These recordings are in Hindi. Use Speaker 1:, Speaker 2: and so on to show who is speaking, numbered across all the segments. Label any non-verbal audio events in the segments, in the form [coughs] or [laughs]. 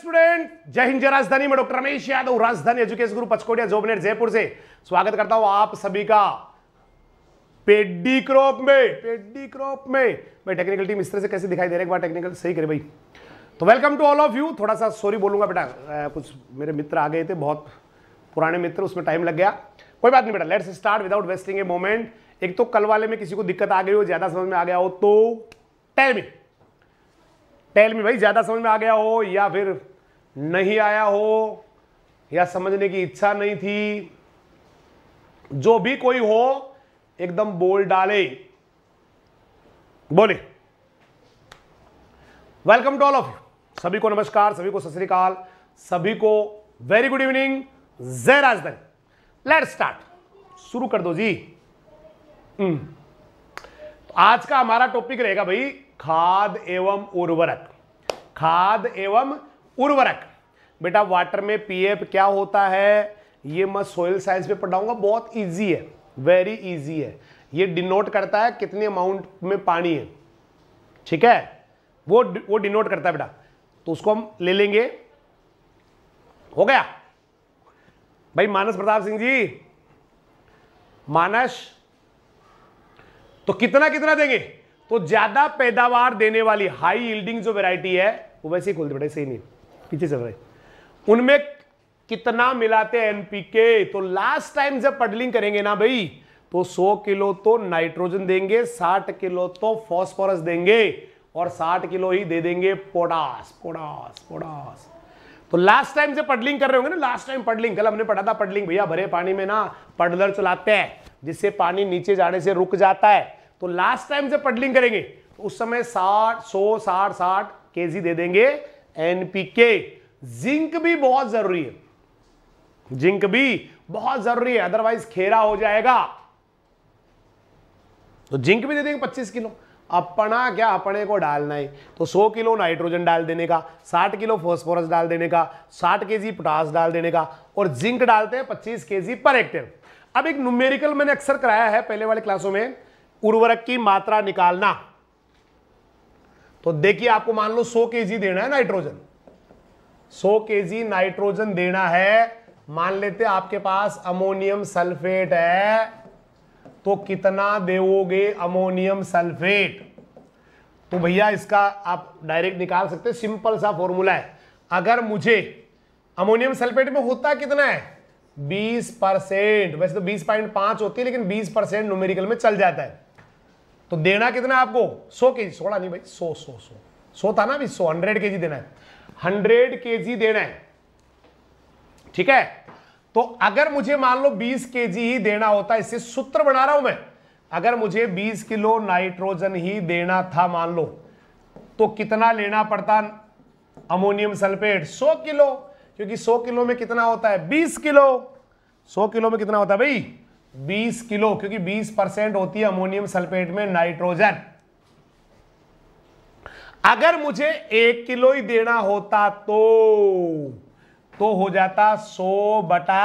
Speaker 1: स्टूडेंट जय हिंद जय राजधानी में doctor Ramesh Yadav Rajdhani education group Pachkotiya Jobnet Jaipur से स्वागत करता हूं आप सभी का पेडी क्रॉप में पेडी क्रॉप में भाई टेक्निकल टीम इस तरह से कैसे दिखाई दे रहे एक बार टेक्निकल सही करे भाई तो welcome to all of you थोड़ा सा सॉरी बोलूंगा बेटा कुछ मेरे मित्र आ गए थे बहुत पुराने मित्र उसमें टाइम लग गया कोई बात नहीं बेटा let's start without wasting a moment एक तो कल वाले में किसी को दिक्कत आ गई हो ज़्यादा समझ में आ गया हो तो टेल मी टेल मी भाई ज़्यादा समझ में आ गया हो या फिर नहीं आया हो या समझने की इच्छा नहीं थी जो भी कोई हो एकदम बोल डाले बोले welcome to all of you सभी को नमस्कार सभी को सत सभी को वेरी गुड इवनिंग जय राजधन लेट स्टार्ट शुरू कर दो जी हम्म। तो आज का हमारा टॉपिक रहेगा भाई खाद एवं उर्वरक खाद एवं उर्वरक बेटा वाटर में पीएफ क्या होता है ये मैं सोयल साइंस में पढ़ाऊंगा बहुत इजी है वेरी इजी है ये डिनोट करता है कितने अमाउंट में पानी है ठीक है वो वो डिनोट करता है बेटा तो उसको हम ले लेंगे हो गया भाई मानस प्रताप सिंह जी मानस तो कितना कितना देंगे तो ज्यादा पैदावार देने वाली हाई यील्डिंग जो वैरायटी है वो वैसे ही खोलते बेटा सही नहीं पीछे चल रहे उनमें कितना मिलाते हैं एनपीके तो लास्ट टाइम जब पडलिंग करेंगे ना भाई तो 100 किलो तो नाइट्रोजन देंगे 60 किलो तो फॉस्फोरस देंगे और 60 किलो ही दे देंगे पोटास पोटास पोटास तो लास्ट टाइम से पडलिंग कर रहे होंगे ना लास्ट टाइम पडलिंग कल हमने पढ़ा था पडलिंग भैया भरे पानी में ना पडलर चलाते हैं जिससे पानी नीचे जाने से रुक जाता है तो लास्ट टाइम से पडलिंग करेंगे तो उस समय साठ सौ साठ साठ के दे देंगे एनपीके जिंक भी बहुत जरूरी है जिंक भी बहुत जरूरी है अदरवाइज खेरा हो जाएगा तो जिंक भी दे देंगे 25 किलो अपना क्या अपने को डालना है तो 100 किलो नाइट्रोजन डाल देने का 60 किलो फॉस्फोरस डाल देने का 60 केजी पोटास डाल देने का और जिंक डालते हैं 25 केजी पर हेक्टेयर अब एक न्यूमेरिकल मैंने अक्सर कराया है पहले वाले क्लासों में उर्वरक की मात्रा निकालना तो देखिए आपको मान लो 100 केजी देना है नाइट्रोजन 100 केजी नाइट्रोजन देना है मान लेते आपके पास अमोनियम सल्फेट है तो कितना दोगे अमोनियम सल्फेट तो भैया इसका आप डायरेक्ट निकाल सकते सिंपल सा फॉर्मूला है अगर मुझे अमोनियम सल्फेट में होता कितना है 20 परसेंट वैसे तो 20.5 होती है लेकिन 20 परसेंट न्यूमेरिकल में चल जाता है तो देना कितना आपको सो के जी सोलह नहीं भाई सो सो सो सो था ना भाई सौ हंड्रेड के जी देना है हंड्रेड के जी देना है ठीक है तो अगर मुझे मान लो बीस के जी ही देना होता इससे सूत्र बना रहा हूं मैं अगर मुझे बीस किलो नाइट्रोजन ही देना था मान लो तो कितना लेना पड़ता अमोनियम सल्फेट 100 किलो क्योंकि 100 किलो में कितना होता है 20 किलो 100 किलो में कितना होता है भाई 20 किलो क्योंकि 20 परसेंट होती है अमोनियम सल्फेट में नाइट्रोजन अगर मुझे एक किलो ही देना होता तो तो हो जाता सो बटा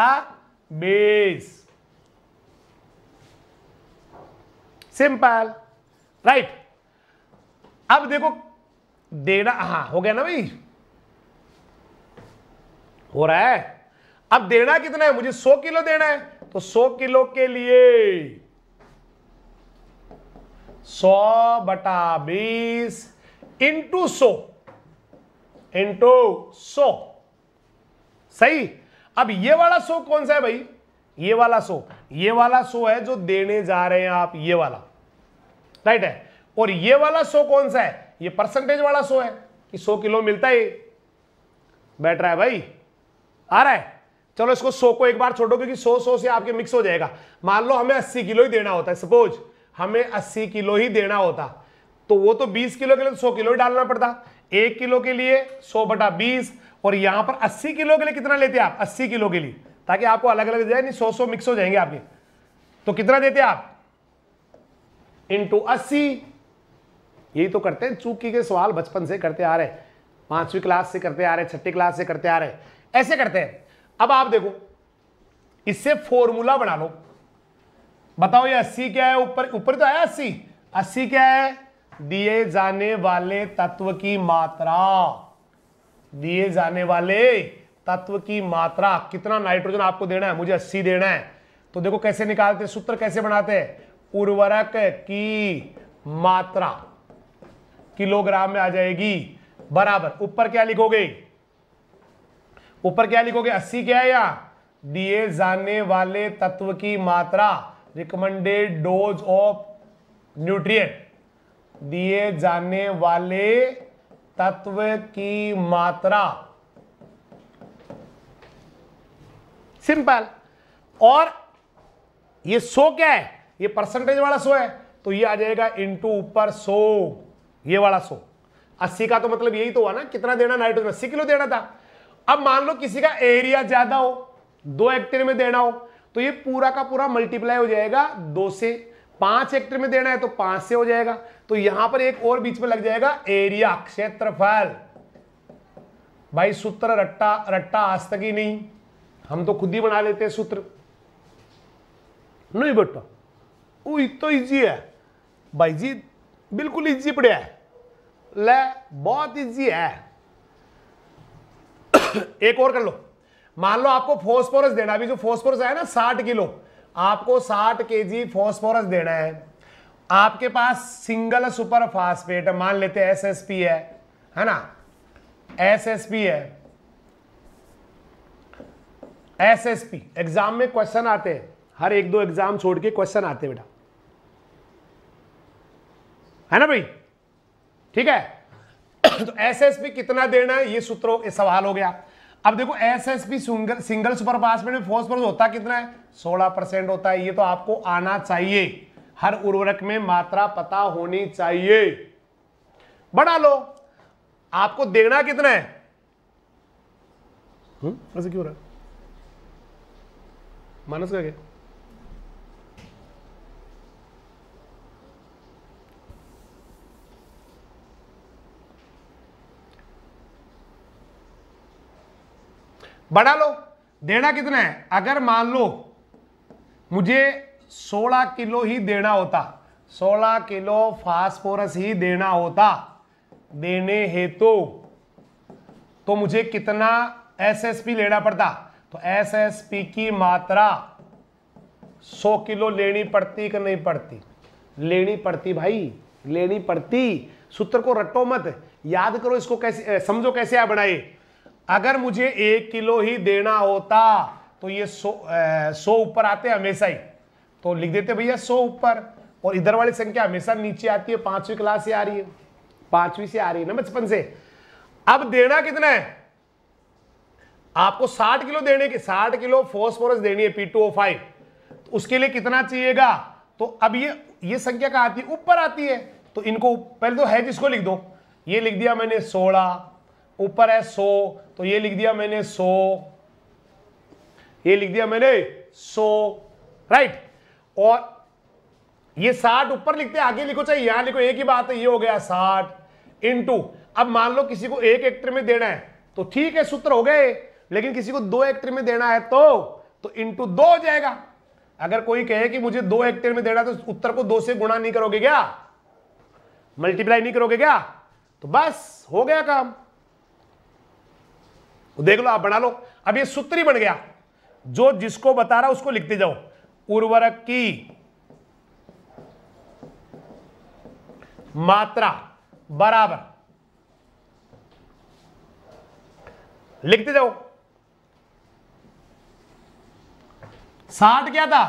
Speaker 1: बीस सिंपल राइट अब देखो देना हाँ हो गया ना भाई हो रहा है अब देना कितना है मुझे सौ किलो देना है तो 100 किलो के लिए 100 बटा 20 इंटू सो इंटू सो सही अब ये वाला सो कौन सा है भाई ये वाला सो ये वाला सो है जो देने जा रहे हैं आप ये वाला राइट है और ये वाला सो कौन सा है ये परसेंटेज वाला सो है कि सो किलो मिलता है बैठ रहा है भाई आ रहा है चलो इसको सौ को एक बार छोड़ो क्योंकि सौ सौ से आपके मिक्स हो जाएगा मान लो हमें अस्सी किलो ही देना होता है सपोज हमें अस्सी किलो ही देना होता तो वो तो बीस किलो के लिए तो सौ किलो ही डालना पड़ता एक किलो के लिए सौ बटा बीस और यहां पर अस्सी किलो के लिए कितना लेते आप अस्सी किलो के लिए ताकि आपको अलग अलग जाए नहीं सौ सौ मिक्स हो जाएंगे आपके तो कितना देते आप इंटू अस्सी यही तो करते हैं चूकी के सवाल बचपन से करते आ रहे हैं पांचवी क्लास से करते आ रहे हैं छठी क्लास से करते आ रहे हैं ऐसे करते हैं अब आप देखो इससे फॉर्मूला बना लो बताओ ये अस्सी क्या है ऊपर ऊपर तो आया अस्सी अस्सी क्या है दिए जाने वाले तत्व की मात्रा दिए जाने वाले तत्व की मात्रा कितना नाइट्रोजन आपको देना है मुझे अस्सी देना है तो देखो कैसे निकालते सूत्र कैसे बनाते हैं उर्वरक की मात्रा किलोग्राम में आ जाएगी बराबर ऊपर क्या लिखोगे ऊपर क्या लिखोगे अस्सी क्या है या दिए जाने वाले तत्व की मात्रा रिकमेंडेड डोज ऑफ न्यूट्रिएंट दिए जाने वाले तत्व की मात्रा सिंपल और ये सो क्या है ये परसेंटेज वाला सो है तो ये आ जाएगा इनटू ऊपर सो ये वाला सो अस्सी का तो मतलब यही तो हुआ ना कितना देना नाइट्रोजन अस्सी किलो देना था अब मान लो किसी का एरिया ज्यादा हो दो हेक्टेयर में देना हो तो ये पूरा का पूरा मल्टीप्लाई हो जाएगा दो से पांच हेक्टेयर में देना है तो पांच से हो जाएगा तो यहां पर एक और बीच में लग जाएगा एरिया क्षेत्रफल भाई सूत्र रट्टा रट्टा आज तक ही नहीं हम तो खुद ही बना लेते हैं सूत्र नहीं बेटा वो इतना इजी है भाई जी बिल्कुल इजी पड़े है ले बहुत इजी है एक और कर लो मान लो आपको फोस्फोरस देना अभी जो फोस्फोरस है ना साठ किलो आपको साठ के जी फोस्फोरस देना है आपके पास सिंगल सुपर फास्फेट मान लेते एस पी है है ना पी है एसएसपी एग्जाम में क्वेश्चन आते हैं हर एक दो एग्जाम छोड़ के क्वेश्चन आते हैं बेटा है ना भाई ठीक है [coughs] तो एसएसपी कितना देना है ये सूत्रों सवाल हो गया अब देखो S S P single single super phosphate में फोस्फोरस होता कितना है सोलह परसेंट होता है ये तो आपको आना चाहिए हर उर्वरक में मात्रा पता होनी चाहिए बढ़ा लो आपको देना कितना है हम्म, ऐसे क्यों रहा मानस का क्या बढ़ा लो देना कितना है अगर मान लो मुझे 16 किलो ही देना होता 16 किलो फास्फोरस ही देना होता देने हेतु तो, तो मुझे कितना एसएसपी लेना पड़ता तो एसएसपी की मात्रा 100 किलो लेनी पड़ती कि नहीं पड़ती लेनी पड़ती भाई लेनी पड़ती सूत्र को रटो मत याद करो इसको कैसे समझो कैसे आप बनाए अगर मुझे एक किलो ही देना होता तो ये सो आ, सो ऊपर आते हमेशा ही तो लिख देते भैया सो ऊपर और इधर वाली संख्या हमेशा नीचे आती है पांचवी क्लास से आ रही है पांचवी से आ रही है ना बचपन से अब देना कितना है आपको 60 किलो देने के 60 किलो फोस्फोरस देनी है पी टू फाइव तो उसके लिए कितना चाहिएगा तो अब ये ये संख्या कहा आती है ऊपर आती है तो इनको पहले तो है जिसको लिख दो ये लिख दिया मैंने सोलह ऊपर है सो तो ये लिख दिया मैंने सो ये लिख दिया मैंने सो राइट और ये साठ ऊपर लिखते आगे लिखो चाहे यहां लिखो एक ही बात है ये हो गया साठ इंटू अब मान लो किसी को एक एक्टर में देना है तो ठीक है सूत्र हो गए लेकिन किसी को दो एक्टर में देना है तो तो इंटू दो हो जाएगा अगर कोई कहे कि मुझे दो एक्टर में देना तो उत्तर को दो से गुणा नहीं करोगे क्या मल्टीप्लाई नहीं करोगे क्या तो बस हो गया काम देख लो आप बना लो अब ये सूत्री बन गया जो जिसको बता रहा उसको लिखते जाओ उर्वरक की मात्रा बराबर लिखते जाओ साठ क्या था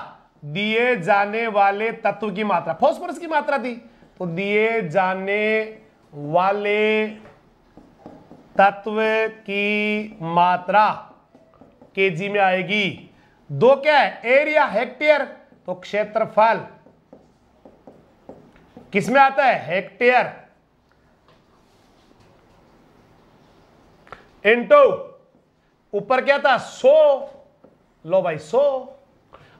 Speaker 1: दिए जाने वाले तत्व की मात्रा फॉस्फोरस की मात्रा थी तो दिए जाने वाले तत्व की मात्रा केजी में आएगी दो क्या है एरिया हेक्टेयर तो क्षेत्रफल किसमें आता है हेक्टेयर इंटू ऊपर क्या था सो लो भाई सो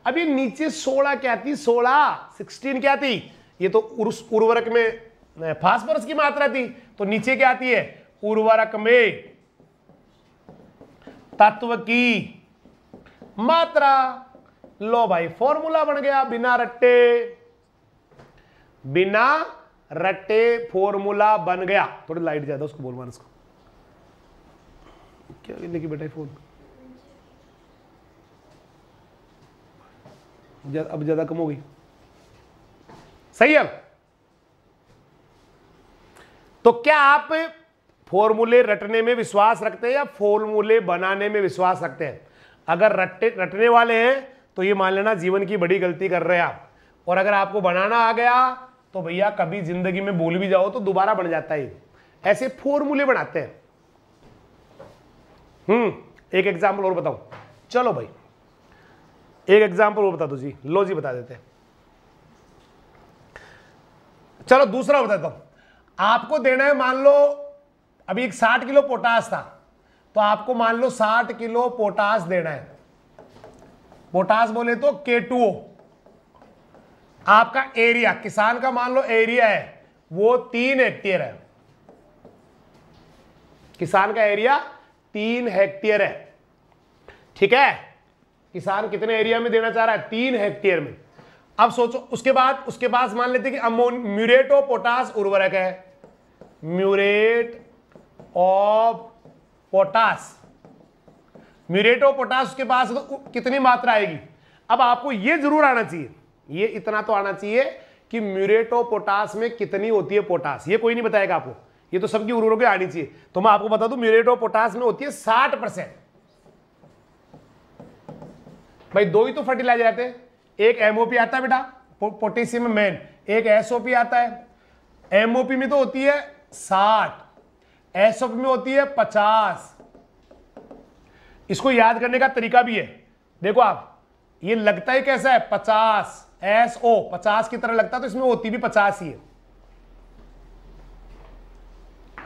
Speaker 1: अभी नीचे सोलह क्या थी सोलह सिक्सटीन क्या थी ये तो उर्वरक में फास्फोरस की मात्रा थी तो नीचे क्या आती है उर्वरक में तत्व की मात्रा लो भाई फॉर्मूला बन गया बिना रट्टे बिना रट्टे फॉर्मूला बन गया थोड़ी लाइट ज्यादा उसको बोल मान उसको क्या लेके बेटा फोन अब ज्यादा कम हो गई सही है तो क्या आप फॉर्मूले रटने में विश्वास रखते हैं या फॉर्मूले बनाने में विश्वास रखते हैं अगर रटे रटने वाले हैं तो ये मान लेना जीवन की बड़ी गलती कर रहे हैं आप और अगर आपको बनाना आ गया तो भैया कभी जिंदगी में भूल भी जाओ तो दोबारा बन जाता है ऐसे फॉर्मूले बनाते हैं हम्म एक एग्जाम्पल और बताऊं चलो भाई एक एग्जाम्पल और बता दो जी लो जी बता देते हैं चलो दूसरा बताता हूं आपको देना है मान लो अभी एक 60 किलो पोटास था तो आपको मान लो 60 किलो पोटास देना है पोटास बोले तो के आपका एरिया किसान का मान लो एरिया है वो तीन हेक्टेयर है किसान का एरिया तीन हेक्टेयर है ठीक है किसान कितने एरिया में देना चाह रहा है तीन हेक्टेयर में अब सोचो उसके बाद उसके पास मान लेते कि अमोन पोटास उर्वरक है muriate of potash muriate of potash के पास कितनी मात्रा आएगी अब आपको यह जरूर आना चाहिए ये इतना तो आना चाहिए कि म्यूरेट ऑफ पोटास में कितनी होती है पोटास ये कोई नहीं बताएगा आपको ये तो सबकी उर्वरों की आनी चाहिए तो मैं आपको बता दूं म्यूरेट ऑफ पोटास में होती है साठ परसेंट भाई दो ही तो फर्टिलाइजर आते हैं एक एमओपी आता है बेटा पोटेशियम मेन एक एसओपी आता है एमओपी में तो होती है साठ एस एफ में होती है पचास इसको याद करने का तरीका भी है देखो आप ये लगता है कैसा है पचास एस ओ पचास की तरह लगता है तो इसमें होती भी पचास ही है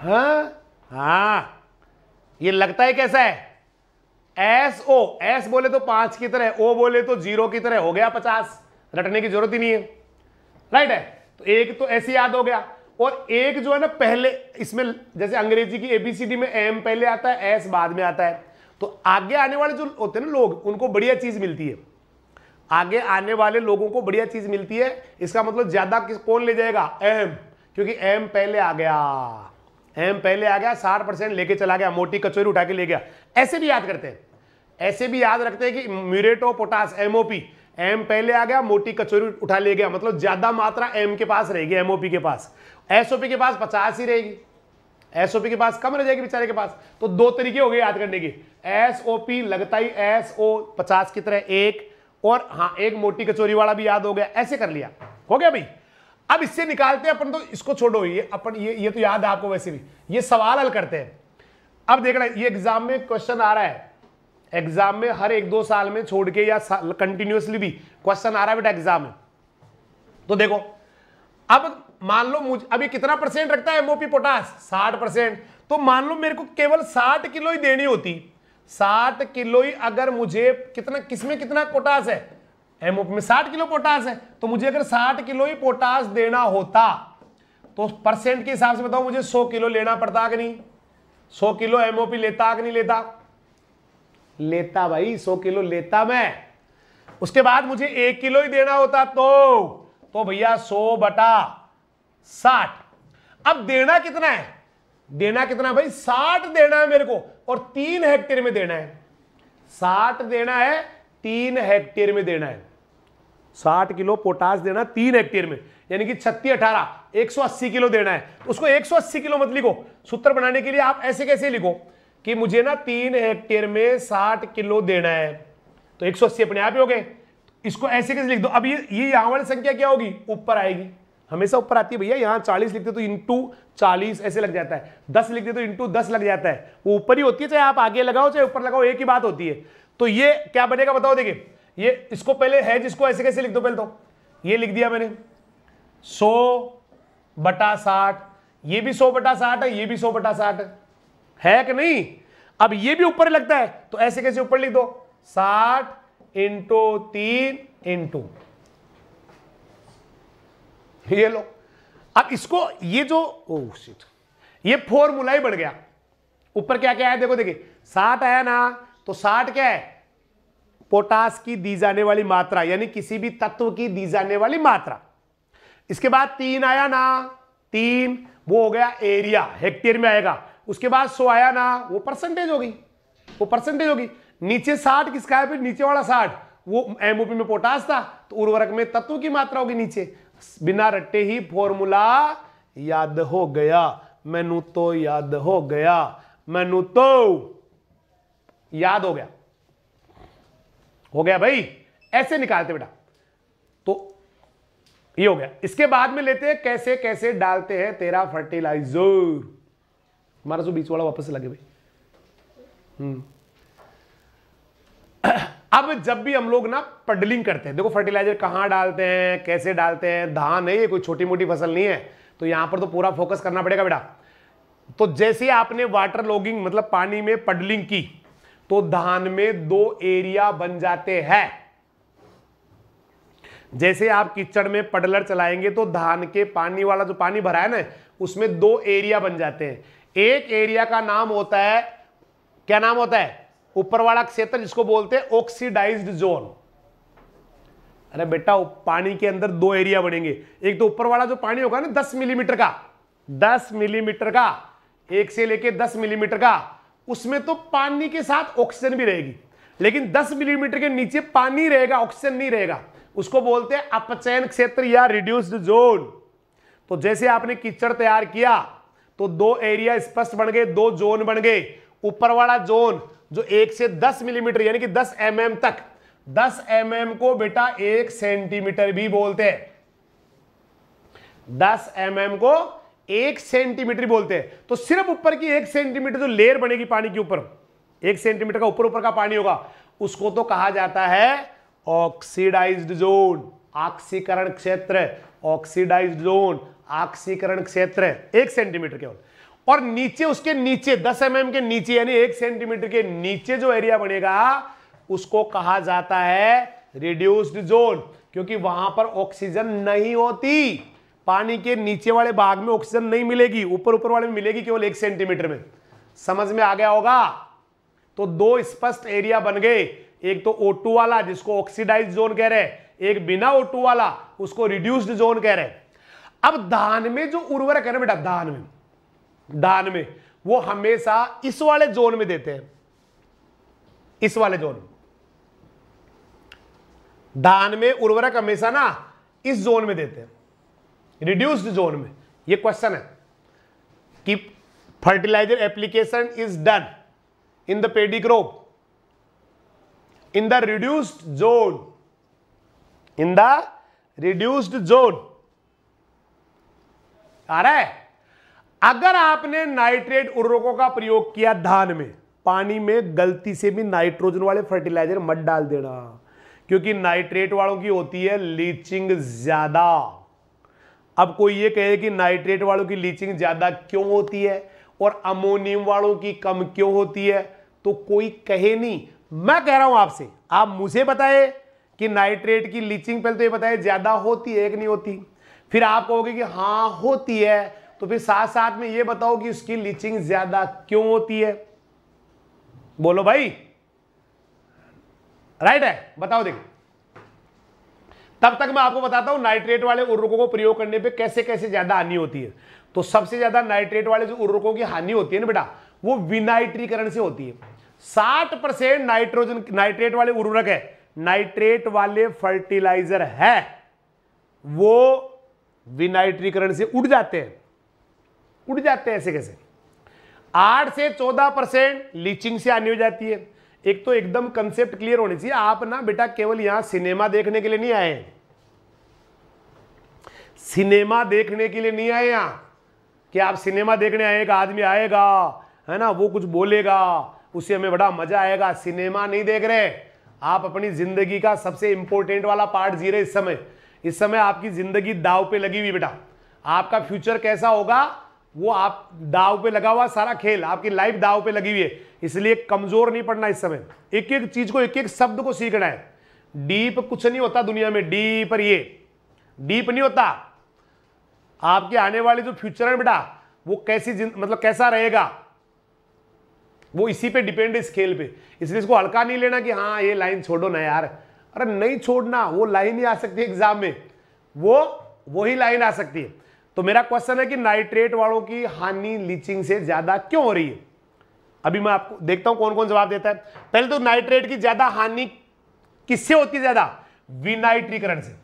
Speaker 1: हा? हा? ये लगता है कैसा है एस ओ एस बोले तो पांच की तरह ओ बोले तो जीरो की तरह हो गया पचास रटने की जरूरत ही नहीं है राइट है तो एक तो ऐसे याद हो गया और एक जो है ना पहले इसमें जैसे अंग्रेजी की एबीसीडी में एम पहले आता है एस बाद में आता है तो आगे आने वाले जो होते हैं ना लोग उनको बढ़िया चीज मिलती है आगे आने वाले लोगों को बढ़िया चीज मिलती है इसका मतलब ज्यादा किस कौन ले जाएगा एम क्योंकि एम पहले आ गया एम पहले आ गया साठ परसेंट लेके चला गया मोटी कचोरी उठा के ले गया ऐसे भी याद करते हैं ऐसे भी याद रखते हैं कि म्यूरेटो पोटास एमओपी एम पहले आ गया मोटी कचोरी उठा ले गया मतलब ज्यादा मात्रा एम के पास रहेगी एमओपी के पास एसओपी के पास पचास ही रहेगी एसओपी के पास कम रह जाएगी बेचारे के पास तो दो तरीके हो गए याद करने के एसओपी लगता ही एस ओ पचास की तरह एक और हाँ एक मोटी कचोरी वाला भी याद हो गया ऐसे कर लिया हो गया भाई अब इससे निकालते हैं अपन तो इसको छोड़ो ये अपन ये ये तो याद है आपको वैसे भी ये सवाल हल करते हैं अब देखना ये एग्जाम में क्वेश्चन आ रहा है एग्जाम में हर एक दो साल में छोड़ के या कंटिन्यूसली भी क्वेश्चन आ रहा है बेटा एग्जाम में तो देखो अब मान लो मुझे अभी कितना परसेंट रखता है एमओपी पोटास साठ परसेंट तो मान लो मेरे को केवल साठ किलो ही देनी होती साठ किलो ही अगर मुझे कितना किसमें कितना पोटास है एमओपी में साठ किलो पोटास है तो मुझे अगर साठ किलो ही पोटास देना होता तो परसेंट के हिसाब से बताओ मुझे सौ किलो लेना पड़ता कि नहीं सौ किलो एमओपी लेता कि नहीं लेता लेता भाई सौ किलो लेता मैं उसके बाद मुझे एक किलो ही देना होता तो, तो भैया सौ बटा साठ अब देना कितना है देना कितना है भाई साठ देना है मेरे को और तीन हेक्टेयर में देना है साठ देना है तीन हेक्टेयर में देना है साठ किलो पोटास देना तीन हेक्टेयर में यानी कि छत्तीस अठारह एक सौ अस्सी किलो देना है उसको एक सौ अस्सी किलो मत लिखो सूत्र बनाने के लिए आप ऐसे कैसे लिखो कि मुझे ना तीन हेक्टेयर में साठ किलो देना है तो एक सौ अस्सी अपने आप ही हो गए इसको ऐसे कैसे लिख दो अब ये ये यहां वाली संख्या क्या होगी ऊपर आएगी हमेशा ऊपर आती है भैया यहाँ चालीस लिखते तो इंटू चालीस ऐसे लग जाता है दस लिखते तो इंटू दस लग जाता है वो ऊपर ही होती है चाहे आप आगे लगाओ चाहे ऊपर लगाओ एक ही बात होती है तो ये क्या बनेगा बताओ देखिए ये इसको पहले है जिसको ऐसे कैसे लिख दो पहले तो ये लिख दिया मैंने सो बटा साठ ये भी सो बटा साठ है ये भी सो बटा साठ है कि नहीं अब ये भी ऊपर लगता है तो ऐसे कैसे ऊपर लिख दो साठ इंटू तीन इंटू ये लो अब इसको ये जो ओह oh, शिट ये फॉर्मूला ही बढ़ गया ऊपर क्या क्या है देखो देखिए साठ आया ना तो साठ क्या है पोटास की दी जाने वाली मात्रा यानी किसी भी तत्व की दी जाने वाली मात्रा इसके बाद तीन आया ना तीन वो हो गया एरिया हेक्टेयर में आएगा उसके बाद सो आया ना वो परसेंटेज होगी वो परसेंटेज होगी नीचे साठ किसका है फिर नीचे वाला साठ वो एमओपी में पोटास था तो उर्वरक में तत्व की मात्रा होगी नीचे बिना रट्टे ही फॉर्मूला याद हो गया मैनू तो याद हो गया मैनू तो याद हो गया हो गया भाई ऐसे निकालते बेटा तो ये हो गया इसके बाद में लेते हैं कैसे कैसे डालते हैं तेरा फर्टिलाइजर हमारा सो तो बीच वाला वापस लगे भाई हम्म अब जब भी हम लोग ना पडलिंग करते हैं देखो फर्टिलाइजर कहाँ डालते हैं कैसे डालते हैं धान है ये कोई छोटी मोटी फसल नहीं है तो यहाँ पर तो पूरा फोकस करना पड़ेगा बेटा तो जैसे आपने वाटर लॉगिंग मतलब पानी में पडलिंग की तो धान में दो एरिया बन जाते हैं जैसे आप किचड़ में पडलर चलाएंगे तो धान के पानी वाला जो पानी भरा है ना उसमें दो एरिया बन जाते हैं एक एरिया का नाम होता है क्या नाम होता है ऊपर वाला क्षेत्र जिसको बोलते हैं ऑक्सीडाइज्ड जोन अरे बेटा पानी के अंदर दो एरिया बनेंगे एक तो ऊपर वाला जो पानी होगा ना दस मिलीमीटर का दस मिलीमीटर का एक से लेके 10 मिलीमीटर का उसमें तो पानी के साथ ऑक्सीजन भी रहेगी लेकिन दस मिलीमीटर के नीचे पानी रहेगा ऑक्सीजन नहीं रहेगा उसको बोलते हैं अपचयन क्षेत्र या रिड्यूस्ड जोन तो जैसे आपने कीचड़ तैयार किया तो दो एरिया स्पष्ट बन गए दो जोन बन गए ऊपर वाला जोन जो एक से दस मिलीमीटर यानी कि दस एम mm तक दस एम mm को बेटा एक सेंटीमीटर भी बोलते हैं दस एम mm को एक सेंटीमीटर बोलते हैं तो सिर्फ ऊपर की एक सेंटीमीटर जो लेयर बनेगी पानी के ऊपर एक सेंटीमीटर का ऊपर ऊपर का पानी होगा उसको तो कहा जाता है ऑक्सीडाइज्ड जोन ऑक्सीकरण क्षेत्र ऑक्सीडाइज्ड जोन ऑक्सीकरण क्षेत्र एक सेंटीमीटर केवल और नीचे उसके नीचे 10 एम mm के नीचे यानी एक सेंटीमीटर के नीचे जो एरिया बनेगा उसको कहा जाता है रिड्यूस्ड जोन क्योंकि वहां पर ऑक्सीजन नहीं होती पानी के नीचे वाले भाग में ऑक्सीजन नहीं मिलेगी ऊपर ऊपर वाले में मिलेगी केवल एक सेंटीमीटर में समझ में आ गया होगा तो दो स्पष्ट एरिया बन गए एक तो O2 वाला जिसको ऑक्सीडाइज जोन कह रहे एक बिना O2 वाला उसको रिड्यूस्ड जोन कह रहे अब धान में जो उर्वरक है ना बेटा धान में दान में वो हमेशा इस वाले जोन में देते हैं इस वाले जोन में दान में उर्वरक हमेशा ना इस जोन में देते हैं रिड्यूस्ड जोन में ये क्वेश्चन है कि fertiliser application is done in the crop in the reduced zone in the reduced zone आ रहा है अगर आपने नाइट्रेट उर्वरकों का प्रयोग किया धान में पानी में गलती से भी नाइट्रोजन वाले फर्टिलाइजर मत डाल देना क्योंकि नाइट्रेट वालों की होती है लीचिंग ज्यादा अब कोई ये कहे कि नाइट्रेट वालों की लीचिंग ज्यादा क्यों होती है और अमोनियम वालों की कम क्यों होती है तो कोई कहे नहीं मैं कह रहा हूं आपसे आप मुझे बताए कि नाइट्रेट की लीचिंग पहले तो ये बताए ज्यादा होती है कि नहीं होती फिर आप कहोगे कि हाँ होती है तो फिर साथ साथ में ये बताओ कि उसकी लीचिंग ज्यादा क्यों होती है बोलो भाई राइट है बताओ देखो तब तक मैं आपको बताता हूं नाइट्रेट वाले उर्वरकों को प्रयोग करने पे कैसे कैसे ज्यादा हानि होती है तो सबसे ज्यादा नाइट्रेट वाले जो उर्वरकों की हानि होती है ना बेटा वो विनाइट्रीकरण से होती है साठ परसेंट नाइट्रोजन नाइट्रेट वाले उर्वरक है नाइट्रेट वाले फर्टिलाइजर है वो विनाइट्रीकरण से उड़ जाते हैं उड़ जाते हैं ऐसे कैसे आठ से चौदह परसेंट लीचिंग से आनी हो जाती है एक तो एकदम कंसेप्ट क्लियर होनी चाहिए आप ना बेटा केवल यहां सिनेमा देखने के लिए नहीं आए सिनेमा देखने के लिए नहीं आए यहां कि आप सिनेमा देखने आए एक आदमी आएगा है ना वो कुछ बोलेगा उसे हमें बड़ा मजा आएगा सिनेमा नहीं देख रहे आप अपनी जिंदगी का सबसे इंपॉर्टेंट वाला पार्ट जी रहे इस समय इस समय आपकी जिंदगी दाव पे लगी हुई बेटा आपका फ्यूचर कैसा होगा वो आप दाव पे लगा हुआ सारा खेल आपकी लाइफ दाव पे लगी हुई है इसलिए कमजोर नहीं पड़ना इस समय एक एक चीज को एक एक शब्द को सीखना है डीप कुछ नहीं होता दुनिया में डीप ये डीप नहीं होता आपके आने वाले जो फ्यूचर है बेटा वो कैसी मतलब कैसा रहेगा वो इसी पे डिपेंड है इस खेल पे इसलिए इसको हल्का नहीं लेना कि हाँ ये लाइन छोड़ो ना यार अरे नहीं छोड़ना वो लाइन ही आ सकती है एग्जाम में वो वही लाइन आ सकती है तो मेरा क्वेश्चन है कि नाइट्रेट वालों की हानि लीचिंग से ज्यादा क्यों हो रही है अभी मैं आपको देखता हूं कौन कौन जवाब देता है पहले तो नाइट्रेट की ज्यादा हानि किससे होती है ज्यादा विनाइट्रीकरण से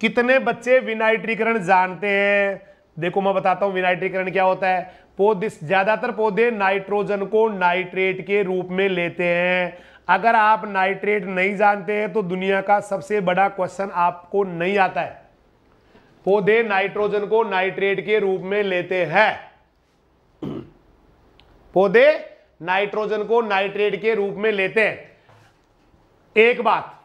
Speaker 1: कितने बच्चे विनाइट्रीकरण जानते हैं देखो मैं बताता हूं विनाइट्रीकरण क्या होता है पौधे ज्यादातर पौधे नाइट्रोजन को नाइट्रेट के रूप में लेते हैं अगर आप नाइट्रेट नहीं जानते हैं तो दुनिया का सबसे बड़ा क्वेश्चन आपको नहीं आता है पौधे नाइट्रोजन को नाइट्रेट के रूप में लेते हैं पौधे नाइट्रोजन को नाइट्रेट के रूप में लेते हैं एक बात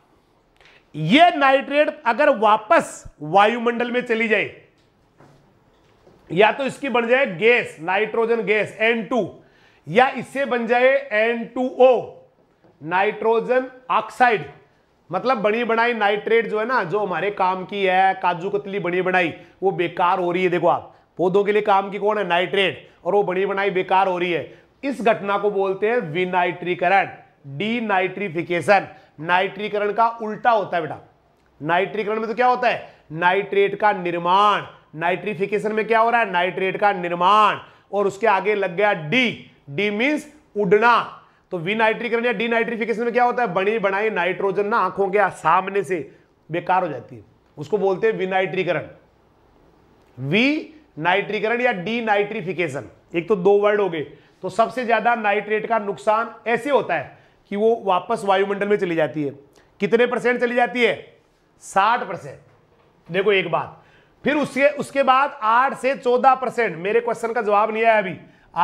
Speaker 1: ये नाइट्रेट अगर वापस वायुमंडल में चली जाए या तो इसकी बन जाए गैस नाइट्रोजन गैस N2 या इससे बन जाए N2O नाइट्रोजन ऑक्साइड मतलब बनी बनाई नाइट्रेट जो है ना जो हमारे काम की है काजू कतली बनी बनाई वो बेकार हो रही है देखो आप पौधों के लिए काम की कौन है नाइट्रेट और वो बनी बनाई बेकार हो रही है इस घटना को बोलते हैं विनाइट्रीकरण डीनाइट्रीफिकेशन नाइट्रीकरण का उल्टा होता है बेटा नाइट्रीकरण में तो क्या होता है नाइट्रेट का निर्माण नाइट्रीफिकेशन में क्या हो रहा है नाइट्रेट का निर्माण और उसके आगे लग गया डी डी मीन्स उड़ना तो विनाइट्रीकरण या डीनाइट्रीफिकेशन में क्या होता है बनी बनाई नाइट्रोजन ना आंखों के सामने से बेकार हो जाती है उसको बोलते हैं विनाइट्रीकरण वी नाइट्रीकरण या डीनाइट्रीफिकेशन एक तो दो वर्ड हो गए तो सबसे ज्यादा नाइट्रेट का नुकसान ऐसे होता है कि वो वापस वायुमंडल में चली जाती है कितने परसेंट चली जाती है साठ परसेंट देखो एक बात फिर उसके उसके बाद आठ से चौदह परसेंट मेरे क्वेश्चन का जवाब नहीं आया अभी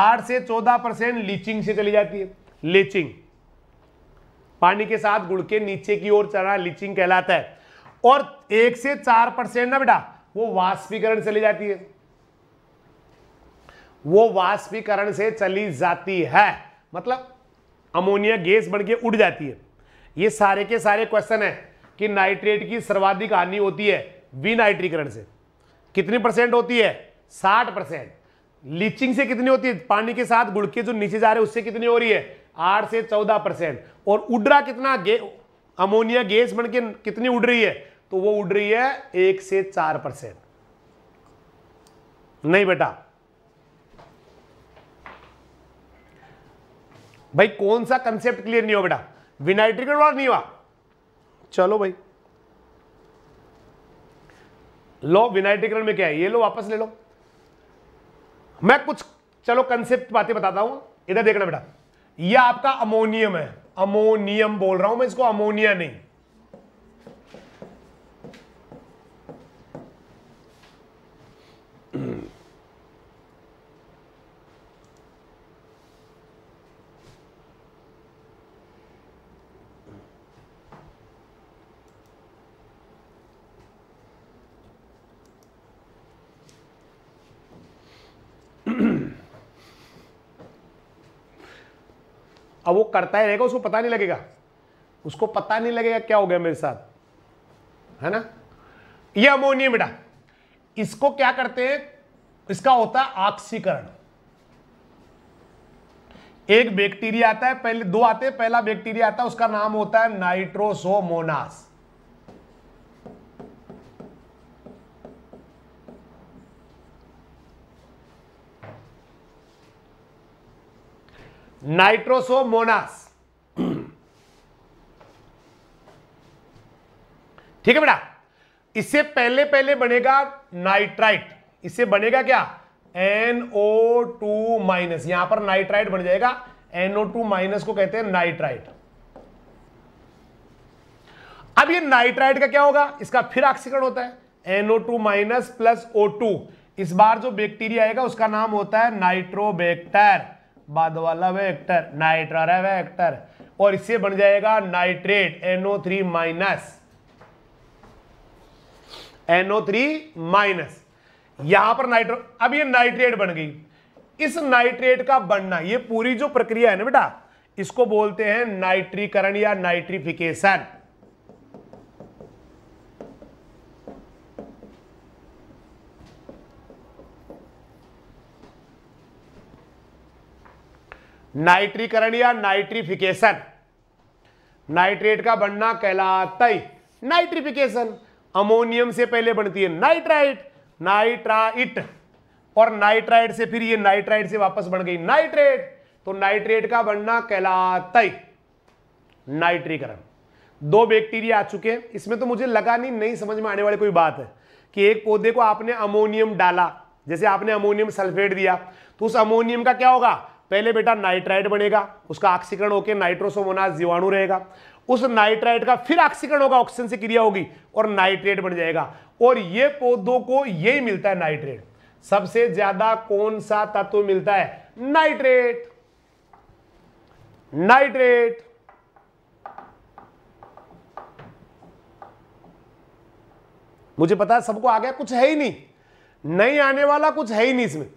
Speaker 1: आठ से चौदह परसेंट लीचिंग से चली जाती है लीचिंग पानी के साथ गुड़ के नीचे की ओर चढ़ना लीचिंग कहलाता है और एक से चार परसेंट ना बेटा वो वाष्पीकरण चली जाती है वो वाष्पीकरण से चली जाती है मतलब अमोनिया गैस बढ़ के उड़ जाती है ये सारे के सारे क्वेश्चन है कि नाइट्रेट की सर्वाधिक हानि होती है विनाइट्रीकरण से कितनी परसेंट होती है साठ परसेंट लीचिंग से कितनी होती है पानी के साथ गुड़के जो नीचे जा रहे हैं उससे कितनी हो रही है आठ से चौदह परसेंट और उड़ रहा कितना गे, अमोनिया गैस बन के कितनी उड़ रही है तो वो उड़ रही है एक से चार परसेंट नहीं बेटा भाई कौन सा कंसेप्ट क्लियर नहीं हो बेटा विनाइट्रिकल वाला नहीं हुआ चलो भाई लो विनाइट्रिकल में क्या है ये लो वापस ले लो मैं कुछ चलो कंसेप्ट बातें बताता हूं इधर देखना बेटा ये आपका अमोनियम है अमोनियम बोल रहा हूं मैं इसको अमोनिया नहीं अब वो करता ही रहेगा उसको पता नहीं लगेगा उसको पता नहीं लगेगा क्या हो गया मेरे साथ है ना ये अमोनियम बेटा इसको क्या करते हैं इसका होता है ऑक्सीकरण एक बैक्टीरिया आता है पहले दो आते हैं पहला बैक्टीरिया आता है उसका नाम होता है नाइट्रोसोमोनास नाइट्रोसोमोनास ठीक है बेटा इससे पहले पहले बनेगा नाइट्राइट इससे बनेगा क्या एनओ टू माइनस यहां पर नाइट्राइट बन जाएगा एनओ टू माइनस को कहते हैं नाइट्राइट अब ये नाइट्राइट का क्या होगा इसका फिर ऑक्सीकरण होता है NO two minus plus O two इस बार जो बैक्टीरिया आएगा उसका नाम होता है नाइट्रोबैक्टर बाद वाला वेक्टर नाइट्रा वेक्टर और इससे बन जाएगा nitrate NO three minus NO three minus यहां पर नाइट्रो अब ये नाइट्रेट बन गई इस नाइट्रेट का बनना ये पूरी जो प्रक्रिया है ना बेटा इसको बोलते हैं नाइट्रीकरण या नाइट्रीफिकेशन नाइट्रीकरण या नाइट्रीफिकेशन नाइट्रेट का बनना कहलाता ही नाइट्रीफिकेशन अमोनियम से पहले बनती है नाइट्राइट नाइट्राइट और नाइट्राइट से फिर ये नाइट्राइट से वापस बन गई नाइट्रेट तो नाइट्रेट का बनना कहलाता ही नाइट्रीकरण दो बैक्टीरिया आ चुके हैं इसमें तो मुझे लगा नहीं नहीं समझ में आने वाली कोई बात है कि एक पौधे को आपने अमोनियम डाला जैसे आपने अमोनियम सल्फेट दिया तो उस अमोनियम का क्या होगा पहले बेटा नाइट्राइड बनेगा उसका ऑक्सीकरण होकर नाइट्रोसोमोनास जीवाणु रहेगा उस नाइट्राइड का फिर ऑक्सीकरण होगा ऑक्सीजन से क्रिया होगी और नाइट्रेट बन जाएगा और ये पौधों को यही मिलता है नाइट्रेट सबसे ज्यादा कौन सा तत्व मिलता है नाइट्रेट नाइट्रेट मुझे पता है सबको आ गया कुछ है ही नहीं नहीं आने वाला कुछ है ही नहीं इसमें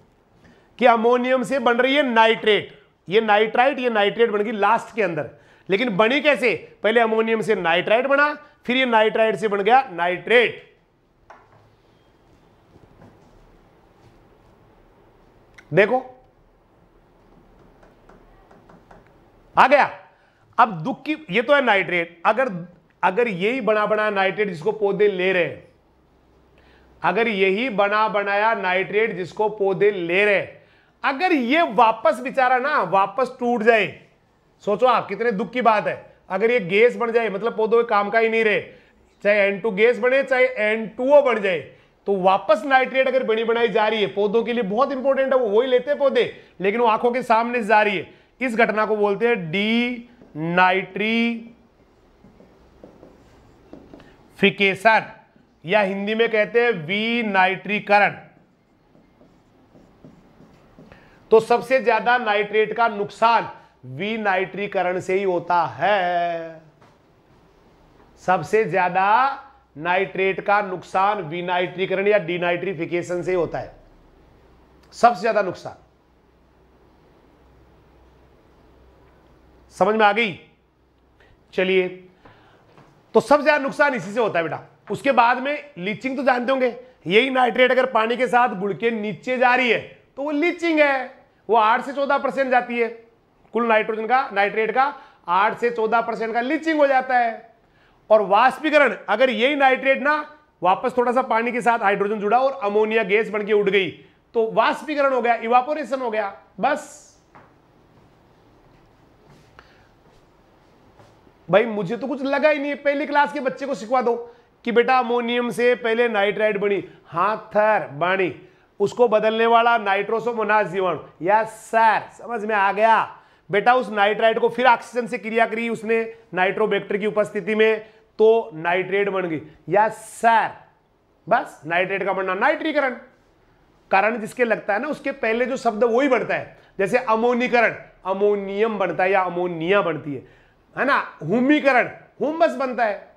Speaker 1: कि अमोनियम से बन रही है नाइट्रेट ये नाइट्राइट ये नाइट्रेट बन गई लास्ट के अंदर लेकिन बनी कैसे पहले अमोनियम से नाइट्राइट बना फिर ये नाइट्राइट से बन गया नाइट्रेट देखो आ गया अब दुख की ये तो है नाइट्रेट अगर अगर यही बना बना नाइट्रेट जिसको पौधे ले रहे हैं अगर यही बना बनाया नाइट्रेट जिसको पौधे ले रहे हैं अगर ये वापस बेचारा ना वापस टूट जाए सोचो आप कितने दुख की बात है अगर ये गैस बन जाए मतलब पौधों के काम का ही नहीं रहे चाहे एन टू गैस बने चाहे एन टू ओ बन जाए तो वापस नाइट्रेट अगर बनी बनाई जा रही है पौधों के लिए बहुत इंपॉर्टेंट है वो वही लेते हैं पौधे लेकिन वो आंखों के सामने जा रही है इस घटना को बोलते हैं डी नाइट्रीफिकेशन या हिंदी में कहते हैं वी नाइट्रीकरण तो सबसे ज्यादा नाइट्रेट का नुकसान विनाइट्रीकरण से ही होता है सबसे ज्यादा नाइट्रेट का नुकसान विनाइट्रीकरण या डिनाइट्रीफिकेशन से होता है सबसे ज्यादा नुकसान समझ में आ गई चलिए तो सबसे ज्यादा नुकसान इसी से होता है बेटा उसके बाद में लीचिंग तो जानते होंगे यही नाइट्रेट अगर पानी के साथ गुड़ के नीचे जा रही है तो वो लीचिंग है वो आठ से चौदह परसेंट जाती है कुल नाइट्रोजन का नाइट्रेट का आठ से चौदह परसेंट का लीचिंग हो जाता है और वाष्पीकरण अगर यही नाइट्रेट ना वापस थोड़ा सा पानी के साथ हाइड्रोजन जुड़ा और अमोनिया गैस बनकर उड़ गई तो वाष्पीकरण हो गया इवापोरेशन हो गया बस भाई मुझे तो कुछ लगा ही नहीं पहली क्लास के बच्चे को सिखवा दो कि बेटा अमोनियम से पहले नाइट्राइड बनी हाथर बाणी उसको बदलने वाला नाइट्रोसोमोनास जीवाणु या सैर समझ में आ गया बेटा उस नाइट्राइट को फिर ऑक्सीजन से क्रिया करी उसने नाइट्रोबैक्टर की उपस्थिति में तो नाइट्रेट बन गई या सैर बस नाइट्रेट का बनना नाइट्रीकरण कारण जिसके लगता है ना उसके पहले जो शब्द वही बनता है जैसे अमोनीकरण अमोनियम बनता है या अमोनिया बनती है है ना हुमीकरण बस बनता है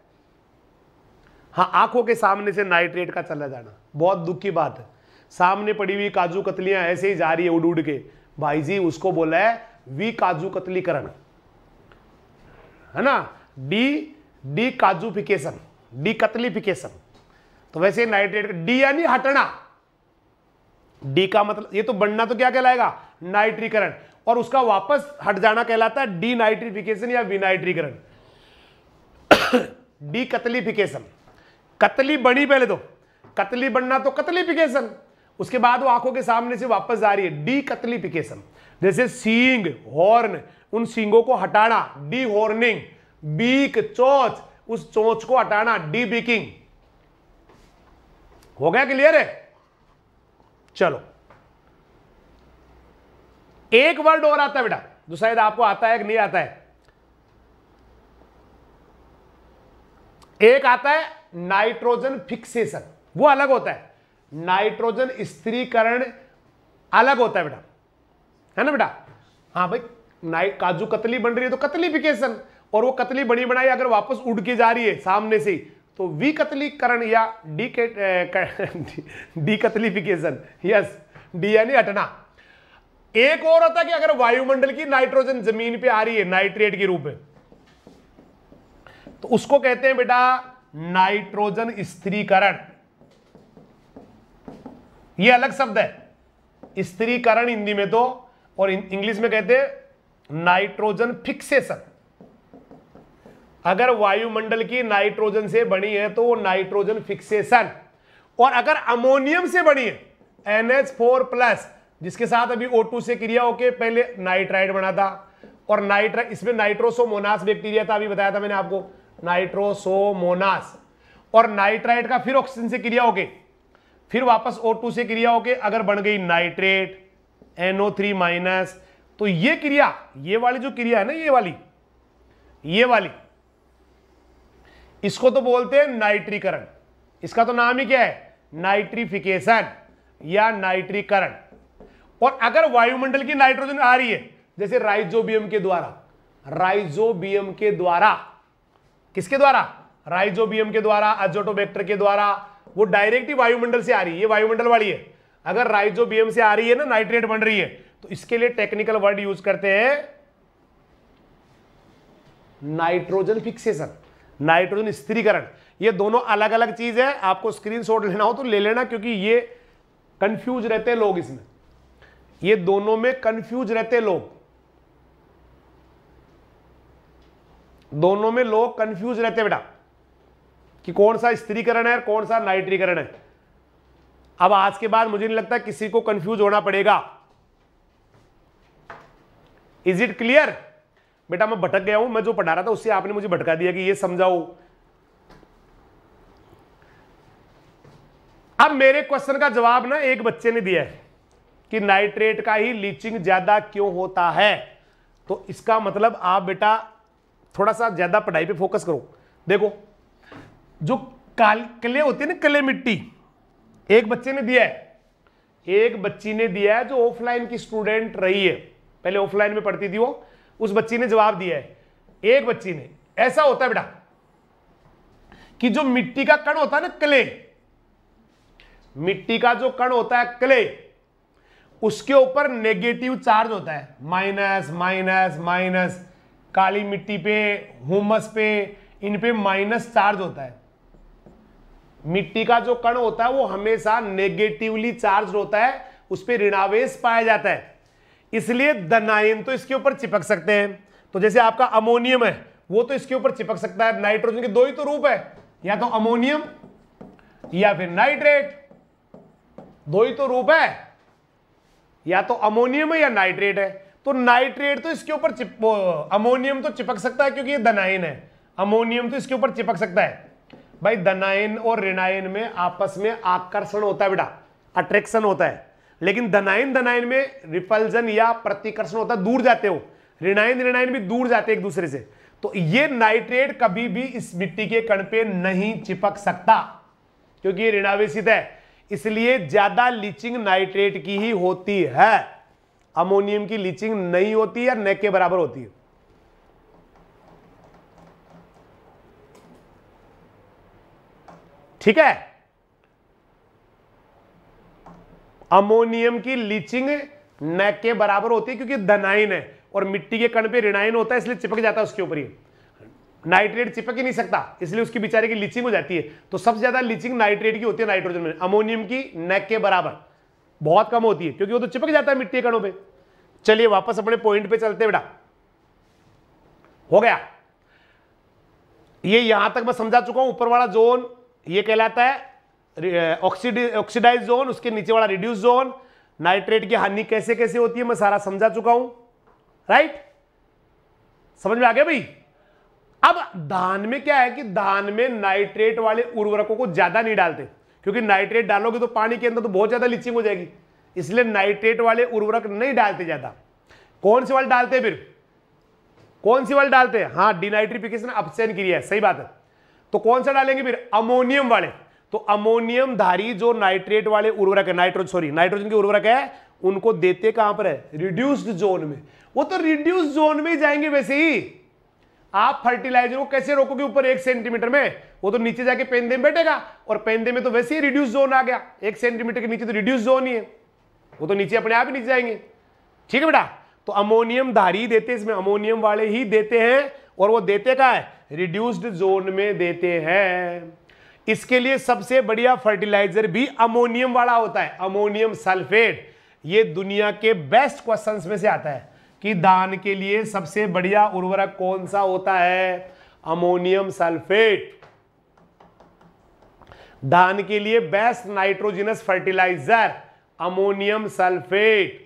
Speaker 1: हाँ आंखों के सामने से नाइट्रेट का चला जाना बहुत दुख की बात है सामने पड़ी हुई काजू कतलियां ऐसे ही जा रही है उड़ उड़ के भाई जी उसको बोला है वी काजू कतलीकरण है ना डी डी काजूफिकेशन डी कतलीफिकेशन तो वैसे नाइट्रेट डी यानी हटना डी का मतलब ये तो बनना तो क्या कहलाएगा नाइट्रीकरण और उसका वापस हट जाना कहलाता है डी नाइट्रीफिकेशन या विनाइट्रीकरण [coughs] डी कतलीफिकेशन कतली बनी पहले तो कतली बनना तो कतलीफिकेशन उसके बाद वो आंखों के सामने से वापस आ रही है डी कतलिफिकेशन जैसे सींग हॉर्न उन सींगों को हटाना डी हॉर्निंग बीक चोच उस चोच को हटाना डी बीकिंग हो गया क्लियर है चलो एक वर्ड और आता है बेटा जो शायद आपको आता है कि नहीं आता है एक आता है नाइट्रोजन फिक्सेशन वो अलग होता है नाइट्रोजन स्त्रीकरण अलग होता है बेटा है ना बेटा हाँ भाई नाइ काजू कतली बन रही है तो कतलीफिकेशन और वो कतली बनी बनाई अगर वापस उड़ के जा रही है सामने से तो वी कतलीकरण या डी के [laughs] डी कतलीफिकेशन यस डी यानी हटना एक और होता है कि अगर वायुमंडल की नाइट्रोजन जमीन पे आ रही है नाइट्रेट के रूप में तो उसको कहते हैं बेटा नाइट्रोजन स्त्रीकरण ये अलग शब्द है स्त्रीकरण हिंदी में तो और इंग्लिश में कहते हैं नाइट्रोजन फिक्सेशन अगर वायुमंडल की नाइट्रोजन से बनी है तो वो नाइट्रोजन फिक्सेशन और अगर अमोनियम से बनी है फोर प्लस जिसके साथ अभी टू से क्रिया होके पहले नाइट्राइड बना था और नाइट्रा इसमें नाइट्रोसोमोनास बैक्टीरिया था अभी बताया था मैंने आपको नाइट्रोसोमोनास और नाइट्राइड का फिर ऑक्सीजन से क्रिया होके फिर वापस O2 से क्रिया होके अगर बन गई नाइट्रेट NO3 माइनस तो ये क्रिया ये वाली जो क्रिया है ना ये वाली ये वाली इसको तो बोलते हैं नाइट्रीकरण इसका तो नाम ही क्या है नाइट्रीफिकेशन या नाइट्रीकरण और अगर वायुमंडल की नाइट्रोजन आ रही है जैसे राइजोबियम के द्वारा राइजोबियम के द्वारा किसके द्वारा राइजोबियम के द्वारा अजोटोबेक्टर के द्वारा वो डायरेक्ट ही वायुमंडल से आ रही है ये वायुमंडल वाली है अगर राइजोबियम से आ रही है ना नाइट्रेट बन रही है तो इसके लिए टेक्निकल वर्ड यूज करते हैं नाइट्रोजन फिक्सेशन नाइट्रोजन स्त्रीकरण ये दोनों अलग अलग चीज है आपको स्क्रीनशॉट लेना हो तो ले लेना क्योंकि ये कंफ्यूज रहते हैं लोग इसमें ये दोनों में कंफ्यूज रहते लोग दोनों में लोग कंफ्यूज रहते बेटा कि कौन सा स्त्रीकरण है और कौन सा नाइट्रीकरण है अब आज के बाद मुझे नहीं लगता किसी को कंफ्यूज होना पड़ेगा इज इट क्लियर बेटा मैं भटक गया हूं मैं जो पढ़ा रहा था उससे आपने मुझे भटका दिया कि ये समझाओ अब मेरे क्वेश्चन का जवाब ना एक बच्चे ने दिया है कि नाइट्रेट का ही लीचिंग ज्यादा क्यों होता है तो इसका मतलब आप बेटा थोड़ा सा ज्यादा पढ़ाई पे फोकस करो देखो जो काल कले होती है ना कले मिट्टी एक बच्चे ने दिया है एक बच्ची ने दिया है जो ऑफलाइन की स्टूडेंट रही है पहले ऑफलाइन में पढ़ती थी वो उस बच्ची ने जवाब दिया है एक बच्ची ने ऐसा होता है बेटा कि जो मिट्टी का कण होता है ना कले मिट्टी का जो कण होता है कले उसके ऊपर नेगेटिव चार्ज होता है माइनस माइनस माइनस काली मिट्टी पे हुमस पे इन पे माइनस चार्ज होता है मिट्टी का जो कण होता है वो हमेशा नेगेटिवली चार्ज होता है उस पर ऋणावेश पाया जाता है इसलिए दनायन तो इसके ऊपर चिपक सकते हैं तो जैसे आपका अमोनियम है वो तो इसके ऊपर चिपक सकता है नाइट्रोजन के दो ही तो रूप है या तो अमोनियम या फिर नाइट्रेट दो ही तो रूप है या तो अमोनियम है या नाइट्रेट है तो नाइट्रेट तो इसके ऊपर अमोनियम तो चिपक सकता है क्योंकि ये दनाइन है अमोनियम तो इसके ऊपर चिपक सकता है भाई धनायन और ऋणायन में आपस में आकर्षण होता है बेटा अट्रैक्शन होता है लेकिन धनायन धनायन में रिपल्जन या प्रतिकर्षण होता है दूर जाते हो ऋणायन ऋणायन भी दूर जाते एक दूसरे से तो ये नाइट्रेट कभी भी इस मिट्टी के कण पे नहीं चिपक सकता क्योंकि ये ऋणावेशित है इसलिए ज्यादा लीचिंग नाइट्रेट की ही होती है अमोनियम की लीचिंग नहीं होती या न के बराबर होती है ठीक है अमोनियम की लीचिंग न के बराबर होती है क्योंकि धनाइन है और मिट्टी के कण पे ऋणाइन होता है इसलिए चिपक जाता है उसके ऊपर ही नाइट्रेट चिपक ही नहीं सकता इसलिए उसकी बेचारे की लीचिंग हो जाती है तो सबसे ज्यादा लीचिंग नाइट्रेट की होती है नाइट्रोजन में अमोनियम की न के बराबर बहुत कम होती है क्योंकि वो तो चिपक जाता है मिट्टी के कणों पर चलिए वापस अपने पॉइंट पे चलते बेटा हो गया ये यहां तक मैं समझा चुका हूं ऊपर वाला जोन ये कहलाता है ऑक्सीडाइज जोन उसके नीचे वाला रिड्यूस जोन नाइट्रेट की हानि कैसे कैसे होती है मैं सारा समझा चुका हूं राइट समझ में आ गया भाई अब धान में क्या है कि धान में नाइट्रेट वाले उर्वरकों को ज्यादा नहीं डालते क्योंकि नाइट्रेट डालोगे तो पानी के अंदर तो बहुत ज्यादा लीचिंग हो जाएगी इसलिए नाइट्रेट वाले उर्वरक नहीं डालते ज्यादा कौन से वाले डालते हैं फिर कौन सी वाले डालते हैं हाँ डीनाइट्रीफिकेशन अपचयन क्रिया है सही बात है तो कौन सा डालेंगे फिर अमोनियम वाले तो अमोनियम धारी जो नाइट्रेट वाले उर्वरक है नाइट्रोजन सॉरी नाइट्रोजन के उर्वरक है उनको देते कहां पर है रिड्यूस्ड जोन में वो तो रिड्यूस्ड जोन में ही जाएंगे वैसे ही आप फर्टिलाइजर को कैसे रोकोगे ऊपर एक सेंटीमीटर में वो तो नीचे जाके पेंदे में बैठेगा और पेंदे में तो वैसे ही रिड्यूस जोन आ गया एक सेंटीमीटर के नीचे तो रिड्यूस जोन ही है वो तो नीचे अपने आप ही नीचे जाएंगे ठीक है बेटा तो अमोनियम धारी देते इसमें अमोनियम वाले ही देते हैं और वो देते का है रिड्यूस्ड जोन में देते हैं इसके लिए सबसे बढ़िया फर्टिलाइजर भी अमोनियम वाला होता है अमोनियम सल्फेट ये दुनिया के बेस्ट क्वेश्चंस में से आता है कि दान के लिए सबसे बढ़िया उर्वरक कौन सा होता है अमोनियम सल्फेट धान के लिए best nitrogenous fertiliser ammonium sulphate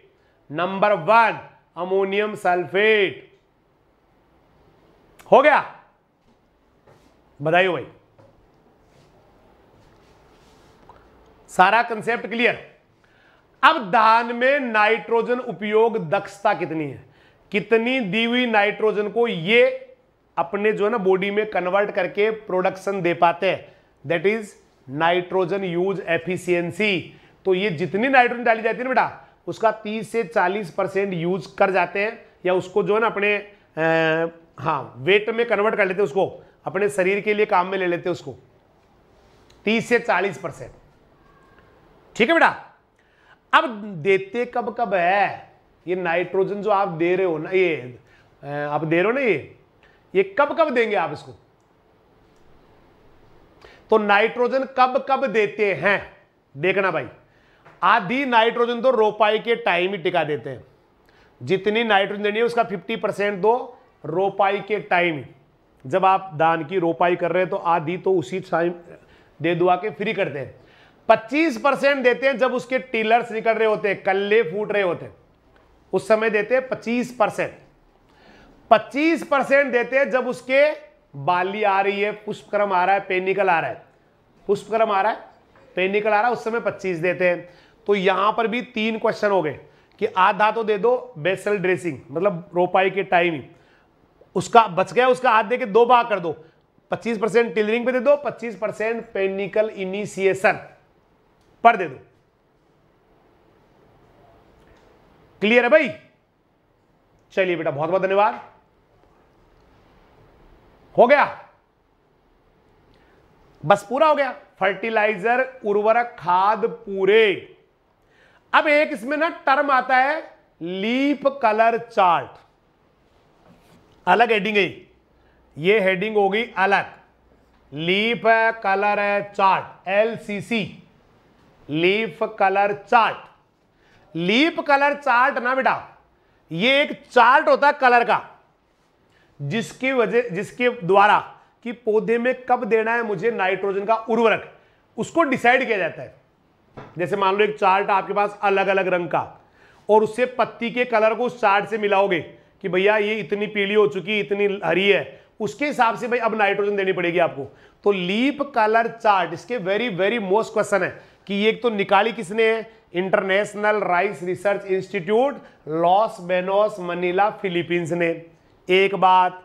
Speaker 1: number one ammonium sulphate हो गया बधाई हो भाई सारा कंसेप्ट क्लियर अब धान में नाइट्रोजन उपयोग दक्षता कितनी है कितनी दी हुई नाइट्रोजन को ये अपने जो है ना बॉडी में कन्वर्ट करके प्रोडक्शन दे पाते हैं that is nitrogen use efficiency तो ये जितनी नाइट्रोजन डाली जाती है ना बेटा उसका 30 से 40 परसेंट यूज कर जाते हैं या उसको जो है ना अपने आ, हाँ वेट में कन्वर्ट कर लेते हैं उसको अपने शरीर के लिए काम में ले लेते उसको तीस से चालीस परसेंट ठीक है बेटा अब देते कब कब है ये नाइट्रोजन जो आप दे रहे हो ना ये आप दे रहे हो ना ये ये कब कब देंगे आप इसको तो नाइट्रोजन कब कब देते हैं देखना भाई आधी नाइट्रोजन तो रोपाई के टाइम ही टिका देते हैं जितनी नाइट्रोजन देनी है उसका 50 परसेंट दो रोपाई के टाइम ही जब आप दान की रोपाई कर रहे हैं तो आधी तो उसी टाइम दे दुआ के फ्री करते हैं पच्चीस परसेंट देते हैं जब उसके टीलर्स निकल रहे होते हैं कल्ले फूट रहे होते हैं उस समय देते हैं पच्चीस परसेंट पच्चीस परसेंट देते हैं जब उसके बाली आ रही है पुष्पक्रम आ रहा है पेनिकल आ रहा है पुष्पक्रम आ रहा है पेनिकल आ रहा है उस समय पच्चीस देते हैं तो यहां पर भी तीन क्वेश्चन हो गए कि आधा तो दे दो बेसल ड्रेसिंग मतलब रोपाई के टाइम ही उसका बच गया उसका हाथ देके दो भाग कर दो 25 परसेंट टेलरिंग पे दे दो 25 परसेंट पेनिकल इनिशिएशन पर दे दो क्लियर है भाई चलिए बेटा बहुत बहुत धन्यवाद हो गया बस पूरा हो गया फर्टिलाइजर उर्वरक खाद पूरे अब एक इसमें ना टर्म आता है लीप कलर चार्ट अलग हेडिंग है ये हेडिंग होगी अलग लीफ है कलर है chart L C C leaf colour chart leaf colour chart ना बेटा ये एक चार्ट होता है कलर का जिसकी वजह जिसके द्वारा कि पौधे में कब देना है मुझे नाइट्रोजन का उर्वरक उसको डिसाइड किया जाता है जैसे मान लो एक चार्ट आपके पास अलग अलग रंग का और उससे पत्ती के कलर को उस चार्ट से मिलाओगे कि भैया ये इतनी पीली हो चुकी इतनी हरी है उसके हिसाब से भाई अब नाइट्रोजन देनी पड़ेगी आपको तो लीप कलर चार्ट इसके वेरी वेरी मोस्ट क्वेश्चन है कि ये तो निकाली किसने है international rice research institute Los Banos Manila Philippines ने एक बात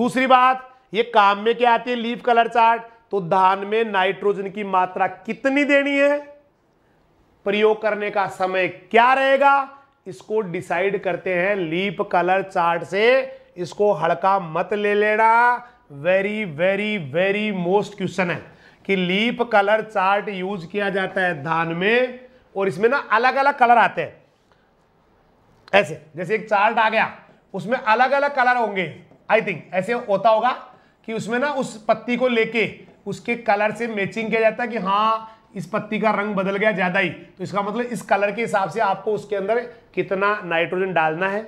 Speaker 1: दूसरी बात ये काम में क्या आती है लीफ कलर चार्ट तो धान में नाइट्रोजन की मात्रा कितनी देनी है प्रयोग करने का समय क्या रहेगा इसको डिसाइड करते हैं लीप कलर चार्ट से इसको हड़का मत ले लेना very very very most question है कि लीप कलर चार्ट यूज किया जाता है धान में और इसमें ना अलग अलग कलर आते हैं ऐसे जैसे एक चार्ट आ गया उसमें अलग अलग कलर होंगे आई थिंक ऐसे होता होगा कि उसमें ना उस पत्ती को लेके उसके कलर से मैचिंग किया जाता है कि हाँ इस पत्ती का रंग बदल गया ज़्यादा ही तो इसका मतलब इस कलर के हिसाब से आपको उसके अंदर कितना नाइट्रोजन डालना है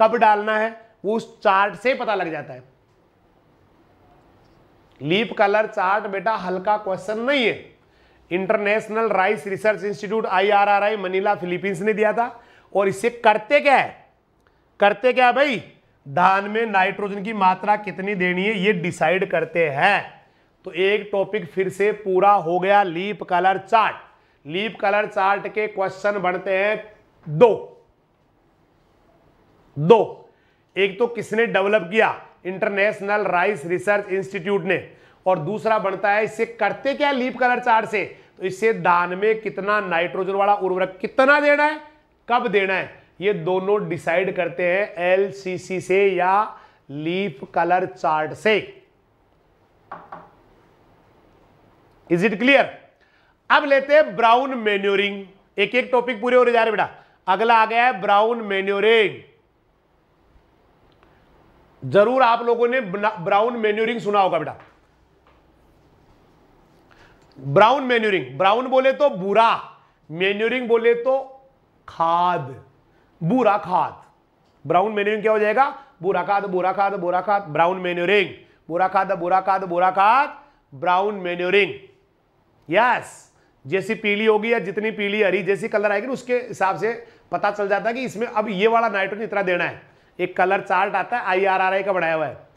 Speaker 1: कब डालना है वो उस चार्ट से पता लग जाता है लीप कलर चार्ट बेटा हल्का क्वेश्चन नहीं है international rice research institute IRRI Manila Philippines ने दिया था और इसे करते क्या है करते क्या भाई धान में नाइट्रोजन की मात्रा कितनी देनी है ये डिसाइड करते हैं तो एक टॉपिक फिर से पूरा हो गया leaf colour chart leaf colour chart के क्वेश्चन बनते हैं दो दो एक तो किसने डेवलप किया इंटरनेशनल राइस रिसर्च इंस्टीट्यूट ने और दूसरा बनता है इससे करते क्या लीप कलर चार्ट से तो इससे दान में कितना नाइट्रोजन वाला उर्वरक कितना देना है कब देना है ये दोनों डिसाइड करते हैं एलसीसी से या लीफ कलर चार्ट से इज इट क्लियर अब लेते हैं ब्राउन मेन्योरिंग एक एक टॉपिक पूरे हो रहे जा रहे बेटा अगला आ गया है ब्राउन मेन्योरिंग जरूर आप लोगों ने ब्राउन मेन्योरिंग सुना होगा बेटा ब्राउन मेन्यूरिंग ब्राउन बोले तो बुरा मेन्यूरिंग बोले तो खाद बुरा खाद ब्राउन मेन्यूरिंग क्या हो जाएगा बुरा खाद बुरा खाद बुरा खाद ब्राउन मेन्यूरिंग बुरा खाद बुरा खाद बुरा खाद ब्राउन मेन्यूरिंग यस जैसी पीली होगी या जितनी पीली हरी जैसी कलर आएगी ना उसके हिसाब से पता चल जाता है कि इसमें अब ये वाला नाइट्रोजन इतना देना है एक कलर चार्ट आता है आई का बढ़ाया हुआ है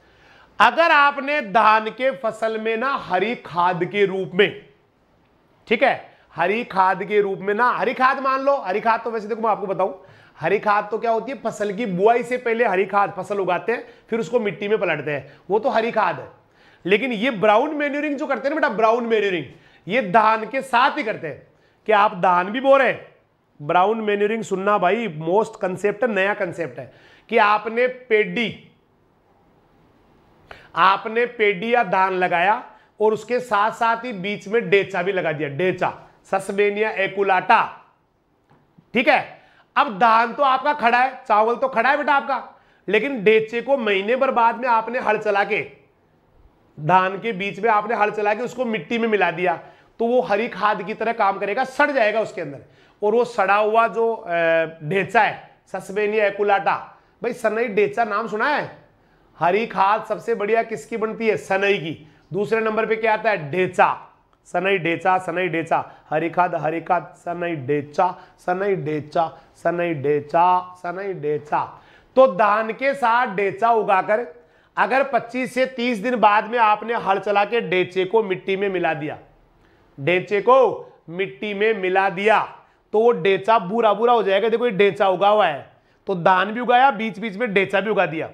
Speaker 1: अगर आपने धान के फसल में ना हरी खाद के रूप में ठीक है हरी खाद के रूप में ना हरी खाद मान लो हरी खाद तो वैसे देखो मैं आपको बताऊं हरी खाद तो क्या होती है फसल की बुआई से पहले हरी खाद फसल उगाते हैं फिर उसको मिट्टी में पलटते हैं वो तो हरी खाद है लेकिन ये ब्राउन मेन्यूरिंग जो करते हैं ना बेटा ब्राउन मेन्यूरिंग ये धान के साथ ही करते हैं कि आप धान भी बो रहे हैं ब्राउन मेन्यूरिंग सुनना भाई मोस्ट कंसेप्ट नया कंसेप्ट है कि आपने पेडी आपने पेडी या धान लगाया और उसके साथ साथ ही बीच में डेचा भी लगा दिया डेचा ससबेनिया एकुलाटा ठीक है अब धान तो आपका खड़ा है चावल तो खड़ा है बेटा आपका लेकिन डेचे को महीने भर बाद में आपने हल चला के धान के बीच में आपने हल चला के उसको मिट्टी में मिला दिया तो वो हरी खाद की तरह काम करेगा सड़ जाएगा उसके अंदर और वो सड़ा हुआ जो ढेचा है ससबेनिया एकुलाटा भाई सनई ढेचा नाम सुना है हरी खाद सबसे बढ़िया किसकी बनती है सनई की दूसरे नंबर पे क्या आता है ढेचा सनई ढेचा सनई ढेचा हरी खाद हरी खाद सनई ढेचा सनई ढेचा सनई ढेचा सनई ढेचा तो धान के साथ ढेचा उगाकर अगर 25 से 30 दिन बाद में आपने हल चला के डेचे को मिट्टी में मिला दिया ढेंचे को मिट्टी में मिला दिया तो वो ढेंचा बुरा बुरा हो जाएगा देखो ये ढेंचा उगा हुआ है तो धान भी उगाया बीच बीच में ढेंचा भी उगा दिया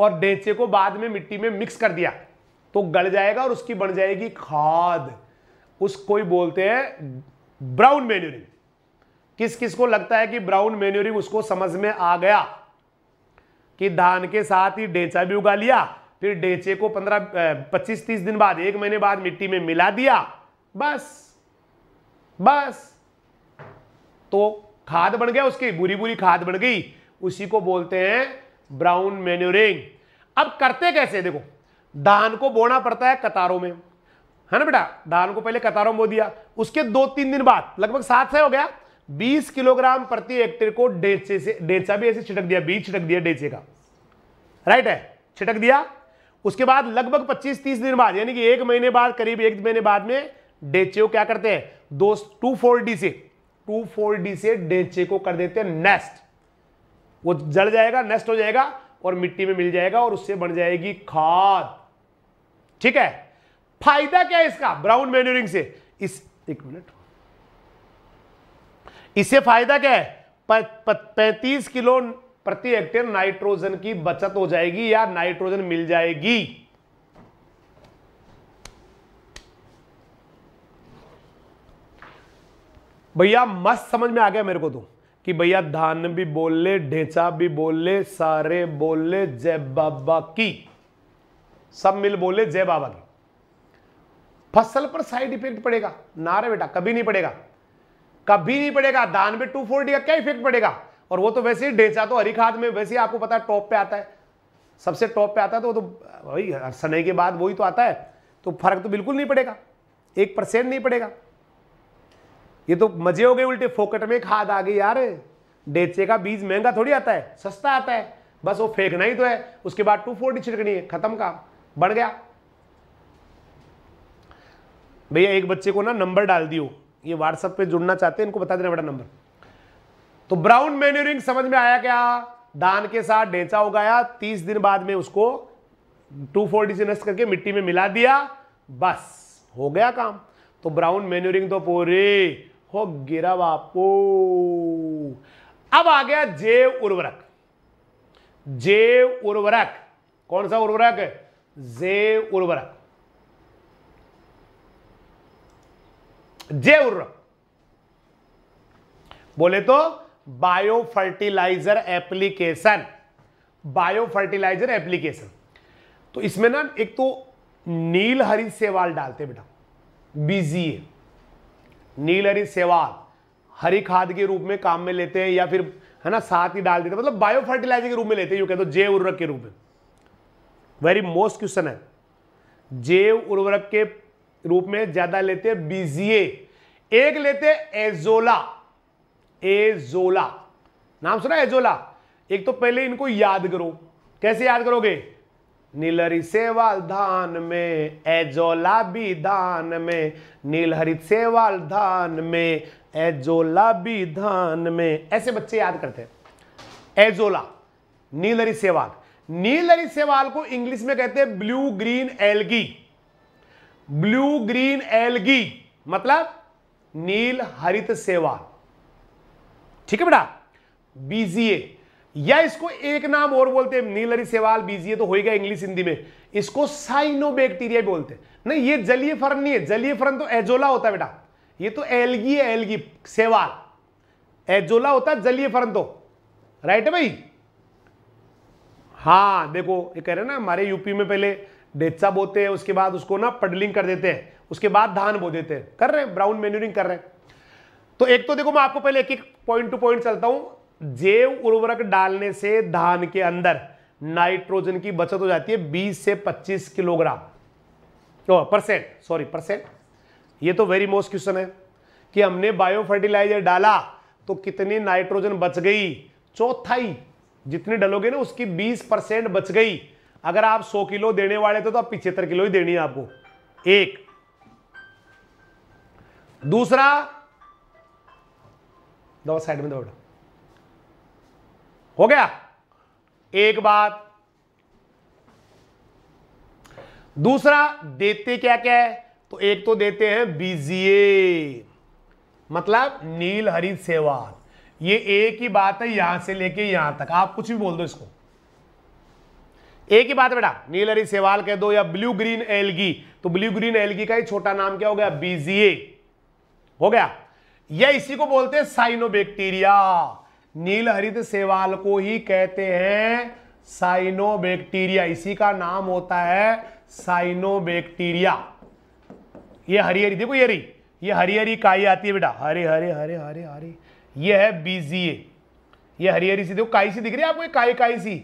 Speaker 1: और ढेंचे को बाद में मिट्टी में मिक्स कर दिया तो गल जाएगा और उसकी बन जाएगी खाद उसको ही बोलते हैं ब्राउन मेन्यूरिंग किस किस को लगता है कि ब्राउन मेन्यूरिंग उसको समझ में आ गया कि धान के साथ ही ढेंचा भी उगा लिया फिर ढेंचे को पंद्रह पच्चीस तीस दिन बाद एक महीने बाद मिट्टी में मिला दिया बस बस तो खाद बन गया उसकी बुरी बुरी खाद बन गई उसी को बोलते हैं ब्राउन मेन्यूरिंग अब करते कैसे देखो धान को बोना पड़ता है कतारों में है ना बेटा धान को पहले कतारों में बो दिया उसके दो तीन दिन बाद लगभग सात से हो गया 20 किलोग्राम प्रति हेक्टेयर को डेचे से डेचा भी ऐसे छिटक दिया बीज छिटक दिया डेचे का राइट है छिटक दिया उसके बाद लगभग 25-30 दिन बाद यानी कि एक महीने बाद करीब एक महीने बाद में डेचे को क्या करते हैं दो टू फोर डी से टू फोर डी से डेचे को कर देते हैं नेस्ट वो जल जाएगा नेस्ट हो जाएगा और मिट्टी में मिल जाएगा और उससे बन जाएगी खाद ठीक है फायदा क्या है इसका ब्राउन मेन्यूरिंग से इस एक मिनट इससे फायदा क्या है पैंतीस किलो प्रति हेक्टेयर नाइट्रोजन की बचत हो जाएगी या नाइट्रोजन मिल जाएगी भैया मस्त समझ में आ गया मेरे को तो कि भैया धान भी बोल ले ढेचा भी बोल ले सारे बोल ले जय बाबा की सब मिल बोले जय बाबा की फसल पर साइड इफेक्ट पड़ेगा ना रे बेटा कभी नहीं पड़ेगा कभी नहीं पड़ेगा धान पे टू फोर्टी का क्या इफेक्ट पड़ेगा और वो तो वैसे ही ढेचा तो हरी खाद में वैसे ही आपको पता है टॉप पे आता है सबसे टॉप पे आता है तो वो तो भाई सनई के बाद वही तो आता है तो फर्क तो बिल्कुल नहीं पड़ेगा एक परसेंट नहीं पड़ेगा ये तो मजे हो गए उल्टे फोकट में खाद आ गई यार डेचे का बीज महंगा थोड़ी आता है सस्ता आता है बस वो फेंकना ही तो है उसके बाद टू फोर्टी छिड़कनी है खत्म काम बढ़ गया भैया एक बच्चे को ना नंबर डाल दियो ये व्हाट्सएप पे जुड़ना चाहते हैं इनको बता देना बड़ा नंबर तो ब्राउन मेन्यूरिंग समझ में आया क्या धान के साथ ढेंचा उगाया तीस दिन बाद में उसको टू फोर्टी से नष्ट करके मिट्टी में मिला दिया बस हो गया काम तो ब्राउन मेन्यूरिंग तो पूरी हो गिरा बापो अब आ गया जैव उर्वरक जैव उर्वरक कौन सा उर्वरक है जैव उर्वरक जैव उर्वरक बोले तो bio fertiliser application bio fertiliser application तो इसमें ना एक तो नील हरी सेवाल डालते बेटा बीजीए नीलरी सेवाल हरी खाद के रूप में काम में लेते हैं या फिर है ना साथ ही डाल देते मतलब बायो फर्टिलाइजर के रूप में लेते हैं यू कहते हो जैव उर्वरक के रूप में वेरी मोस्ट क्वेश्चन है जैव उर्वरक के रूप में ज्यादा लेते हैं बीजीए एक लेते हैं एजोला एजोला नाम सुना एजोला एक तो पहले इनको याद करो कैसे याद करोगे नीलहरी सेवाल धान में एजोला भी धान में नीलहरित सेवाल धान में एजोला भी धान में ऐसे बच्चे याद करते हैं एजोला नीलहरी सेवाल नीलहरी सेवाल को इंग्लिश में कहते हैं blue green algae blue green algae मतलब नील हरित सेवाल ठीक है बेटा बीजीए या इसको एक नाम और बोलते हैं नीलरी सेवाल बीजिए तो होएगा इंग्लिश हिंदी में इसको साइनो बैक्टीरिया बोलते हैं नहीं ये जलीय फरन नहीं है जलीय फरन तो एजोला होता है बेटा ये तो एलगी है एलगी सेवाल एजोला होता है जलीय फरन तो राइट है भाई हाँ देखो ये कह रहे हैं ना हमारे यूपी में पहले डेचा बोते हैं उसके बाद उसको ना पडलिंग कर देते हैं उसके बाद धान बो देते हैं कर रहे हैं ब्राउन मेन्यूरिंग कर रहे हैं तो एक तो देखो मैं आपको पहले एक एक पॉइंट टू पॉइंट चलता हूं जैव उर्वरक डालने से धान के अंदर नाइट्रोजन की बचत हो जाती है 20 से 25 किलोग्राम तो परसेंट सॉरी परसेंट ये तो वेरी मोस्ट क्वेश्चन है कि हमने बायो फर्टिलाइजर डाला तो कितनी नाइट्रोजन बच गई चौथाई जितनी डलोगे ना उसकी 20 परसेंट बच गई अगर आप 100 किलो देने वाले थे तो आप पिछहत्तर किलो ही देनी है आपको एक दूसरा दो साइड में दौड़ा हो गया एक बात दूसरा देते क्या क्या है तो एक तो देते हैं बीजीए मतलब नील हरित सेवाल ये एक ही बात है यहां से लेके यहां तक आप कुछ भी बोल दो इसको एक ही बात बेटा नील हरित सेवाल कह दो या ब्लू ग्रीन एलगी तो ब्लू ग्रीन एलगी का ही छोटा नाम क्या हो गया बीजीए हो गया या इसी को बोलते हैं साइनोबैक्टीरिया नील हरित सेवाल को ही कहते हैं साइनोबैक्टीरिया इसी का नाम होता है साइनोबैक्टीरिया ये हरिहरी देखो ये रही ये हरी काई आती है बेटा हरे हरे हरे हरे हरे ये है बीजीए ये हरी सी देखो काई सी दिख रही है आपको ये काई काई सी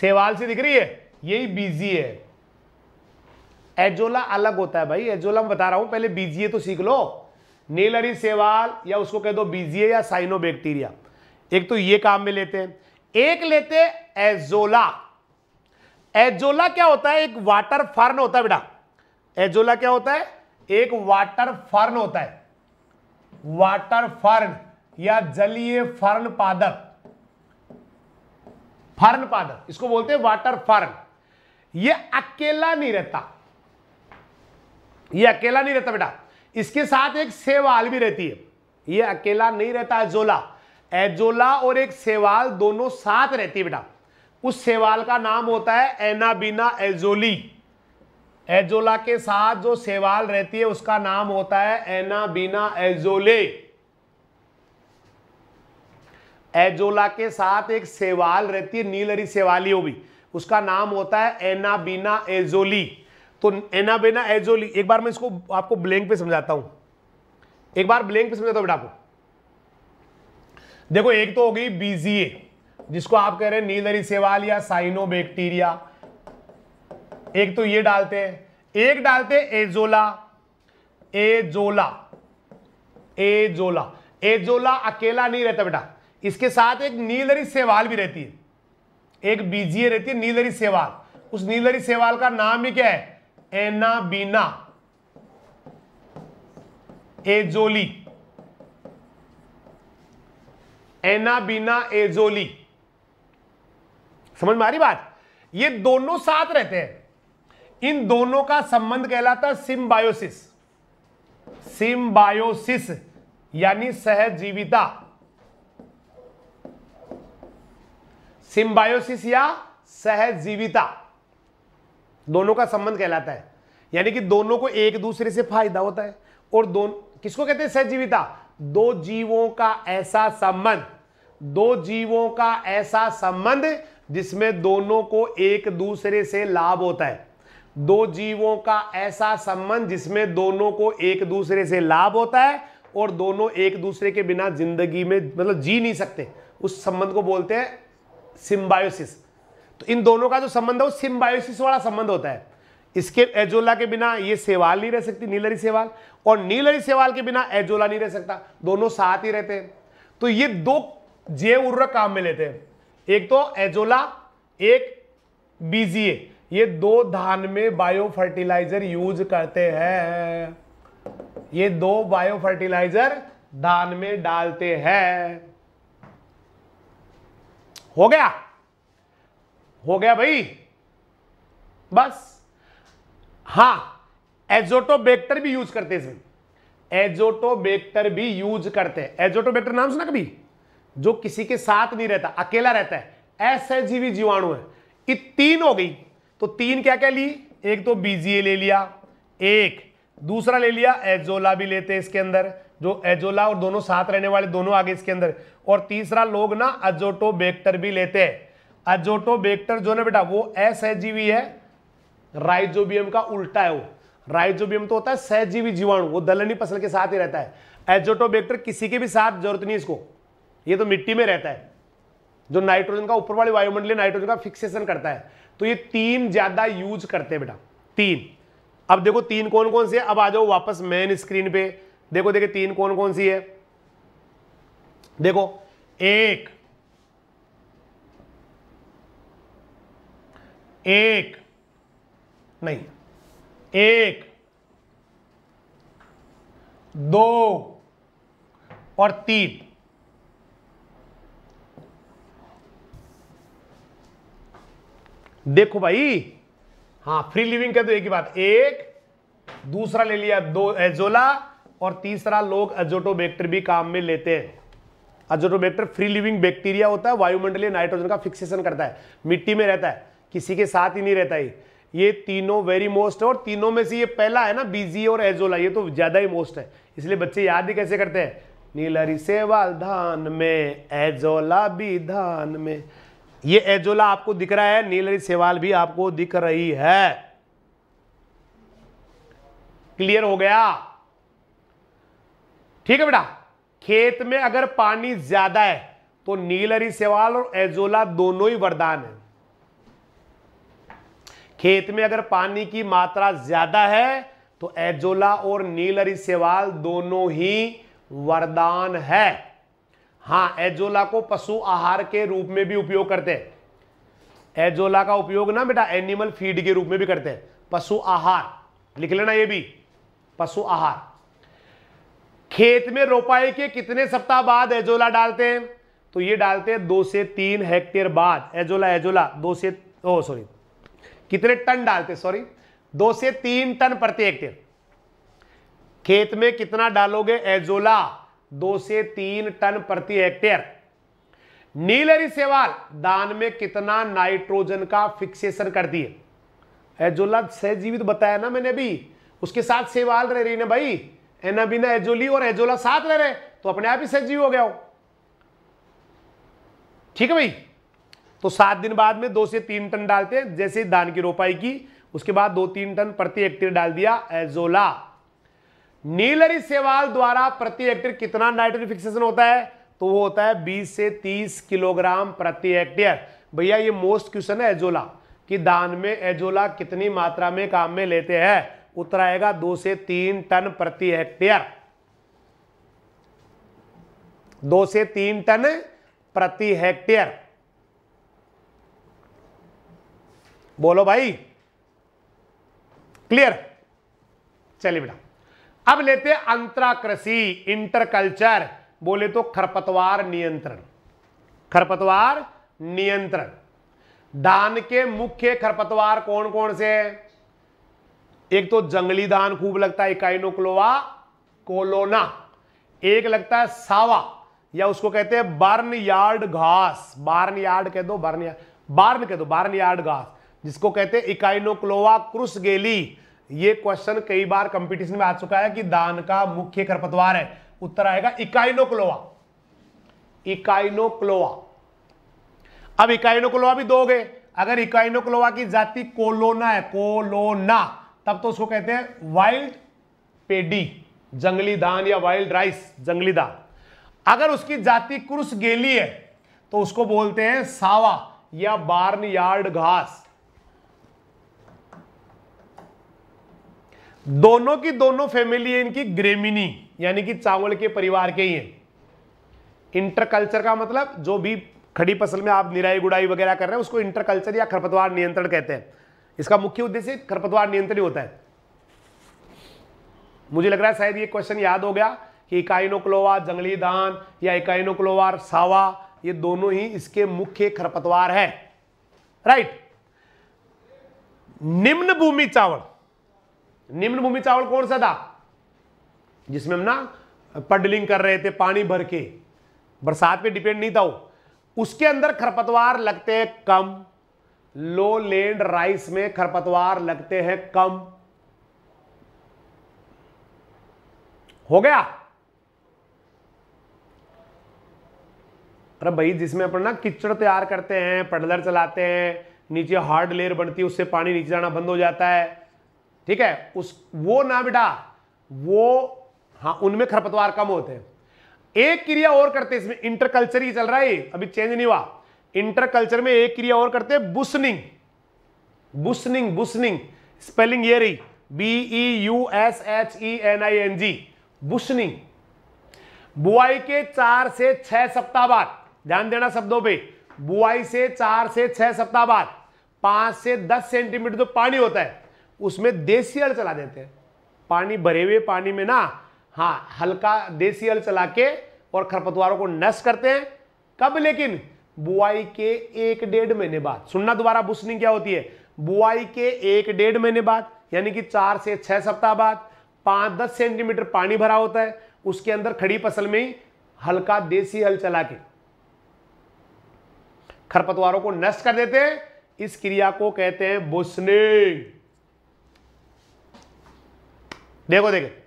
Speaker 1: सेवाल सी दिख रही है यही बीजीए है एजोला अलग होता है भाई एजोला मैं बता रहा हूं पहले बीजीए तो सीख लो नीलरी सेवाल या उसको कह दो बीजिए या बैक्टीरिया एक तो ये काम में लेते हैं एक लेते एजोला एजोला क्या होता है एक वाटर फर्न होता है बेटा एजोला क्या होता है एक वाटर फर्न होता है वाटर फर्न या जलीय फर्न पादर फर्न पादर इसको बोलते हैं वाटर फर्न ये अकेला नहीं रहता ये अकेला नहीं रहता बेटा इसके साथ एक सेवाल भी रहती है ये अकेला नहीं रहता एजोला एजोला और एक सेवाल दोनों साथ रहती है बेटा उस सेवाल का नाम होता है एनाबीना एजोली एजोला के साथ जो सेवाल रहती है उसका नाम होता है एनाबीना एजोले एजोला के साथ एक सेवाल रहती है नीलरी हो भी उसका नाम होता है एनाबीना एजोली तो बेना एजोली एक बार मैं इसको आपको ब्लैंक पे समझाता हूं एक बार ब्लैंक पे समझाता हूं बेटा को देखो एक तो हो गई बीजीए जिसको आप कह रहे हैं नीलरी सेवाल या साइनो बैक्टीरिया एक तो ये डालते हैं एक डालते हैं एजोला एजोला एजोला एजोला अकेला नहीं रहता बेटा इसके साथ एक नीलरी सेवाल भी रहती है एक बीजीए रहती है नीलरी सेवाल उस नीलरी सेवाल का नाम ही क्या है एनाबीना एजोली एनाबीना एजोली समझ में आ रही बात ये दोनों साथ रहते हैं इन दोनों का संबंध कहलाता है सिम्बायोसिस सिम्बायोसिस यानी सहजीविता सिम्बायोसिस या सहजीविता दोनों का संबंध कहलाता है यानी कि दोनों को एक दूसरे से फायदा होता है और दोनों किसको कहते हैं सहजीविता दो जीवों का ऐसा संबंध दो जीवों का ऐसा संबंध जिसमें दोनों को एक दूसरे से लाभ होता है दो जीवों का ऐसा संबंध जिसमें दोनों को एक दूसरे से लाभ होता है और दोनों एक दूसरे के बिना जिंदगी में मतलब जी नहीं सकते उस संबंध को बोलते हैं सिम्बायोसिस तो इन दोनों का जो संबंध है वो सिम्बायोसिस वाला संबंध होता है इसके एजोला के बिना ये सेवाल नहीं रह सकती नीलरी सेवाल और नीलरी सेवाल के बिना एजोला नहीं रह सकता दोनों साथ ही रहते हैं तो ये दो जैव उर्वरक काम में लेते हैं एक तो एजोला एक बीजीए ये दो धान में बायो फर्टिलाइजर यूज करते हैं ये दो बायो फर्टिलाइजर धान में डालते हैं हो गया हो गया भाई बस हां एजोटोबेक्टर भी यूज करते इसमें एजोटोबेक्टर भी यूज करते हैं एजोटोबेक्टर नाम सुना कभी जो किसी के साथ नहीं रहता अकेला रहता है जीवी जीवाणु है ये तीन हो गई तो तीन क्या क्या ली एक तो बीजीए ले लिया एक दूसरा ले लिया एजोला भी लेते हैं इसके अंदर जो एजोला और दोनों साथ रहने वाले दोनों आगे इसके अंदर और तीसरा लोग ना एजोटोबेक्टर भी लेते हैं अजोटो बेक्टर जो ना बेटा वो असहजीवी है राइजोबियम का उल्टा है वो राइजोबियम तो होता है सहजीवी जीवाणु वो दलहनी फसल के साथ ही रहता है एजोटोबेक्टर किसी के भी साथ जरूरत नहीं इसको ये तो मिट्टी में रहता है जो नाइट्रोजन का ऊपर वाली वायुमंडलीय नाइट्रोजन का फिक्सेशन करता है तो ये तीन ज्यादा यूज करते हैं बेटा तीन अब देखो तीन कौन कौन सी है अब आ जाओ वापस मेन स्क्रीन पे देखो देखे तीन कौन कौन सी है देखो एक एक नहीं एक दो और तीन देखो भाई हां फ्री लिविंग का तो एक ही बात एक दूसरा ले लिया दो एजोला और तीसरा लोग अजोटोबैक्टर भी काम में लेते हैं अजोटोबैक्टर फ्री लिविंग बैक्टीरिया होता है वायुमंडलीय नाइट्रोजन का फिक्सेशन करता है मिट्टी में रहता है किसी के साथ ही नहीं रहता है ये तीनों वेरी मोस्ट है और तीनों में से ये पहला है ना बीजी और एजोला ये तो ज़्यादा ही मोस्ट है इसलिए बच्चे याद ही कैसे करते हैं नीलरी सेवाल धान में एजोला भी धान में ये एजोला आपको दिख रहा है नीलरी सेवाल भी आपको दिख रही है क्लियर हो गया ठीक है बेटा खेत में अगर पानी ज्यादा है तो नीलरी सेवाल और एजोला दोनों ही वरदान है खेत में अगर पानी की मात्रा ज्यादा है तो एजोला और नीलरी सेवाल दोनों ही वरदान है हाँ एजोला को पशु आहार के रूप में भी उपयोग करते हैं एजोला का उपयोग ना बेटा एनिमल फीड के रूप में भी करते हैं पशु आहार लिख लेना ये भी पशु आहार खेत में रोपाई के कितने सप्ताह बाद एजोला डालते हैं तो ये डालते हैं दो से तीन हेक्टेयर बाद एजोला एजोला दो से ओ सॉरी कितने टन डालते सॉरी दो से तीन टन प्रति हेक्टेयर खेत में कितना डालोगे एजोला दो से तीन टन प्रति हेक्टेयर नीलरी सेवाल दान में कितना नाइट्रोजन का फिक्सेशन कर है एजोला सहजीवित बताया ना मैंने अभी उसके साथ सेवाल रह रही ना भाई एना बिना एजोली और एजोला साथ रह रहे तो अपने आप ही सहजीव हो गया हो ठीक है भाई तो सात दिन बाद में दो से तीन टन डालते हैं जैसे धान की रोपाई की उसके बाद दो तीन टन प्रति हेक्टेयर डाल दिया एजोला नीलरी सेवाल द्वारा प्रति हेक्टेयर कितना नाइट्रोजन फिक्सेशन होता है तो वो होता है बीस से तीस किलोग्राम प्रति हेक्टेयर भैया ये मोस्ट क्वेश्चन है एजोला कि दान में एजोला कितनी मात्रा में काम में लेते हैं उत्तर आएगा दो से तीन टन प्रति हेक्टेयर दो से तीन टन प्रति हेक्टेयर बोलो भाई क्लियर चलिए बेटा अब लेते अंतरा इंटरकल्चर बोले तो खरपतवार नियंत्रण खरपतवार नियंत्रण धान के मुख्य खरपतवार कौन कौन से हैं एक तो जंगली धान खूब लगता है इकाइनोक्लोवा कोलोना एक लगता है सावा या उसको कहते हैं बर्न यार्ड घास बार्न यार्ड कह दो बर्न यार्ड बार्न कह दो बार्न यार्ड घास जिसको कहते हैं इकाइनोक्लोवा क्रुस गेली ये क्वेश्चन कई बार कंपटीशन में आ चुका है कि दान का मुख्य खरपतवार है उत्तर आएगा इकाइनोक्लोवा इकाइनोक्लोवा अब इकाइनोक्लोवा भी दो गए अगर इकाइनोक्लोवा की जाति कोलोना है कोलोना तब तो उसको कहते हैं वाइल्ड पेडी जंगली धान या वाइल्ड राइस जंगली धान अगर उसकी जाति क्रुस गेली है तो उसको बोलते हैं सावा या बार्न यार्ड घास दोनों की दोनों फैमिली है इनकी ग्रेमिनी यानी कि चावल के परिवार के ही हैं इंटरकल्चर का मतलब जो भी खड़ी फसल में आप निराई गुड़ाई वगैरह कर रहे हैं उसको इंटरकल्चर या खरपतवार नियंत्रण कहते हैं इसका मुख्य उद्देश्य खरपतवार नियंत्रण ही होता है मुझे लग रहा है शायद ये क्वेश्चन याद हो गया कि इकाइनोक्लोवा जंगली धान या इकाइनोक्लोवार सावा ये दोनों ही इसके मुख्य खरपतवार है राइट निम्न भूमि चावल निम्न भूमि चावल कौन सा था जिसमें हम ना पडलिंग कर रहे थे पानी भर के बरसात पे डिपेंड नहीं था वो उसके अंदर खरपतवार लगते हैं कम लो लैंड राइस में खरपतवार लगते हैं कम हो गया अरे भाई जिसमें अपन ना किचड़ तैयार करते हैं पडलर चलाते हैं नीचे हार्ड लेयर बनती है उससे पानी नीचे जाना बंद हो जाता है ठीक है उस वो ना बेटा वो हाँ उनमें खरपतवार कम होते हैं एक क्रिया और करते इसमें इंटरकल्चर ही चल रहा है अभी चेंज नहीं हुआ इंटरकल्चर में एक क्रिया और करते हैं बुसनिंग बुसनिंग बुसनिंग स्पेलिंग ये रही B E U S H E N I N G beushening बुआई के चार से छह सप्ताह बाद ध्यान देना शब्दों पे बुआई से चार से छह सप्ताह बाद पांच से दस सेंटीमीटर जो तो पानी होता है उसमें देसी हल चला देते हैं पानी भरे हुए पानी में ना हाँ हल्का देसी हल चला के और खरपतवारों को नष्ट करते हैं कब लेकिन बुआई के एक डेढ़ महीने बाद सुनना दोबारा बुशनिंग क्या होती है बुआई के एक डेढ़ महीने बाद यानी कि चार से छह सप्ताह बाद पांच दस सेंटीमीटर पानी भरा होता है उसके अंदर खड़ी फसल में ही हल्का देसी हल चला के खरपतवारों को नष्ट कर देते हैं इस क्रिया को कहते हैं बुशनिंग देखो देखे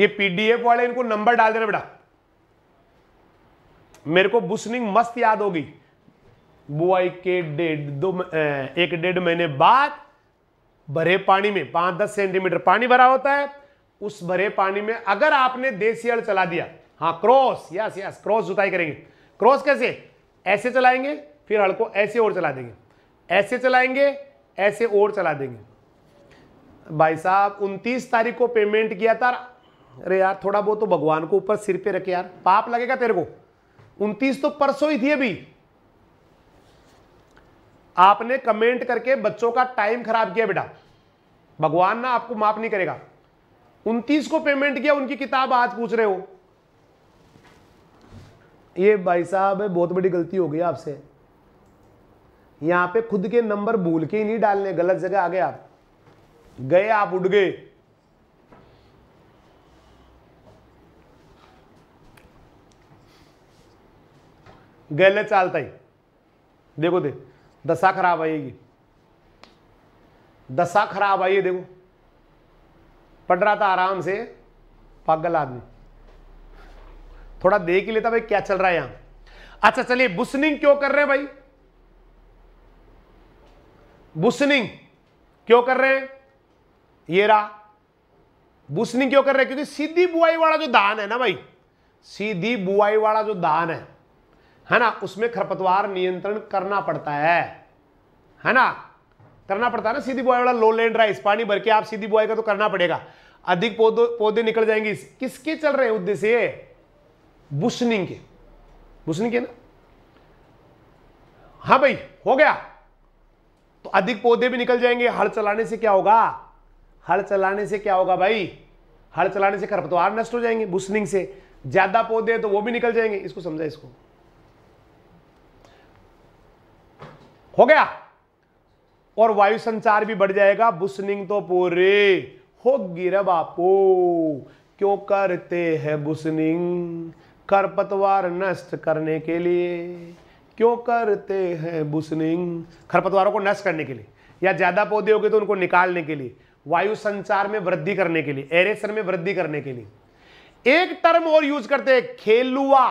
Speaker 1: ये पीडीएफ वाले इनको नंबर डाल देना बेटा मेरे को बुशनिंग मस्त याद होगी बुआई के डेढ़ दो एक डेढ़ महीने बाद भरे पानी में पांच दस सेंटीमीटर पानी भरा होता है उस भरे पानी में अगर आपने देसी हल चला दिया हाँ क्रॉस यस यस क्रॉस जुताई करेंगे क्रॉस कैसे ऐसे चलाएंगे फिर हल को ऐसे और चला देंगे ऐसे चलाएंगे ऐसे और चला देंगे भाई साहब उनतीस तारीख को पेमेंट किया था अरे यार थोड़ा बहुत तो भगवान को ऊपर सिर पे रखे यार पाप लगेगा तेरे को उनतीस तो परसों ही थी अभी आपने कमेंट करके बच्चों का टाइम खराब किया बेटा भगवान ना आपको माफ नहीं करेगा उनतीस को पेमेंट किया उनकी किताब आज पूछ रहे हो ये भाई साहब बहुत बड़ी गलती हो गई आपसे यहां पे खुद के नंबर भूल के ही नहीं डालने गलत जगह आ गए आप गए आप उठ गए गैले चालता ही देखो दे दशा खराब आएगी दशा खराब आई है देखो पढ़ रहा था आराम से पागल आदमी थोड़ा देख ही लेता भाई क्या चल रहा है यहां अच्छा चलिए बुशनिंग क्यों कर रहे हैं भाई बुसनिंग क्यों कर रहे हैं ये रहा बुसनिंग क्यों कर रहे हैं क्योंकि सीधी बुआई वाला जो धान है ना भाई सीधी बुआई वाला जो धान है है ना उसमें खरपतवार नियंत्रण करना पड़ता है है ना करना पड़ता है ना सीधी बुआई वाला लो लैंड राइस पानी भर के आप सीधी बुआई का तो करना पड़ेगा अधिक पौधे निकल जाएंगे किसके चल रहे हैं उद्देश्य बुसनिंग के बुसनिंग के ना हाँ भाई हो गया अधिक पौधे भी निकल जाएंगे हल चलाने से क्या होगा हल चलाने से क्या होगा भाई हल चलाने से खरपतवार नष्ट हो जाएंगे बुसनिंग से ज्यादा पौधे तो वो भी निकल जाएंगे इसको समझा इसको हो गया और वायु संचार भी बढ़ जाएगा बुसनिंग तो पूरे हो गिर बापू क्यों करते हैं बुशनिंग खरपतवार नष्ट करने के लिए क्यों करते हैं बुसनिंग खरपतवारों को नष्ट करने के लिए या ज़्यादा पौधे हो गए तो उनको निकालने के लिए वायु संचार में वृद्धि करने के लिए एरेसन में वृद्धि करने के लिए एक टर्म और यूज करते हैं खेलुआ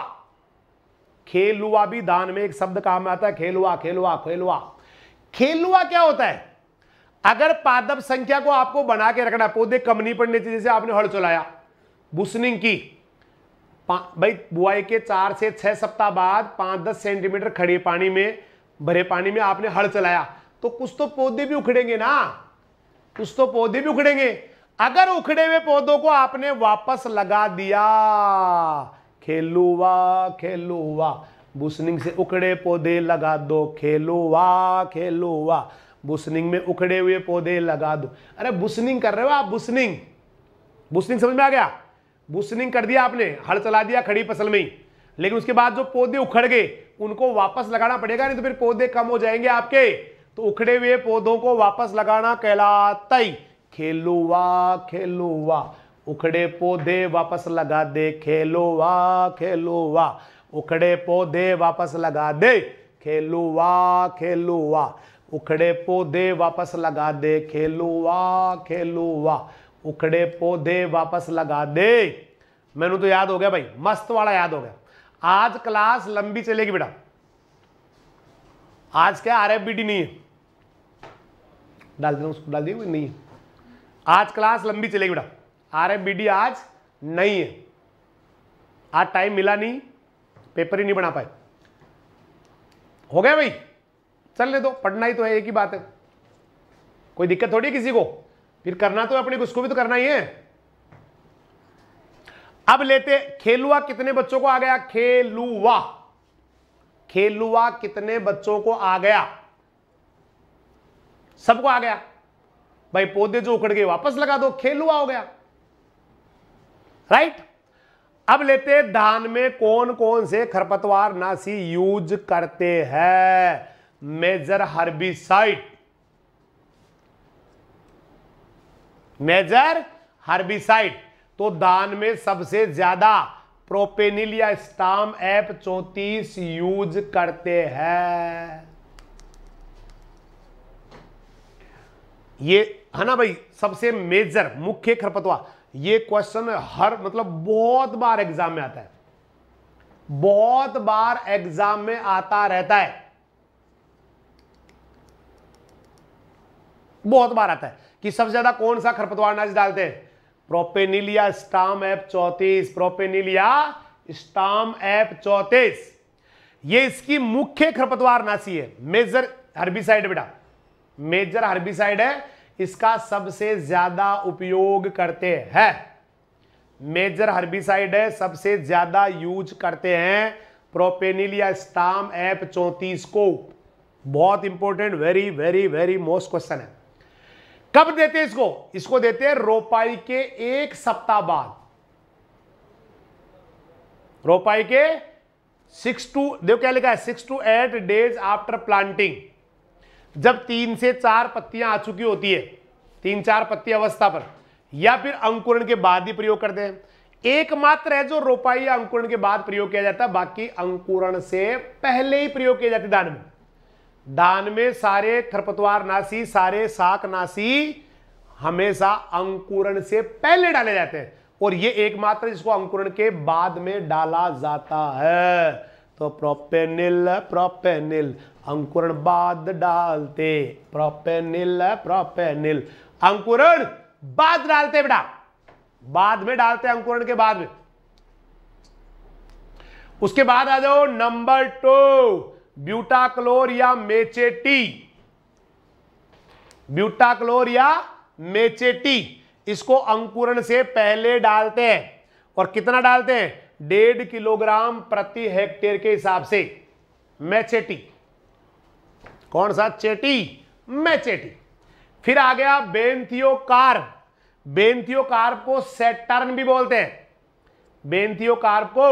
Speaker 1: खेलुआ भी दान में एक शब्द काम आता है खेलुआ खेलुआ खेलुआ खेलुआ क्या होता है अगर पादप संख्या को आपको बना के रखना पौधे कम नहीं पड़ने चाहिए जैसे आपने हड़ चलाया बुसनिंग की भाई बुआई के चार से छह सप्ताह बाद पांच दस सेंटीमीटर खड़े पानी में भरे पानी में आपने हड़ चलाया तो कुछ तो पौधे भी उखड़ेंगे ना कुछ तो पौधे भी उखड़ेंगे अगर उखड़े हुए पौधों को आपने वापस लगा दिया खेलू वाह खेलू वाह बुसनिंग से उखड़े पौधे लगा दो खेलो वाह खेलो वाह बुसनिंग में उखड़े हुए पौधे लगा दो अरे बुसनिंग कर रहे हो आप बुसनिंग बुसनिंग समझ में आ गया बूसनिंग कर दिया आपने हल चला दिया खड़ी फसल में ही लेकिन उसके बाद जो पौधे उखड़ गए उनको वापस लगाना पड़ेगा नहीं तो फिर पौधे कम हो जाएंगे आपके तो उखड़े हुए पौधों को वापस लगाना कहलाता ही खेलो वाह खेलो वाह उखड़े पौधे वापस लगा दे खेलो वाह खेलो वाह उखड़े पौधे वापस लगा दे खेलो वाह खेलो वाह उखड़े पौधे वापस लगा दे खेलो वाह खेलो वाह उखड़े पौधे वापस लगा दे मैनू तो याद हो गया भाई मस्त वाला याद हो गया आज क्लास लंबी चलेगी बेटा आज क्या आर एफ बी डी नहीं है डाल देना उसको डाल दिया नहीं है आज क्लास लंबी चलेगी बेटा आर एफ बी डी आज नहीं है आज टाइम मिला नहीं पेपर ही नहीं बना पाए हो गया भाई चल ले दो पढ़ना ही तो है एक ही बात है कोई दिक्कत थोड़ी है किसी को फिर करना तो अपने उसको भी तो करना ही है अब लेते खेलुआ कितने बच्चों को आ गया खेलुआ खेलुआ कितने बच्चों को आ गया सबको आ गया भाई पौधे जो उखड़ गए वापस लगा दो खेलुआ हो गया राइट अब लेते धान में कौन कौन से खरपतवार नासी यूज करते हैं मेजर हर्बिसाइड मेजर हर्बिसाइड तो दान में सबसे ज्यादा प्रोपेनिल या स्टाम एप चौतीस यूज करते हैं ये है ना भाई सबसे मेजर मुख्य खरपतवा ये क्वेश्चन हर मतलब बहुत बार एग्जाम में आता है बहुत बार एग्जाम में आता रहता है बहुत बार आता है कि सबसे ज़्यादा कौन सा खरपतवार नाश डालते हैं प्रोपेनिलिया स्टाम एप चौतीस प्रोपेनिलिया स्टाम एप चौतीस ये इसकी मुख्य खरपतवार नाशी है मेजर हर्बिसाइड बेटा मेजर हर्बिसाइड है इसका सबसे ज्यादा उपयोग करते हैं मेजर हर्बिसाइड है सबसे ज्यादा यूज करते हैं प्रोपेनिलिया स्टाम एप चौतीस को बहुत important very very very most question है कब देते हैं इसको इसको देते हैं रोपाई के एक सप्ताह बाद रोपाई के सिक्स टू देखो क्या लिखा है six to eight days after planting जब तीन से चार पत्तियां आ चुकी होती है तीन चार पत्ती अवस्था पर या फिर अंकुरण के बाद ही प्रयोग करते हैं एकमात्र है जो रोपाई या अंकुरण के बाद प्रयोग किया जाता है बाकी अंकुरण से पहले ही प्रयोग किया जाते दान में दान में सारे खरपतवार नाशी सारे साक नाशी हमेशा अंकुरण से पहले डाले जाते हैं और ये एकमात्र जिसको अंकुरण के बाद में डाला जाता है तो प्रोपेनिल प्रोपेनिल अंकुरण बाद डालते प्रोपेनिल प्रोपेनिल अंकुरण बाद डालते बेटा बाद में डालते अंकुरण के बाद में उसके बाद आ जाओ नंबर टू ब्यूटाक्लोर या मेचेटी ब्यूटाक्लोर या मेचेटी इसको अंकुरण से पहले डालते हैं और कितना डालते हैं डेढ़ किलोग्राम प्रति हेक्टेयर के हिसाब से मैचेटी कौन सा चेटी मैचेटी फिर आ गया बेंथियो बेंथियोकार्प को सेटर्न भी बोलते हैं बेंथियोकार्प को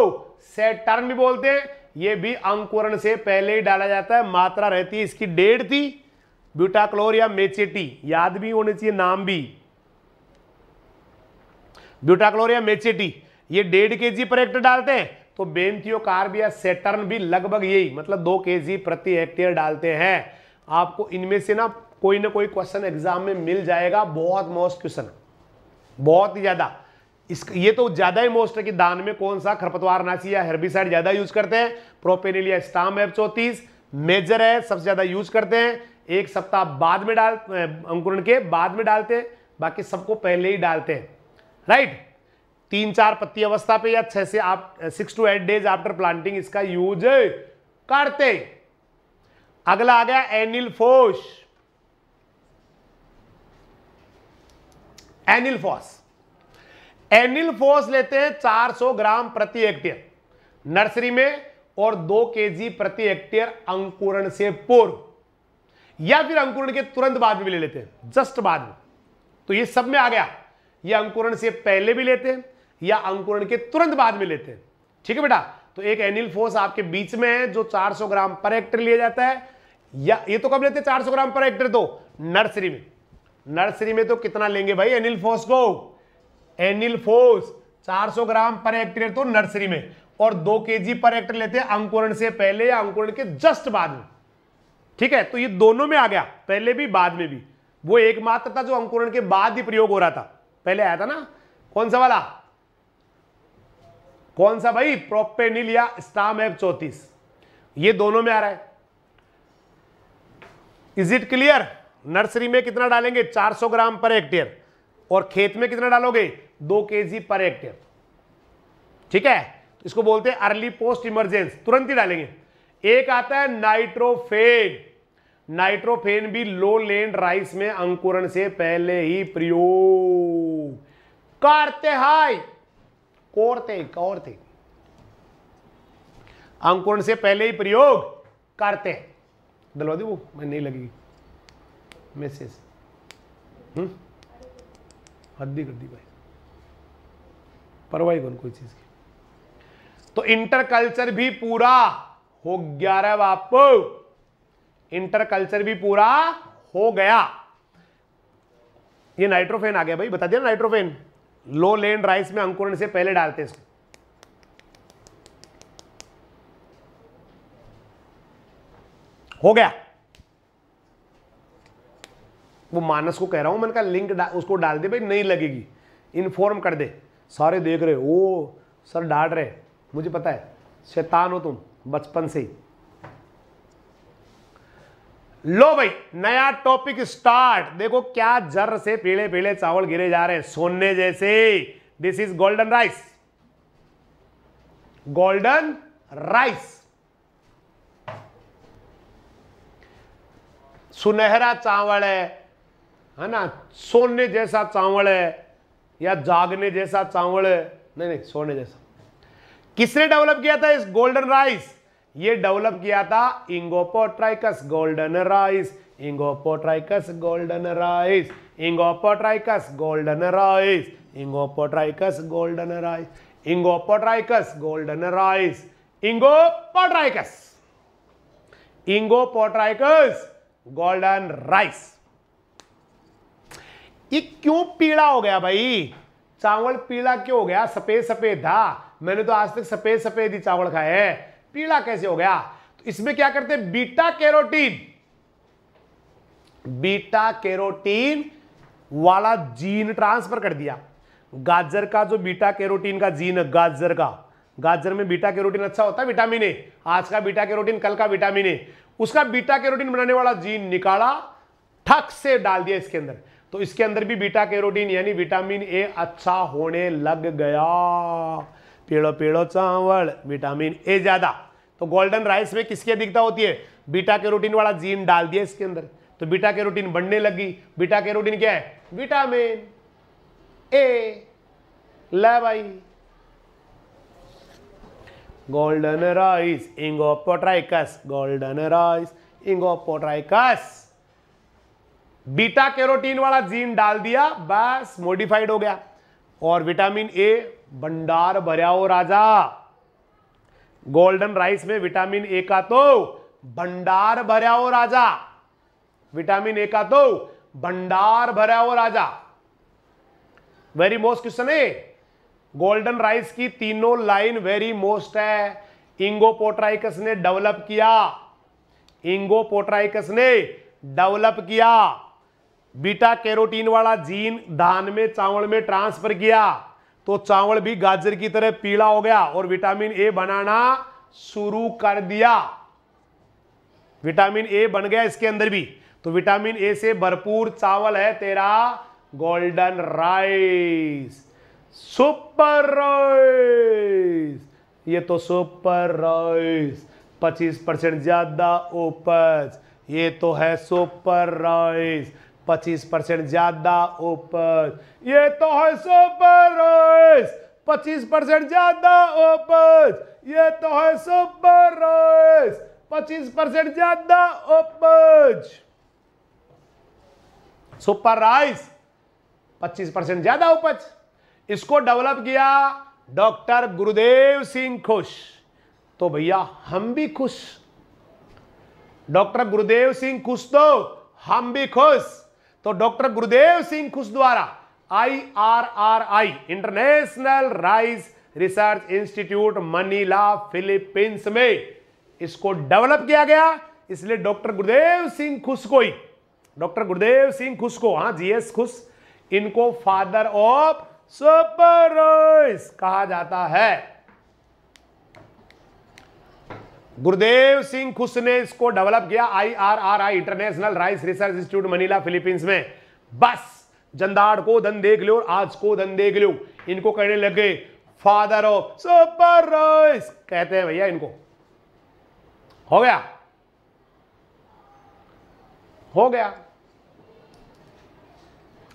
Speaker 1: सेटर्न भी बोलते हैं ये भी अंकुरण से पहले ही डाला जाता है मात्रा रहती है इसकी डेढ़ थी ब्यूटाक्लोर या मेचेटी याद भी होने चाहिए नाम भी ब्यूटाक्लोर या मेचेटी ये डेढ़ के जी पर हेक्टर डालते हैं तो कार्ब या सेटर्न भी लगभग यही मतलब दो के जी प्रति हेक्टेयर डालते हैं आपको इनमें से ना कोई ना कोई क्वेश्चन एग्जाम में मिल जाएगा बहुत मोस्ट क्वेश्चन बहुत ही ज़्यादा इस ये तो ज़्यादा ही मोस्ट है कि दान में कौन सा खरपतवार नाशी या हर्बिसाइड ज़्यादा यूज करते हैं प्रोपेनिलिया स्टाम एफ चौतीस मेजर है सबसे ज़्यादा यूज करते हैं एक सप्ताह बाद में डाल अंकुरण के बाद में डालते हैं बाकी सबको पहले ही डालते हैं राइट तीन चार पत्ती अवस्था पे या छह से आप six to eight days after planting इसका यूज करते अगला आ गया एनिल फोश एनिल फॉस एनिल फोस लेते हैं 400 ग्राम प्रति हेक्टेयर नर्सरी में और 2 केजी प्रति हेक्टेयर अंकुरण से पूर्व या फिर अंकुरण के तुरंत बाद में भी ले लेते हैं जस्ट बाद में तो ये सब में आ गया ये अंकुरण से पहले भी लेते हैं या अंकुरण के तुरंत बाद में लेते हैं ठीक है बेटा तो एक एनिल फोस आपके बीच में है जो 400 ग्राम पर हेक्टेयर लिया जाता है या ये तो कब लेते हैं सौ ग्राम पर हेक्टेयर तो नर्सरी में नर्सरी में तो कितना लेंगे भाई एनिल फोस को एनिल चार 400 ग्राम पर हेक्टेयर तो नर्सरी में और दो केजी पर हेक्टेयर लेते हैं अंकुरण से पहले या अंकुरण के जस्ट बाद में ठीक है तो ये दोनों में आ गया पहले भी बाद में भी वो एकमात्र था जो अंकुरण के बाद ही प्रयोग हो रहा था पहले आया था ना कौन सा वाला कौन सा भाई प्रोपेनिल या स्टाम एफ चौतीस ये दोनों में आ रहा है इज इट क्लियर नर्सरी में कितना डालेंगे 400 ग्राम पर हेक्टेयर और खेत में कितना डालोगे दो के पर हेक्टेयर ठीक है तो इसको बोलते हैं अर्ली पोस्ट इमरजेंस तुरंत ही डालेंगे एक आता है नाइट्रोफेन नाइट्रोफेन भी लो लेंड राइस में अंकुरण से पहले ही प्रयोग करते हाई कोरते कोरते अंकुरण से पहले ही प्रयोग करते हैं डलवा दी वो मैं नहीं लगेगी मैसेज हम्म हद ही कर दी भाई परवाही कौन कोई चीज की तो इंटर कल्चर भी पूरा हो गया बाप इंटर कल्चर भी पूरा हो गया ये नाइट्रोफेन आ गया भाई बता दिया नाइट्रोफेन लो लेन राइस में अंकुरण से पहले डालते इसको हो गया वो मानस को कह रहा हूँ मैंने कहा लिंक डा, उसको डाल दे भाई नहीं लगेगी इन्फॉर्म कर दे सारे देख रहे ओ सर डांट रहे मुझे पता है शैतान हो तुम बचपन से ही लो भाई नया टॉपिक स्टार्ट देखो क्या जर से पीले पीले चावल गिरे जा रहे हैं सोने जैसे this is golden rice golden rice सुनहरा चावल है है ना सोने जैसा चावल है या जागने जैसा चावल है नहीं नहीं सोने जैसा किसने डेवलप किया था इस गोल्डन राइस ये डेवलप किया था Ingo Potrykus golden rice Ingo Potrykus golden rice Ingo Potrykus golden rice Ingo Potrykus golden rice Ingo Potrykus golden rice Ingo Potrykus Ingo Potrykus golden rice ये क्यों पीला हो गया भाई चावल पीला क्यों हो गया सफेद सफेद था मैंने तो आज तक सफेद सफेद ही चावल खाए है पीला कैसे हो गया तो इसमें क्या करते हैं बीटा कैरोटीन बीटा कैरोटीन वाला जीन ट्रांसफर कर दिया गाजर का जो बीटा कैरोटीन का जीन गाजर का गाजर में बीटा कैरोटीन अच्छा होता है विटामिन ए आज का बीटा कैरोटीन कल का विटामिन ए उसका बीटा कैरोटीन बनाने वाला जीन निकाला ठक से डाल दिया इसके अंदर तो इसके अंदर भी बीटा कैरोटीन यानी विटामिन ए अच्छा होने लग गया पेड़ो पेड़ो चावल विटामिन ए ज्यादा तो गोल्डन राइस में किसकी अधिकता होती है बीटा कैरोटीन वाला जीन डाल दिया इसके अंदर तो बीटा कैरोटीन बढ़ने लगी बीटा कैरोटीन क्या है विटामिन ए ला भाई golden rice Ingo Potrykus golden rice Ingo Potrykus beta carotene वाला जीन डाल दिया बस मोडिफाइड हो गया और विटामिन ए भंडार भरा हो राजा गोल्डन राइस में विटामिन ए का तो भंडार भरा हो राजा विटामिन ए का तो भंडार भरा हो राजा वेरी मोस्ट क्वेश्चन है गोल्डन राइस की तीनों लाइन वेरी मोस्ट है इंगो पोट्राइकस ने डेवलप किया इंगो पोट्राइकस ने डेवलप किया बीटा कैरोटीन वाला जीन धान में चावल में ट्रांसफर किया तो चावल भी गाजर की तरह पीला हो गया और विटामिन ए बनाना शुरू कर दिया विटामिन ए बन गया इसके अंदर भी तो विटामिन ए से भरपूर चावल है तेरा गोल्डन राइस सुपर राइस ये तो सुपर राइस 25 परसेंट ज्यादा उपज ये तो है सुपर राइस पच्चीस परसेंट ज़्यादा ऊपर ये तो है सुपर राइस पच्चीस परसेंट ज़्यादा उपज ये तो है सुपर राइस पच्चीस परसेंट ज़्यादा ऊपर सुपर राइस पच्चीस परसेंट ज़्यादा उपज इसको डेवलप किया डॉक्टर गुरुदेव सिंह खुश तो भैया हम भी खुश डॉक्टर गुरुदेव सिंह खुश तो हम भी खुश तो डॉक्टर गुरुदेव सिंह खुश द्वारा I R R I International rice research Institute Manila Philippines में इसको डेवलप किया गया इसलिए डॉक्टर गुरुदेव सिंह खुश को ही डॉक्टर गुरुदेव सिंह खुश को हाँ जीएस खुश इनको फादर ऑफ सुपर कहा जाता है गुरुदेव सिंह खुश ने इसको डेवलप किया I International rice research Institute Manila Philippines में बस जंदाड़ को धन देख लो आज को धन देख लो इनको कहने लग गए फादर ऑफ सुपर राइस कहते हैं भैया इनको हो गया हो गया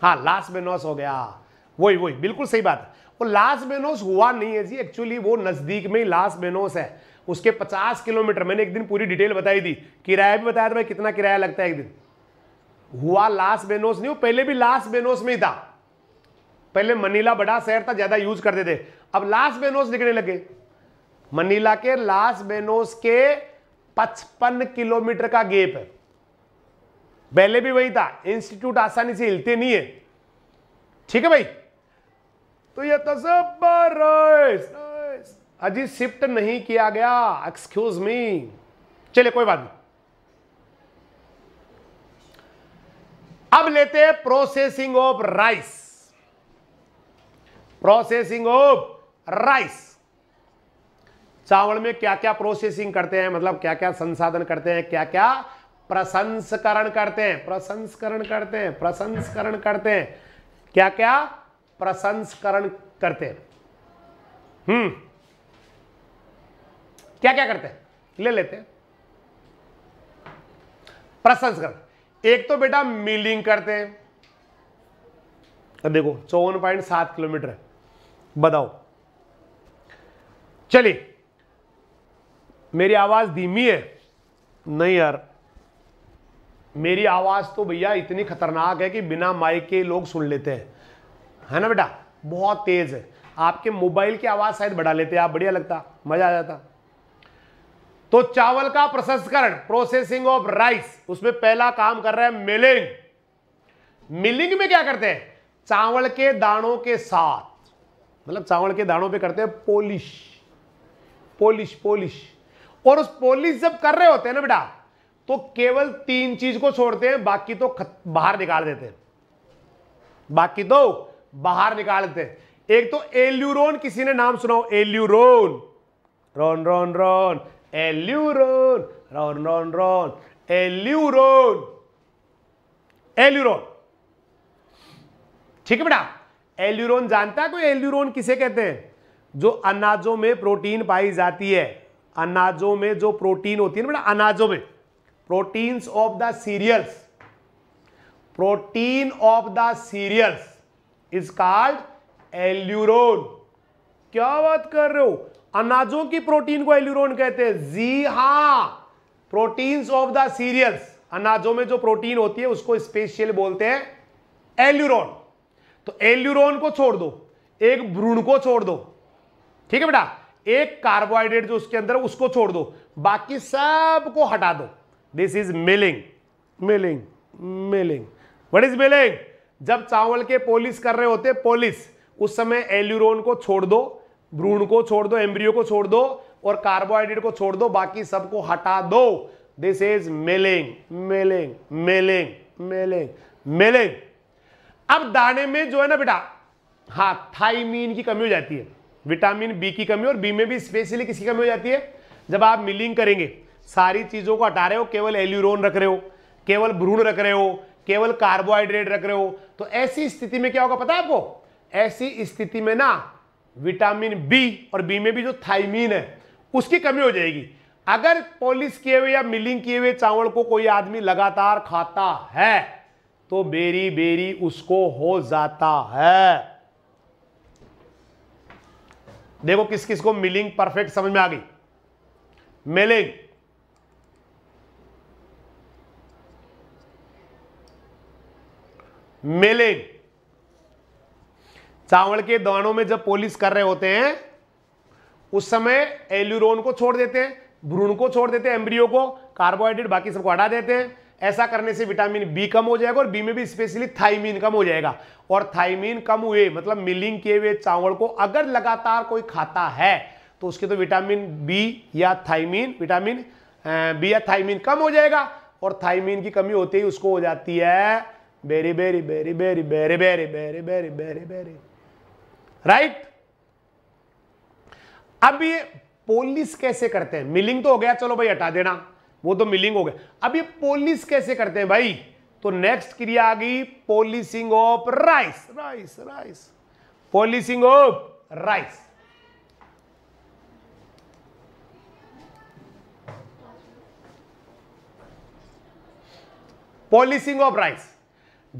Speaker 1: हाँ लास्ट बेनोस हो गया वही वही बिल्कुल सही बात है वो लास्ट बेनोस हुआ नहीं है जी एक्चुअली वो नजदीक में ही लास्ट बेनोस है उसके 50 किलोमीटर मैंने एक दिन पूरी डिटेल बताई थी किराया भी बताया था भाई कितना किराया लगता है एक दिन हुआ लास बेनोस नहीं पहले भी लास बेनोस में ही था पहले मनीला बड़ा शहर था ज़्यादा यूज करते थे अब लास बेनोस दिखने लगे मनीला के लास बेनोस के पचपन किलोमीटर का गेप है पहले भी वही था इंस्टीट्यूट आसानी से हिलते नहीं है ठीक है भाई तो ये तो सब यह तस्बर अजी शिफ्ट नहीं किया गया एक्सक्यूज मी चलिए कोई बात नहीं अब लेते हैं processing of rice processing of rice चावल में क्या क्या प्रोसेसिंग करते हैं मतलब क्या क्या संसाधन करते हैं क्या क्या प्रसंस्करण करते हैं प्रसंस्करण करते हैं प्रसंस्करण करते हैं क्या क्या प्रसंस्करण करते हैं हम्म क्या क्या करते हैं ले लेते हैं प्रसंस्करण एक तो बेटा मिलिंग करते हैं तो देखो चौवन पॉइंट सात किलोमीटर बताओ चलिए मेरी आवाज धीमी है नहीं यार मेरी आवाज तो भैया इतनी खतरनाक है कि बिना माइक के लोग सुन लेते हैं है ना बेटा बहुत तेज है आपके मोबाइल की आवाज शायद बढ़ा लेते हैं आप बढ़िया लगता मजा आ जाता तो चावल का प्रसंस्करण प्रोसेसिंग ऑफ राइस उसमें पहला काम कर रहा है मिलिंग मिलिंग में क्या करते हैं चावल के दानों के साथ मतलब चावल के दानों पे करते हैं पोलिश पोलिश पोलिश और उस पोलिश जब कर रहे होते हैं ना बेटा तो केवल तीन चीज को छोड़ते हैं बाकी तो बाहर निकाल देते हैं बाकी तो बाहर निकाल देते हैं एक तो एल्यूरोन किसी ने नाम सुना हो aleurone rone rone rone aleurone ron. Rone rone aleurone aleurone ठीक है बेटा एल्यूरोन जानता है कोई एल्यूरोन किसे कहते हैं जो अनाजों में प्रोटीन पाई जाती है अनाजों में जो प्रोटीन होती है ना बेटा अनाजों में proteins of the cereals protein of the cereals is called aleurone क्या बात कर रहे हो अनाजों की प्रोटीन को एल्यूरोन कहते हैं जी हा प्रोटीन्स ऑफ द सीरियल्स अनाजों में जो प्रोटीन होती है उसको स्पेशल बोलते हैं एल्यूरोन तो एल्यूरोन को छोड़ दो एक भ्रूण को छोड़ दो ठीक है बेटा एक कार्बोहाइड्रेट जो उसके अंदर उसको छोड़ दो बाकी सब को हटा दो this is milling milling milling what is milling जब चावल के पोलिस कर रहे होते पोलिस उस समय एल्यूरोन को छोड़ दो भ्रूण को छोड़ दो एम्ब्रियो को छोड़ दो और कार्बोहाइड्रेट को छोड़ दो बाकी सबको हटा दो this is milling milling milling milling milling अब दाने में जो है ना बेटा हाँ थाइमीन की कमी हो जाती है विटामिन बी की कमी और बी में भी स्पेशली किसकी कमी हो जाती है जब आप मिलिंग करेंगे सारी चीज़ों को हटा रहे हो केवल एल्यूरोन रख रहे हो केवल भ्रूण रख रहे हो केवल कार्बोहाइड्रेट रख रहे हो तो ऐसी स्थिति में क्या होगा पता है आपको ऐसी स्थिति में ना विटामिन बी और बी में भी जो थाइमीन है उसकी कमी हो जाएगी अगर पॉलिश किए हुए या मिलिंग किए हुए चावल को कोई आदमी लगातार खाता है तो बेरी बेरी उसको हो जाता है देखो किस किस को मिलिंग परफेक्ट समझ में आ गई मिलिंग मिलिंग चावल के दानों में जब पॉलिश कर रहे होते हैं उस समय एल्यूरोन को छोड़ देते हैं भ्रूण को छोड़ देते हैं एम्ब्रियो को कार्बोहाइड्रेट बाकी सबको हटा देते हैं ऐसा करने से विटामिन बी कम हो जाएगा और बी में भी स्पेशली थाइमिन कम हो जाएगा और थाइमिन कम हुए मतलब मिलिंग किए हुए चावल को अगर लगातार कोई खाता है तो उसके तो विटामिन बी या थाइमीन विटामिन बी या थाइमीन कम हो जाएगा और थाइमिन की कमी होते ही उसको हो जाती है berry berry berry berry berry berry berry berry berry beriberi right अब ये पोलिस कैसे करते हैं मिलिंग तो हो गया चलो भाई हटा देना वो तो मिलिंग हो गया अब ये पोलिस कैसे करते हैं भाई तो नेक्स्ट क्रिया आ गई polishing of rice rice rice polishing of rice polishing of rice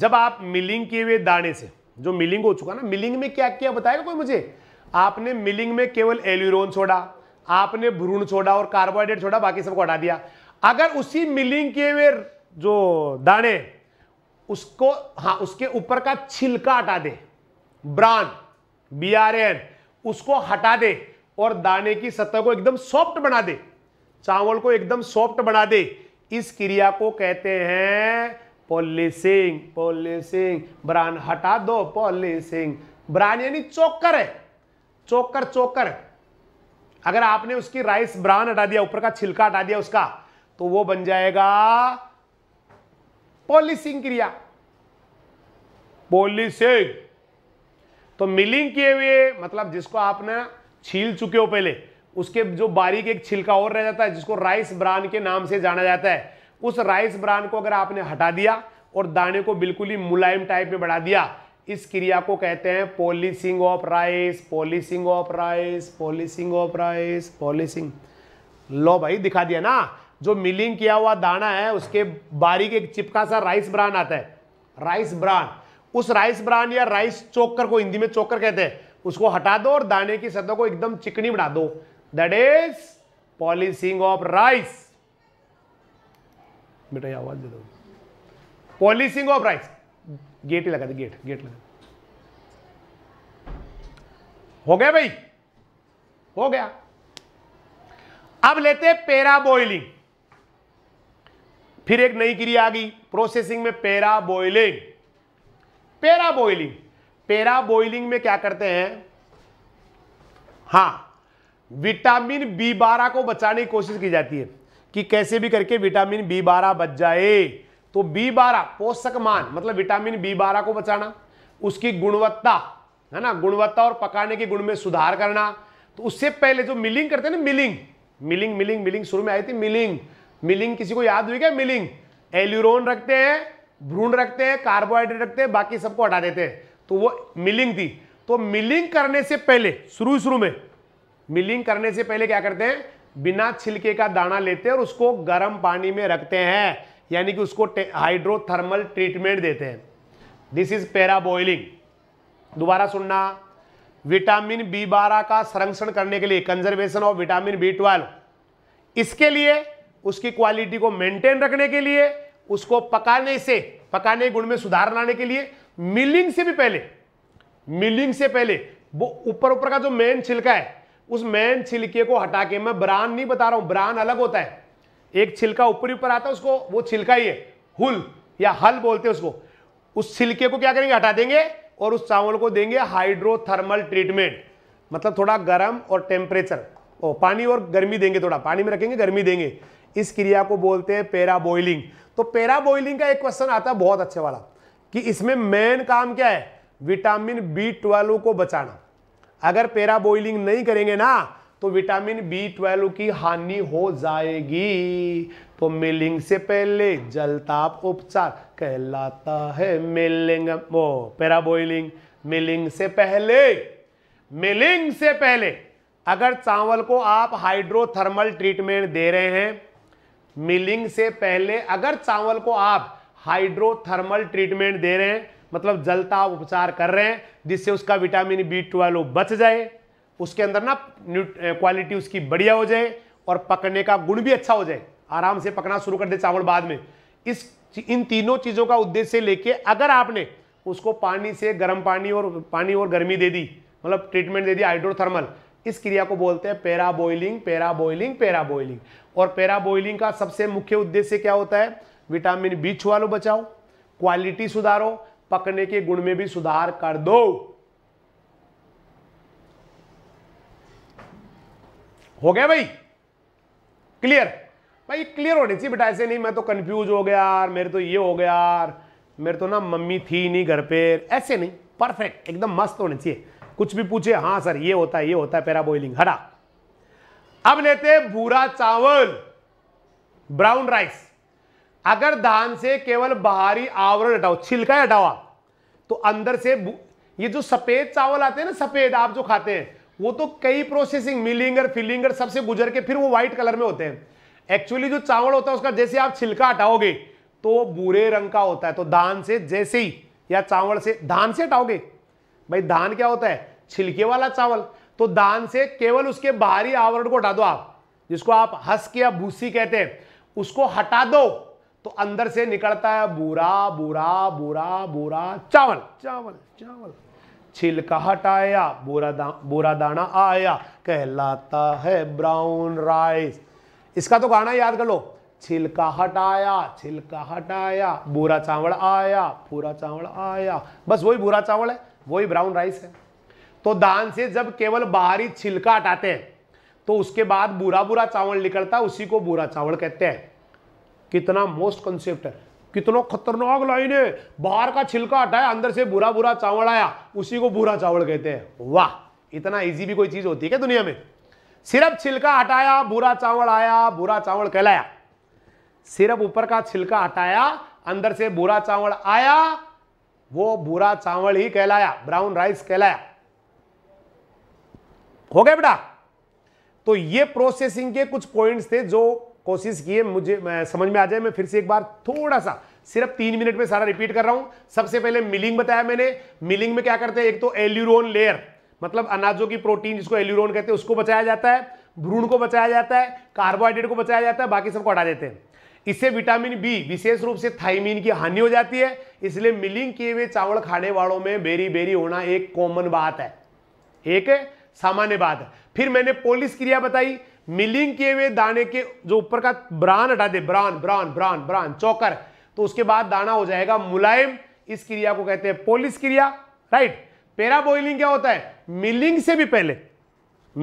Speaker 1: जब आप मिलिंग किए हुए दाने से जो मिलिंग हो चुका ना मिलिंग में क्या किया बताएगा कोई मुझे आपने मिलिंग में केवल एल्यूरोन छोड़ा आपने भ्रूण छोड़ा और कार्बोहाइड्रेट छोड़ा बाकी सबको हटा दिया अगर उसी मिलिंग के वे जो दाने उसको हाँ उसके ऊपर का छिलका हटा दे ब्रांड बी आर एन उसको हटा दे और दाने की सतह को एकदम सॉफ्ट बना दे चावल को एकदम सॉफ्ट बना दे इस क्रिया को कहते हैं पॉलिसिंग पॉलिसिंग ब्रांड हटा दो पॉलिसिंग ब्रांड यानी चोकर है चोकर चोकर अगर आपने उसकी राइस ब्रांड हटा दिया ऊपर का छिलका हटा दिया उसका तो वो बन जाएगा पॉलिसिंग क्रिया पॉलिसिंग तो मिलिंग किए हुए मतलब जिसको आपने छील चुके हो पहले उसके जो बारीक एक छिलका और रह जाता है जिसको राइस ब्रांड के नाम से जाना जाता है उस राइस ब्रांड को अगर आपने हटा दिया और दाने को बिल्कुल ही मुलायम टाइप में बढ़ा दिया इस क्रिया को कहते हैं polishing of rice polishing of rice polishing of rice polishing लो भाई दिखा दिया ना जो मिलिंग किया हुआ दाना है उसके बारीक एक चिपका सा राइस ब्रांड आता है राइस ब्रांड उस राइस ब्रांड या राइस चोकर को हिंदी में चोकर कहते हैं उसको हटा दो और दाने की सतह को एकदम चिकनी बढ़ा दो that is polishing of rice बेटा ये आवाज दे दो पॉलिशिंग ऑफ राइस गेट ही लगा दे गेट गेट लगा हो गया भाई हो गया अब लेते पेरा बॉइलिंग फिर एक नई क्रिया आ गई प्रोसेसिंग में पेरा बॉइलिंग पेरा बॉइलिंग पेरा बॉइलिंग में क्या करते हैं हां विटामिन बी बारह को बचाने की कोशिश की जाती है कि कैसे भी करके विटामिन बी बारह बच जाए तो बी बारह पोषक मान मतलब विटामिन बी बारह को बचाना उसकी गुणवत्ता है ना गुणवत्ता और पकाने के गुण में सुधार करना तो उससे पहले जो मिलिंग करते हैं ना मिलिंग मिलिंग मिलिंग मिलिंग शुरू में आई थी मिलिंग मिलिंग किसी को याद हुई क्या मिलिंग एल्यूरोन रखते हैं भ्रूण रखते हैं कार्बोहाइड्रेट रखते हैं बाकी सबको हटा देते हैं तो वो मिलिंग थी तो मिलिंग करने से पहले शुरू शुरू में मिलिंग करने से पहले क्या करते हैं बिना छिलके का दाना लेते हैं और उसको गर्म पानी में रखते हैं यानी कि उसको हाइड्रोथर्मल ट्रीटमेंट देते हैं दिस इज बॉइलिंग दोबारा सुनना विटामिन बी बारह का संरक्षण करने के लिए conservation of vitamin B twelve इसके लिए उसकी क्वालिटी को मेंटेन रखने के लिए उसको पकाने से पकाने गुण में सुधार लाने के लिए मिलिंग से भी पहले मिलिंग से पहले वो ऊपर ऊपर का जो मेन छिलका है उस मेन छिलके को हटा के मैं ब्रान नहीं बता रहा हूं ब्रान अलग होता है एक छिलका ऊपर ऊपर आता है उसको वो छिलका ही है हुल या हल बोलते हैं उसको उस छिलके को क्या करेंगे हटा देंगे और उस चावल को देंगे हाइड्रोथर्मल ट्रीटमेंट मतलब थोड़ा गर्म और टेम्परेचर ओ पानी और गर्मी देंगे थोड़ा पानी में रखेंगे गर्मी देंगे इस क्रिया को बोलते हैं पेरा बॉइलिंग तो पेरा बॉइलिंग का एक क्वेश्चन आता है बहुत अच्छे वाला कि इसमें मेन काम क्या है विटामिन बी ट्वेल्व को बचाना अगर पेरा बॉइलिंग नहीं करेंगे ना तो विटामिन बी ट्वेल्व की हानि हो जाएगी तो मिलिंग से पहले जलताप उपचार कहलाता है मिलिंग वो बॉइलिंग मिलिंग से पहले मिलिंग से पहले अगर चावल को आप हाइड्रोथर्मल ट्रीटमेंट दे रहे हैं मिलिंग से पहले अगर चावल को आप हाइड्रोथर्मल ट्रीटमेंट दे रहे हैं मतलब जलता उपचार कर रहे हैं जिससे उसका विटामिन बी ट्वेल्व बच जाए उसके अंदर ना क्वालिटी उसकी बढ़िया हो जाए और पकने का गुण भी अच्छा हो जाए आराम से पकना शुरू कर दे चावल बाद में इस इन तीनों चीज़ों का उद्देश्य लेके अगर आपने उसको पानी से गर्म पानी और पानी और गर्मी दे दी मतलब ट्रीटमेंट दे दी हाइड्रोथर्मल इस क्रिया को बोलते हैं parboiling parboiling parboiling और पैरा बॉइलिंग का सबसे मुख्य उद्देश्य क्या होता है विटामिन बी छुआ लो बचाओ क्वालिटी सुधारो पकने के गुण में भी सुधार कर दो हो गया भाई क्लियर भाई क्लियर होने चाहिए बेटा ऐसे नहीं मैं तो कंफ्यूज हो गया यार मेरे तो ये हो गया यार मेरे तो ना मम्मी थी नहीं घर पे ऐसे नहीं परफेक्ट एकदम मस्त होने चाहिए कुछ भी पूछे हाँ सर ये होता है ये होता है पेरा बॉइलिंग हरा अब लेते हैं भूरा चावल ब्राउन राइस अगर धान से केवल बाहरी आवरण हटाओ छिलका हटाओ आप तो अंदर से ये जो सफेद चावल आते हैं ना सफेद आप जो खाते हैं वो तो कई प्रोसेसिंग मिलिंग और फिलिंग और सबसे गुजर के फिर वो व्हाइट कलर में होते हैं एक्चुअली जो चावल होता है उसका जैसे आप छिलका हटाओगे तो भूरे रंग का होता है तो धान से जैसे ही या चावल से धान से हटाओगे भाई धान क्या होता है छिलके वाला चावल तो धान से केवल उसके बाहरी आवरण को हटा दो आप जिसको आप हस्क या भूसी कहते हैं उसको हटा दो तो अंदर से निकलता है बुरा बुरा बुरा बुरा चावल चावल चावल छिलका हटाया बुरा दा, बुरा दाना आया कहलाता है ब्राउन राइस इसका तो गाना याद कर लो छिलका हटाया छिलका हटाया बुरा चावल आया पूरा चावल आया बस वही बुरा चावल है वही ब्राउन राइस है तो दान से जब केवल बाहरी छिलका हटाते हैं तो उसके बाद बुरा बुरा चावल निकलता है उसी को बुरा चावल कहते हैं कितना मोस्ट कंसेप्ट है कितना खतरनाक लाइन है बाहर का छिलका हटाया अंदर से बुरा बुरा चावल आया उसी को बुरा चावल कहते हैं वाह इतना इजी भी कोई चीज होती है क्या दुनिया में सिर्फ छिलका हटाया बुरा चावल आया बुरा चावल कहलाया सिर्फ ऊपर का छिलका हटाया अंदर से बुरा चावल आया वो बुरा चावल ही कहलाया ब्राउन राइस कहलाया हो गया बेटा तो ये प्रोसेसिंग के कुछ पॉइंट्स थे जो कोशिश किए मुझे समझ में आ जाए मैं फिर से एक बार थोड़ा सा सिर्फ तीन मिनट में सारा रिपीट कर रहा हूं सबसे पहले मिलिंग बताया मैंने मिलिंग में क्या करते हैं एक तो एल्यूरोन लेयर मतलब अनाजों की प्रोटीन जिसको एल्यूरोन कहते हैं उसको बचाया जाता है भ्रूण को बचाया जाता है कार्बोहाइड्रेट को बचाया जाता है बाकी सबको हटा देते हैं इससे विटामिन बी विशेष रूप से थाइमिन की हानि हो जाती है इसलिए मिलिंग किए हुए चावल खाने वालों में बेरी बेरी होना एक कॉमन बात है एक सामान्य बात है फिर मैंने पोलिस क्रिया बताई मिलिंग किए हुए दाने के जो ऊपर का ब्रान हटा दे ब्रान ब्रान ब्रान ब्रान चौकर तो उसके बाद दाना हो जाएगा मुलायम इस क्रिया को कहते हैं पोलिस क्रिया राइट बॉइलिंग क्या होता है मिलिंग से भी पहले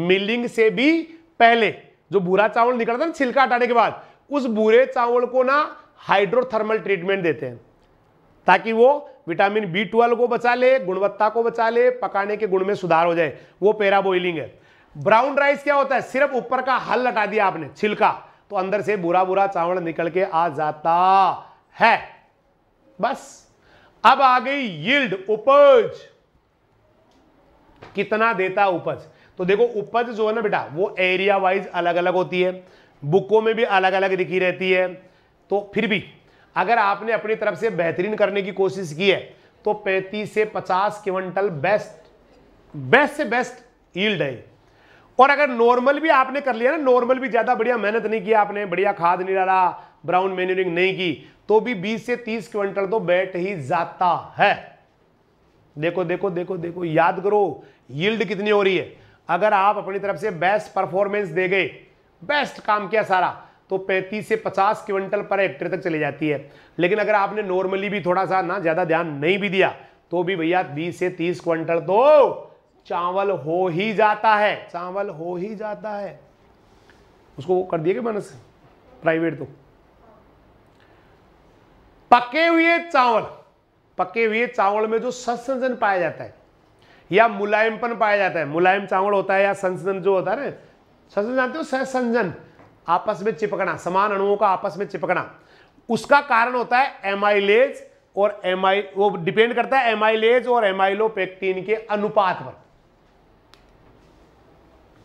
Speaker 1: मिलिंग से भी पहले जो भूरा चावल निकलता है ना छिलका हटाने के बाद उस बुरे चावल को ना हाइड्रोथर्मल ट्रीटमेंट देते हैं ताकि वो विटामिन बी ट्वेल्व को बचा ले गुणवत्ता को बचा ले पकाने के गुण में सुधार हो जाए वो बॉइलिंग है ब्राउन राइस क्या होता है सिर्फ ऊपर का हल लटा दिया आपने छिलका तो अंदर से बुरा बुरा चावल निकल के आ जाता है बस अब आ गई यील्ड उपज कितना देता उपज तो देखो उपज जो है ना बेटा वो एरिया वाइज अलग अलग होती है बुकों में भी अलग अलग लिखी रहती है तो फिर भी अगर आपने अपनी तरफ से बेहतरीन करने की कोशिश की है तो 35 से 50 क्विंटल बेस्ट बेस्ट से बेस्ट यील्ड है और अगर नॉर्मल भी आपने कर लिया ना नॉर्मल भी ज़्यादा बढ़िया मेहनत नहीं किया आपने बढ़िया खाद नहीं डाला ब्राउन मेन्यूरिंग नहीं की तो भी 20 से 30 क्विंटल तो बैठ ही जाता है देखो देखो देखो देखो याद करो यील्ड कितनी हो रही है अगर आप अपनी तरफ से बेस्ट परफॉर्मेंस दे गए बेस्ट काम किया सारा तो 35 से 50 क्विंटल पर हेक्टेयर तक चली जाती है लेकिन अगर आपने नॉर्मली भी थोड़ा सा ना ज़्यादा ध्यान नहीं भी दिया तो भी भैया 20 से 30 क्विंटल तो चावल हो ही जाता है चावल हो ही जाता है उसको वो कर दिया क्या मैंने प्राइवेट तो पके हुए चावल पके हुए चावल में जो संसंजन पाया जाता है या मुलायमपन पाया जाता है मुलायम चावल होता है या संसन जो होता है ना संसंजन जानते हो सहसंजन आपस में चिपकना समान अणुओं का आपस में चिपकना उसका कारण होता है एमाइलेज और एमआई वो डिपेंड करता है एमाइलेज और एमाइलोपेक्टिन के अनुपात पर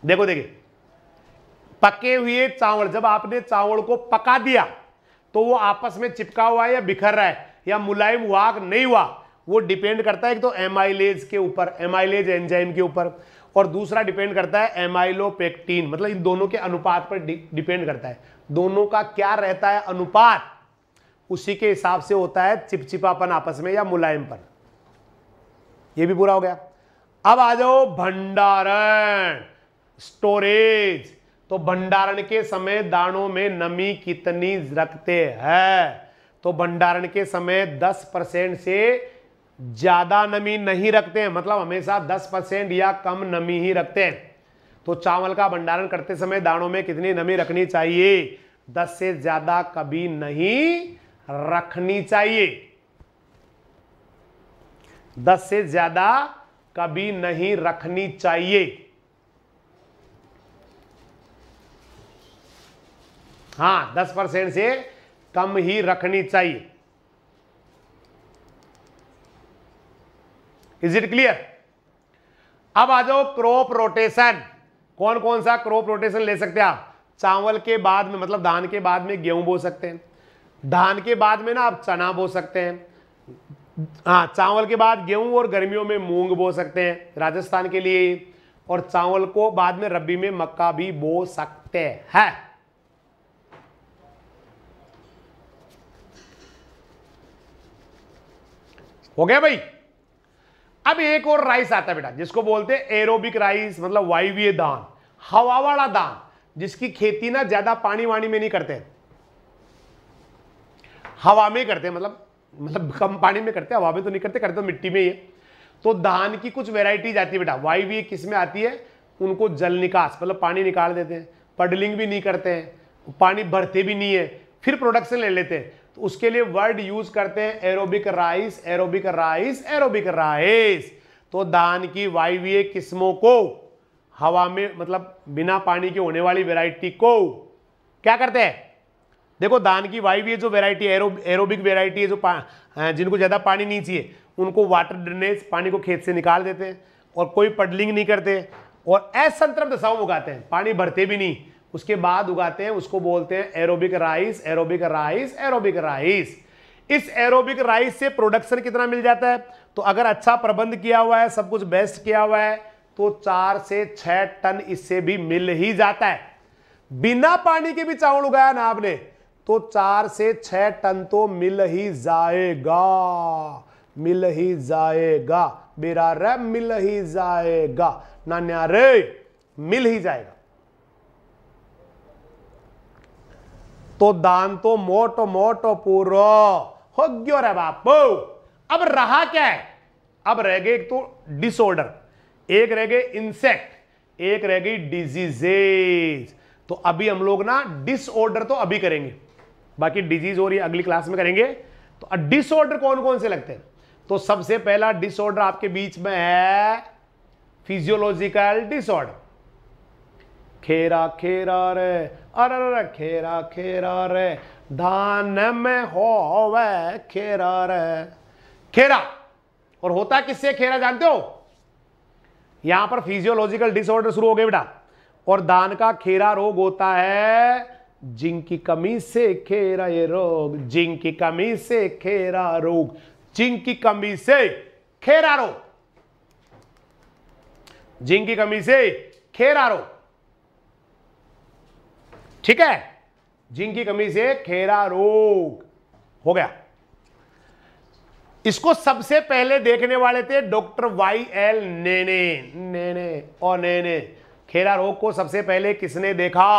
Speaker 1: देखो देखिए पके हुए चावल जब आपने चावल को पका दिया तो वो आपस में चिपका हुआ है या बिखर रहा है या मुलायम हुआ नहीं हुआ वो डिपेंड करता है एक तो एमाइलेज के ऊपर एमाइलेज एंजाइम के ऊपर और दूसरा डिपेंड करता है एमाइलोपेक्टिन मतलब इन दोनों के अनुपात पर डिपेंड करता है दोनों का क्या रहता है अनुपात उसी के हिसाब से होता है चिपचिपापन आपस में या मुलायमपन ये भी पूरा हो गया अब आ जाओ भंडारण स्टोरेज तो भंडारण के समय दानों में नमी कितनी रखते हैं तो भंडारण के समय 10 परसेंट से ज़्यादा नमी नहीं रखते हैं मतलब हमेशा 10 परसेंट या कम नमी ही रखते हैं तो चावल का भंडारण करते समय दानों में कितनी नमी रखनी चाहिए 10 से ज़्यादा कभी नहीं रखनी चाहिए 10 से ज़्यादा कभी नहीं रखनी चाहिए हाँ दस परसेंट से कम ही रखनी चाहिए इज इट क्लियर अब आ जाओ क्रॉप रोटेशन कौन कौन सा क्रॉप रोटेशन ले सकते हैं आप चावल के बाद में मतलब धान के बाद में गेहूं बो सकते हैं धान के बाद में ना आप चना बो सकते हैं हाँ चावल के बाद गेहूं और गर्मियों में मूंग बो सकते हैं राजस्थान के लिए और चावल को बाद में रबी में मक्का भी बो सकते हैं हो गया भाई अब एक और राइस आता है बेटा जिसको बोलते हैं एरोबिक राइस मतलब वायवीय दान हवा वाला दान जिसकी खेती ना ज्यादा पानी वानी में नहीं करते हवा में करते मतलब मतलब कम पानी में करते हवा में तो नहीं करते करते तो मिट्टी में ही है तो धान की कुछ वेराइटीज आती है बेटा किस में आती है उनको जल निकास मतलब पानी निकाल देते हैं पडलिंग भी नहीं करते हैं पानी भरते भी नहीं है फिर प्रोडक्शन ले लेते हैं तो उसके लिए वर्ड यूज करते हैं aerobic rice aerobic rice aerobic rice तो धान की वायवीय किस्मों को हवा में मतलब बिना पानी के होने वाली वेराइटी को क्या करते हैं देखो धान की वायवीय जो वेराइटी एरो एरोबिक वेराइटी है जो पा, जिनको ज़्यादा पानी नहीं चाहिए उनको वाटर ड्रेनेज पानी को खेत से निकाल देते हैं और कोई पडलिंग नहीं करते और असंतरम दशाओं उगाते हैं पानी भरते भी नहीं उसके बाद उगाते हैं उसको बोलते हैं aerobic rice aerobic rice aerobic rice इस एरोबिक राइस से प्रोडक्शन कितना मिल जाता है तो अगर अच्छा प्रबंध किया हुआ है सब कुछ बेस्ट किया हुआ है तो चार से छह टन इससे भी मिल ही जाता है बिना पानी के भी चावल उगाया ना आपने तो चार से छह टन तो मिल ही जाएगा मिल ही जाएगा बेरा रे मिल ही जाएगा नान्या रे मिल ही जाएगा तो दान तो मोटो मोटो पूरो हो गयो रे बापो अब रहा क्या है अब रह गए तो डिसऑर्डर एक रह गए इंसेक्ट एक रह गई डिजीजेज तो अभी हम लोग ना डिसऑर्डर तो अभी करेंगे बाकी डिजीज और ये अगली क्लास में करेंगे तो डिसऑर्डर कौन कौन से लगते हैं तो सबसे पहला डिसऑर्डर आपके बीच में है फिजियोलॉजिकल डिसऑर्डर खेरा खेरा रे अर अर खेरा खेरा रे धान में हो वे खेरा रे खेरा और होता किससे खेरा जानते हो यहां पर फिजियोलॉजिकल डिसऑर्डर शुरू हो गए बेटा और दान का खेरा रोग होता है जिंक की कमी से खेरा ये रोग जिंक की कमी से खेरा रोग जिंक की कमी से खेरा रोग जिंक की कमी से खेरा रोग ठीक है जिंक की कमी से खेरा रोग हो गया इसको सबसे पहले देखने वाले थे doctor Y L Nene Nene और नेने खेरा रोग को सबसे पहले किसने देखा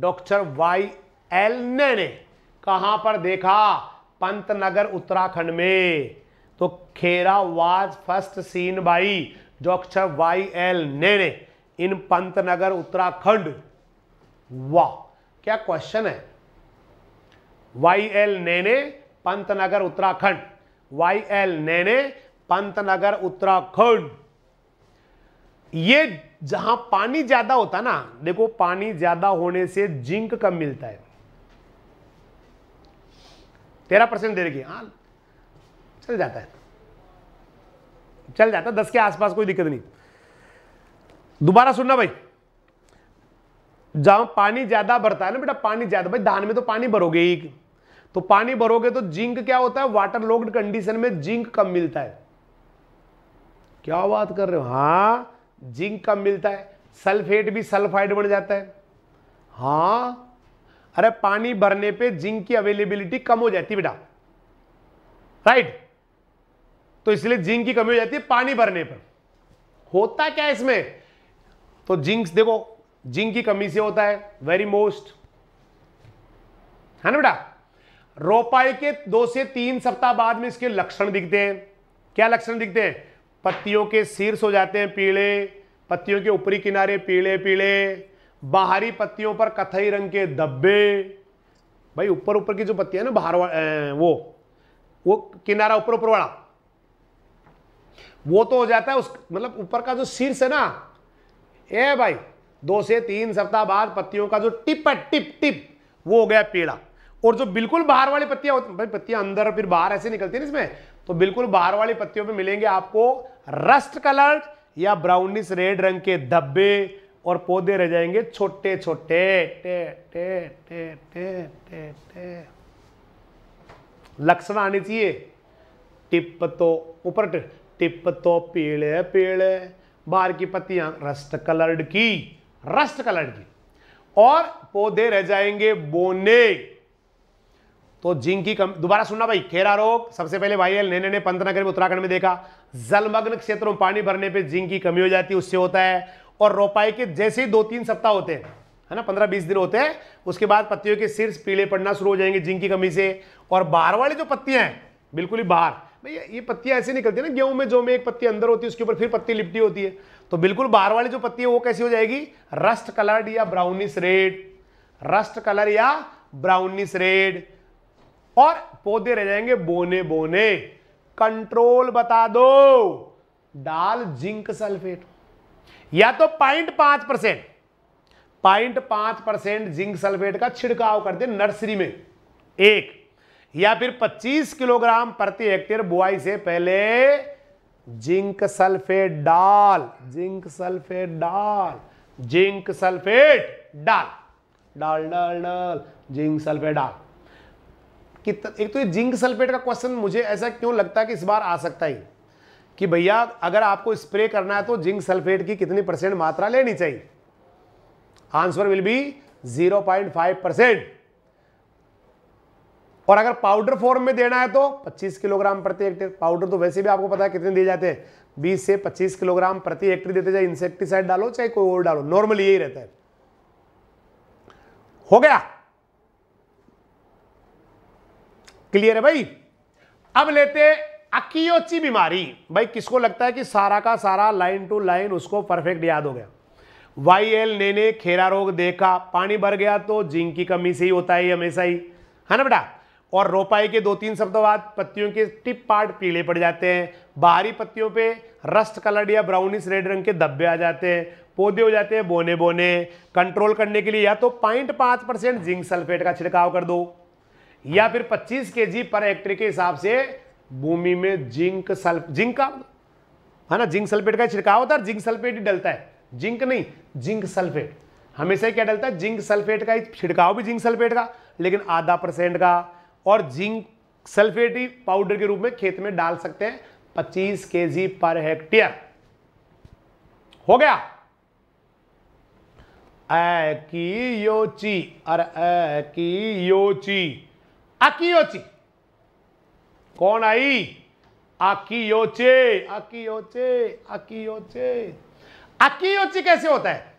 Speaker 1: डॉक्टर वाई एल नेने कहां पर देखा पंतनगर उत्तराखंड में तो khaira was first seen by doctor Y L Nene in Pantnagar Uttarakhand वाह क्या क्वेश्चन है Y L Nene Pantnagar Uttarakhand Y L Nene Pantnagar Uttarakhand ये जहां पानी ज्यादा होता ना देखो पानी ज्यादा होने से जिंक कम मिलता है तेरह परसेंट दे रखी हाँ चल जाता है चल जाता है दस के आसपास कोई दिक्कत नहीं दोबारा सुनना भाई जहां पानी ज्यादा भरता है ना बेटा पानी ज्यादा भाई धान में तो पानी भरोगे ही तो पानी भरोगे तो जिंक क्या होता है वाटर लोक्ड कंडीशन में जिंक कम मिलता है क्या बात कर रहे हो हाँ जिंक कम मिलता है सल्फेट भी सल्फाइड बन जाता है हाँ अरे पानी भरने पे जिंक की अवेलेबिलिटी कम हो जाती बेटा राइट तो इसलिए जिंक की कमी हो जाती है पानी भरने पर होता क्या इसमें तो जिंक्स देखो जिंक की कमी से होता है वेरी मोस्ट है ना बेटा रोपाई के दो से तीन सप्ताह बाद में इसके लक्षण दिखते हैं क्या लक्षण दिखते हैं पत्तियों के शीर्ष हो जाते हैं पीले पत्तियों के ऊपरी किनारे पीले पीले बाहरी पत्तियों पर कथई रंग के धब्बे भाई ऊपर ऊपर की जो पत्ती है ना बाहर वो वो किनारा ऊपर ऊपर वाला वो तो हो जाता है उस मतलब ऊपर का जो शीर्ष है ना ए भाई दो से तीन सप्ताह बाद पत्तियों का जो टिप है टिप टिप वो हो गया पीड़ा और जो बिल्कुल बाहर वाली पत्तियां होती भाई पत्तियां अंदर फिर बाहर ऐसे निकलती है इसमें तो बिल्कुल बाहर वाली पत्तियों में मिलेंगे आपको रस्ट कलर या ब्राउनिश रेड रंग के धब्बे और पौधे रह जाएंगे छोटे छोटे लक्षण आने चाहिए टिप तो ऊपर टिप तो पीले पीले बाहर की पत्तियां रस्ट कलर्ड की रस्ट कलर की और पौधे रह जाएंगे बोने तो जिंक की कम दोबारा सुनना भाई खेरा रोग सबसे पहले भाई एल नैने ने पंतनगर में उत्तराखंड में देखा जलमग्न क्षेत्रों में पानी भरने पे जिंक की कमी हो जाती है उससे होता है और रोपाई के जैसे ही दो तीन सप्ताह होते हैं है ना पंद्रह बीस दिन होते हैं उसके बाद पत्तियों के शीर्ष पीले पड़ना शुरू हो जाएंगे जिंक की कमी से और बाहर वाली जो पत्तियां हैं बिल्कुल ही बाहर भैया ये पत्तियां ऐसे निकलती है ना गेहूं में जो में एक पत्ती अंदर होती है उसके ऊपर फिर पत्ती लिपटी होती है तो बिल्कुल बाहर वाली जो पत्ती है वो कैसी हो जाएगी रस्ट कलर्ड या ब्राउनिश रेड रस्ट कलर या ब्राउनिश रेड और पौधे रह जाएंगे बोने बोने कंट्रोल बता दो डाल जिंक सल्फेट या तो पॉइंट पांच परसेंट पॉइंट पांच परसेंट जिंक सल्फेट का छिड़काव कर दे नर्सरी में एक या फिर 25 किलोग्राम प्रति हेक्टेयर बुआई से पहले जिंक सल्फेट डाल जिंक सल्फेट डाल जिंक सल्फेट डाल डाल डाल डाल जिंक सल्फेट डाल कितना एक तो ये जिंक सल्फेट का क्वेश्चन मुझे ऐसा क्यों लगता है कि इस बार आ सकता ही कि भैया अगर आपको स्प्रे करना है तो जिंक सल्फेट की कितनी परसेंट मात्रा लेनी चाहिए आंसर विल बी 0.5 परसेंट और अगर पाउडर फॉर्म में देना है तो 25 किलोग्राम प्रति हेक्टेयर पाउडर तो वैसे भी आपको पता है कितने दिए जाते हैं 20 से 25 किलोग्राम प्रति हेक्टेयर देते चाहे इंसेक्टिसाइड डालो चाहे कोई और डालो नॉर्मली यही रहता है हो गया क्लियर है भाई अब लेते अकियोची बीमारी भाई किसको लगता है कि सारा का सारा लाइन टू लाइन उसको परफेक्ट याद हो गया वाई एल ने खेरा रोग देखा पानी भर गया तो जिंक की कमी से ही होता है हमेशा ही है ना बेटा और रोपाई के दो तीन शब्द बाद पत्तियों के टिप पार्ट पीले पड़ जाते हैं बाहरी पत्तियों पे रस्ट कलर्ड या ब्राउनिश रेड रंग के धब्बे आ जाते हैं पौधे हो जाते हैं बोने बोने कंट्रोल करने के लिए या तो पॉइंट पाँच परसेंट जिंक सल्फेट का छिड़काव कर दो या फिर 25 के जी पर हेक्टेयर के हिसाब से भूमि में जिंक सल्फ जिंक का है ना जिंक सल्फेट का छिड़काव होता है जिंक सल्फेट ही डलता है जिंक नहीं जिंक सल्फेट हमेशा ही क्या डलता है जिंक सल्फेट का छिड़काव भी जिंक सल्फेट का लेकिन आधा परसेंट का और जिंक सल्फेटी पाउडर के रूप में खेत में डाल सकते हैं 25 के पर हेक्टेयर हो गया योची और अकियोची योची कौन आई योचे आकी योचे अकी योची कैसे होता है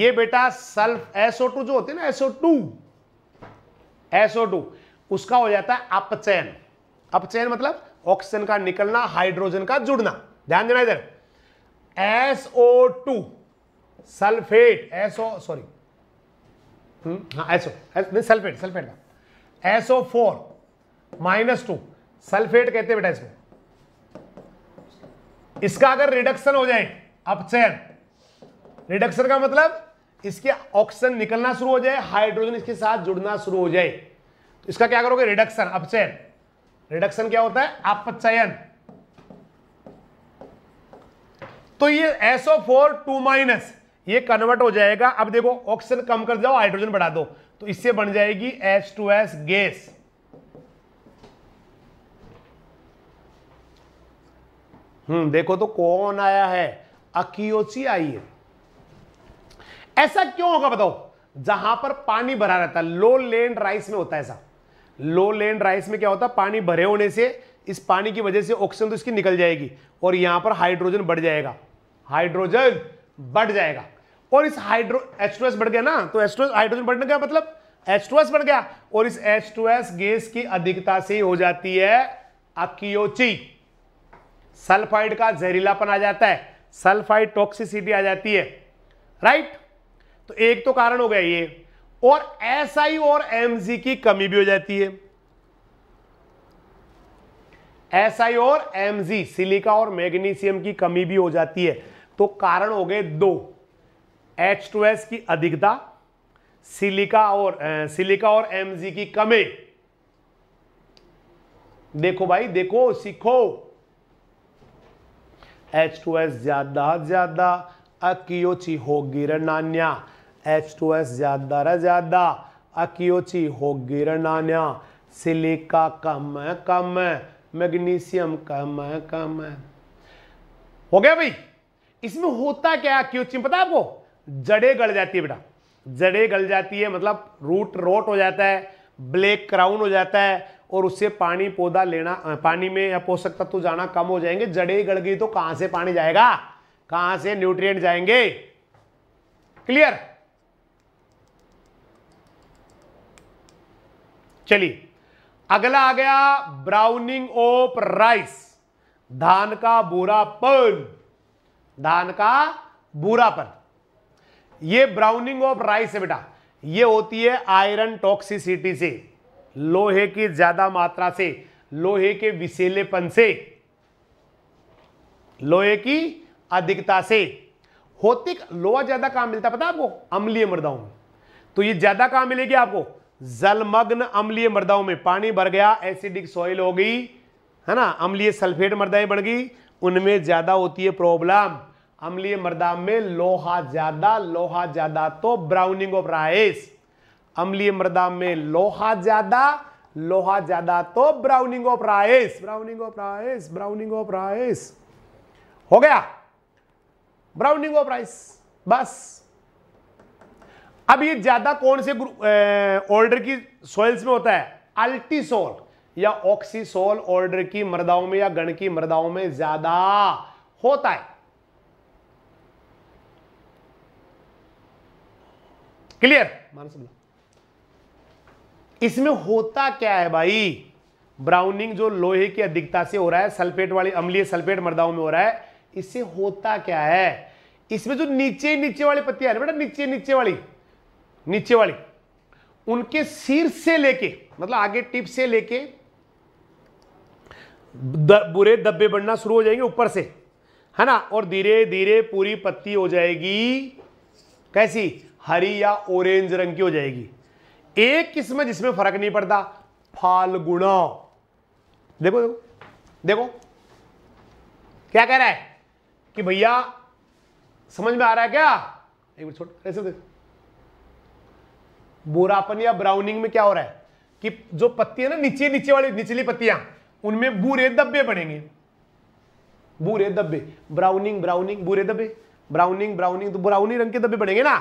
Speaker 1: ये बेटा सल्फ एसओ टू जो होते हैं ना एसओ टू एसओ टू उसका हो जाता है अपचयन अपचयन मतलब ऑक्सीजन का निकलना हाइड्रोजन का जुड़ना ध्यान देना इधर SO2 sulphate SO sorry hmm, हाँ एसओ सल्फेट सल्फेट का SO four minus two sulphate कहते हैं बेटा इसको इसका अगर रिडक्शन हो जाए अपचयन रिडक्शन का मतलब इसके ऑक्सीजन निकलना शुरू हो जाए हाइड्रोजन इसके साथ जुड़ना शुरू हो जाए इसका क्या करोगे रिडक्शन अपचयन रिडक्शन क्या होता है अपचयन तो ये SO4 फोर टू माइनस ये कन्वर्ट हो जाएगा अब देखो ऑक्सीजन कम कर जाओ हाइड्रोजन बढ़ा दो तो इससे बन जाएगी H2S गैस हम्म देखो तो कौन आया है अकियोची आई है ऐसा क्यों होगा बताओ जहां पर पानी भरा रहता है लो लैंड राइस में होता है ऐसा लो लैंड राइस में क्या होता है पानी भरे होने से इस पानी की वजह से ऑक्सीजन तो इसकी निकल जाएगी और यहां पर हाइड्रोजन बढ़ जाएगा हाइड्रोजन बढ़ जाएगा और इस हाइड्रो एच बढ़ गया ना तो एस्ट्रोस हाइड्रोजन बढ़ने का मतलब एच बढ़ गया और इस एच गैस की अधिकता से हो जाती है अकियोची सल्फाइड का जहरीलापन आ जाता है सल्फाइड टॉक्सिसिटी आ जाती है राइट तो एक तो कारण हो गया ये और एस आई और एमजी की कमी भी हो जाती है एस आई और एमजी सिलिका और मैग्नीशियम की कमी भी हो जाती है तो कारण हो गए दो एच टू एस की अधिकता सिलिका और सिलिका और एमजी की कमी देखो भाई देखो सीखो एच टू एस ज्यादा ज्यादा अकियोची हो गिर नान्या एच टू एस ज़्यादा रहा ज़्यादा अक्योची हो नान्या सिलिका कम है कम है मैग्नीशियम कम है कम है हो गया भाई इसमें होता क्या क्योचिम पता आपको जड़े गल जाती है बेटा जड़े गल जाती है मतलब रूट रोट हो जाता है ब्लैक क्राउन हो जाता है और उससे पानी पौधा लेना पानी में या पोषक तत्व जाना कम हो जाएंगे जड़े गल गई तो कहां से पानी जाएगा कहां से न्यूट्रिएंट जाएंगे क्लियर चलिए अगला आ गया ब्राउनिंग ऑफ राइस धान का बुरापन धान का बुरापन ये ब्राउनिंग ऑफ राइस है बेटा ये होती है आयरन टॉक्सिसिटी से लोहे की ज्यादा मात्रा से लोहे के विशेलेपन से लोहे की अधिकता से होती लोहा ज्यादा काम मिलता पता आपको अम्लीय मृदाओं में तो ये ज्यादा काम मिलेगी आपको जलमग्न अम्लीय मृदाओं में पानी भर गया एसिडिक सॉइल हो गई है ना अम्लीय सल्फेट मृदाएं बढ़ गई उनमें ज़्यादा होती है प्रॉब्लम अम्लीय मृदा में लोहा ज़्यादा लोहा ज़्यादा तो ब्राउनिंग ऑफ राइस अम्लीय मृदा में लोहा ज़्यादा लोहा ज़्यादा तो browning of rice browning of rice browning of rice हो गया ब्राउनिंग ऑफ राइस बस अब ये ज्यादा कौन से ऑर्डर की सोयल्स में होता है अल्टीसोल या ऑक्सीसोल ऑर्डर की मृदाओं में या गण की मृदाओं में ज्यादा होता है क्लियर मानस इसमें होता क्या है भाई ब्राउनिंग जो लोहे की अधिकता से हो रहा है सल्फेट वाली अम्लीय सल्फेट मृदाओं में हो रहा है इससे होता क्या है इसमें जो नीचे नीचे वाली पत्तियां बेटा नीचे नीचे वाली नीचे वाली उनके सिर से लेके मतलब आगे टिप से लेके बुरे दब्बे बढ़ना शुरू हो जाएंगे ऊपर से है ना और धीरे धीरे पूरी पत्ती हो जाएगी कैसी हरी या ऑरेंज रंग की हो जाएगी एक किस्म जिसमें फर्क नहीं पड़ता फाल्गुणा देखो देखो देखो क्या कह रहा है कि भैया समझ में आ रहा है क्या एक मिनट छोड़ देखो बोरापन या ब्राउनिंग में क्या हो रहा है कि जो पत्ती है ना नीचे नीचे वाली निचली पत्तियां उनमें बुरे दब्बे बनेंगे बुरे दब्बे ब्राउनिंग ब्राउनिंग बुरे दब्बे ब्राउनिंग ब्राउनिंग तो ब्राउनिंग रंग के दब्बे बनेंगे ना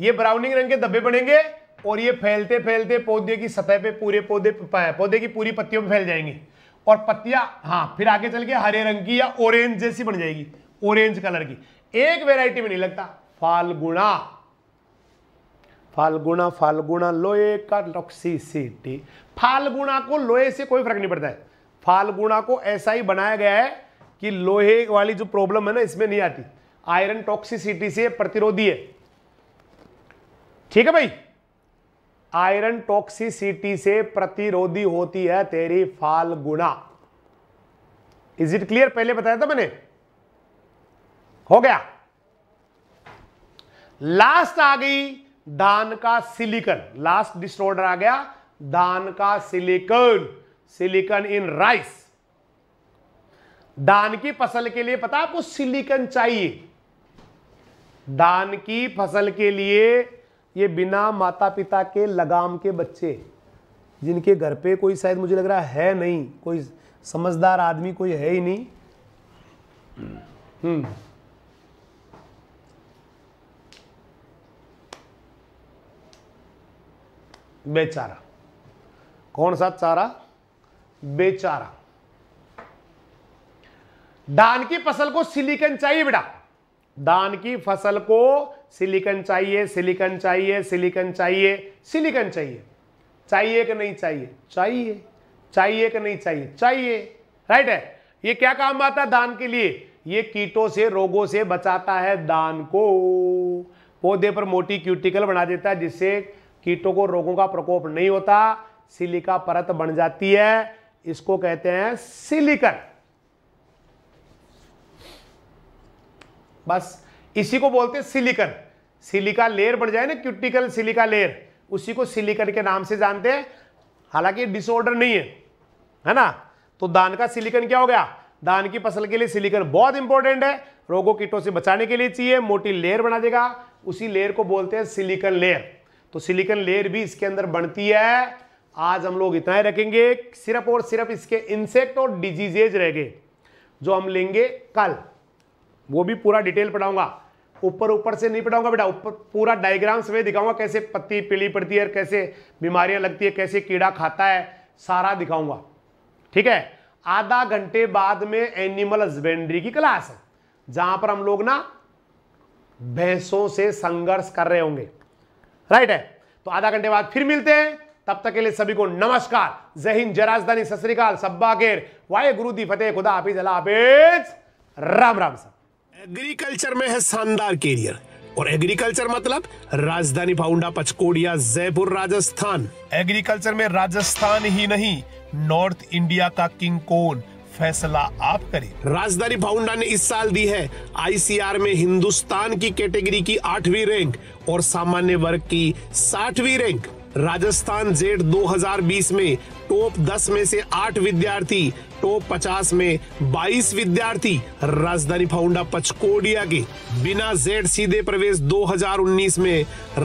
Speaker 1: ये ब्राउनिंग रंग के दब्बे बनेंगे और ये फैलते फैलते पौधे की सतह पे पूरे पौधे पौधे की पूरी पत्तियों में फैल जाएंगे और पत्तियां हाँ फिर आगे चल के हरे रंग की या ऑरेंज जैसी बन जाएगी ऑरेंज कलर की एक वेराइटी में नहीं लगता फाल्गुणा फाल्गुणा फाल्गुणा लोहे का टॉक्सिसिटी फाल्गुणा को लोहे से कोई फर्क नहीं पड़ता है फाल्गुणा को ऐसा ही बनाया गया है कि लोहे वाली जो प्रॉब्लम है ना इसमें नहीं आती आयरन टॉक्सिसिटी से प्रतिरोधी है ठीक है भाई आयरन टॉक्सिसिटी से प्रतिरोधी होती है तेरी फाल्गुणा इज इट क्लियर पहले बताया था मैंने हो गया लास्ट आ गई दान का सिलिकन लास्ट डिसऑर्डर आ गया दान का सिलिकन सिलिकन इन राइस दान की फसल के लिए पता आपको सिलिकन चाहिए दान की फसल के लिए ये बिना माता पिता के लगाम के बच्चे जिनके घर पे कोई शायद मुझे लग रहा है नहीं कोई समझदार आदमी कोई है ही नहीं हम्म बेचारा कौन सा चारा बेचारा धान की फसल को सिलिकन चाहिए बेटा धान की फसल को सिलिकन चाहिए सिलिकन चाहिए सिलिकन चाहिए सिलिकन चाहिए चाहिए कि नहीं चाहिए चाहिए चाहिए कि नहीं चाहिए चाहिए राइट है ये क्या काम आता है धान के लिए ये कीटों से रोगों से बचाता है धान को पौधे पर मोटी क्यूटिकल बना देता है जिससे कीटों को रोगों का प्रकोप नहीं होता सिलिका परत बन जाती है इसको कहते हैं सिलिकन बस इसी को बोलते हैं सिलिकन सिलिका लेयर बन जाए ना क्यूटिकल सिलिका लेयर उसी को सिलिकन के नाम से जानते हैं हालांकि डिसऑर्डर नहीं है है ना तो दान का सिलिकन क्या हो गया दान की फसल के लिए सिलिकन बहुत इंपॉर्टेंट है रोगों कीटों से बचाने के लिए चाहिए मोटी लेयर बना देगा उसी लेयर को बोलते हैं सिलिकन लेयर तो सिलिकन लेयर भी इसके अंदर बनती है आज हम लोग इतना ही रखेंगे सिर्फ और सिर्फ इसके इंसेक्ट और डिजीजेज रह गए जो हम लेंगे कल वो भी पूरा डिटेल पढ़ाऊंगा ऊपर ऊपर से नहीं पढ़ाऊंगा बेटा ऊपर पूरा डायग्राम समेत दिखाऊंगा कैसे पत्ती पीली पड़ती है कैसे बीमारियां लगती है कैसे कीड़ा खाता है सारा दिखाऊंगा ठीक है आधा घंटे बाद में एनिमल हस्बेंड्री की क्लास है जहां पर हम लोग ना भैंसों से संघर्ष कर रहे होंगे राइट है तो आधा घंटे बाद फिर मिलते हैं तब तक के लिए सभी को नमस्कार जय हिंद जय राजधानी सत सब्बा केर वाहे गुरु दी फतेह खुदा हाफिज अला हाफिज राम राम सर एग्रीकल्चर में है शानदार कैरियर और एग्रीकल्चर मतलब राजधानी फाउंडा पचकोड़िया जयपुर राजस्थान एग्रीकल्चर में राजस्थान ही नहीं नॉर्थ इंडिया का किंग कोन फैसला आप करें राजधानी फाउंडा ने इस साल दी है आईसीआर में हिंदुस्तान की कैटेगरी की आठवीं रैंक और सामान्य वर्ग की साठवीं रैंक राजस्थान जेड 2020 में टॉप 10 में से 8 विद्यार्थी टॉप 50 में 22 विद्यार्थी राजधानी फाउंडा पचकोडिया के बिना जेड सीधे प्रवेश 2019 में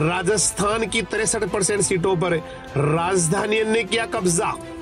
Speaker 1: राजस्थान की तिरसठ परसेंट सीटों पर राजधानी ने किया कब्जा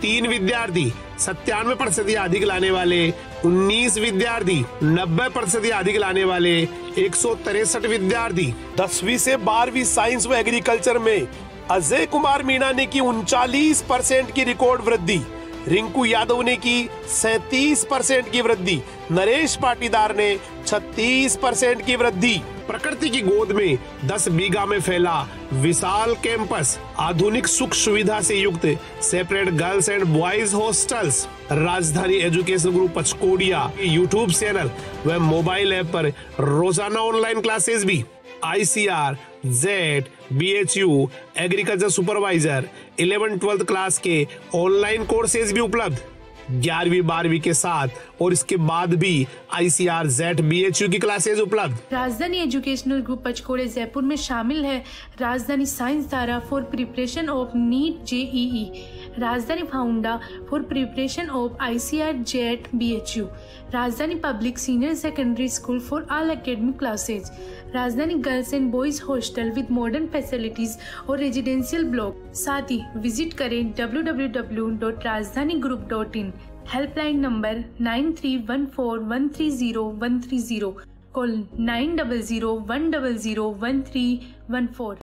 Speaker 1: तीन विद्यार्थी सत्तानवे प्रतिशत अधिक लाने वाले उन्नीस विद्यार्थी नब्बे प्रतिशत अधिक लाने वाले एक सौ तिरसठ विद्यार्थी दसवीं से बारहवीं साइंस व एग्रीकल्चर में अजय कुमार मीणा ने की उनचालीस परसेंट की रिकॉर्ड वृद्धि रिंकू यादव ने की सैतीस परसेंट की वृद्धि नरेश पाटीदार ने छत्तीस परसेंट की वृद्धि प्रकृति की गोद में दस बीघा में फैला विशाल कैंपस आधुनिक सुख सुविधा से युक्त separate girls and boys hostels Rajdhani education group Pachkodiya YouTube channel व मोबाइल ऐप पर रोजाना ऑनलाइन क्लासेस भी ICR Z B H U agriculture supervisor eleven twelfth class के ऑनलाइन कोर्सेज भी उपलब्ध ग्यारहवीं बारहवीं के साथ और इसके बाद भी I C R Z B H U की क्लासेज उपलब्ध राजधानी एजुकेशनल ग्रुप पचकोड़े जयपुर में शामिल है राजधानी साइंस धारा for preparation of NEET JEE Rajdhani फाउंडा for preparation of I C R Z B H U Rajdhani public senior secondary school for all academic classes Rajdhani girls and boys hostel with modern facilities और रेजिडेंशियल ब्लॉक साथ ही विजिट करें W W W dot Rajdhani group dot in helpline number nine three one four one three zero one three zero call nine double zero one double zero one three one four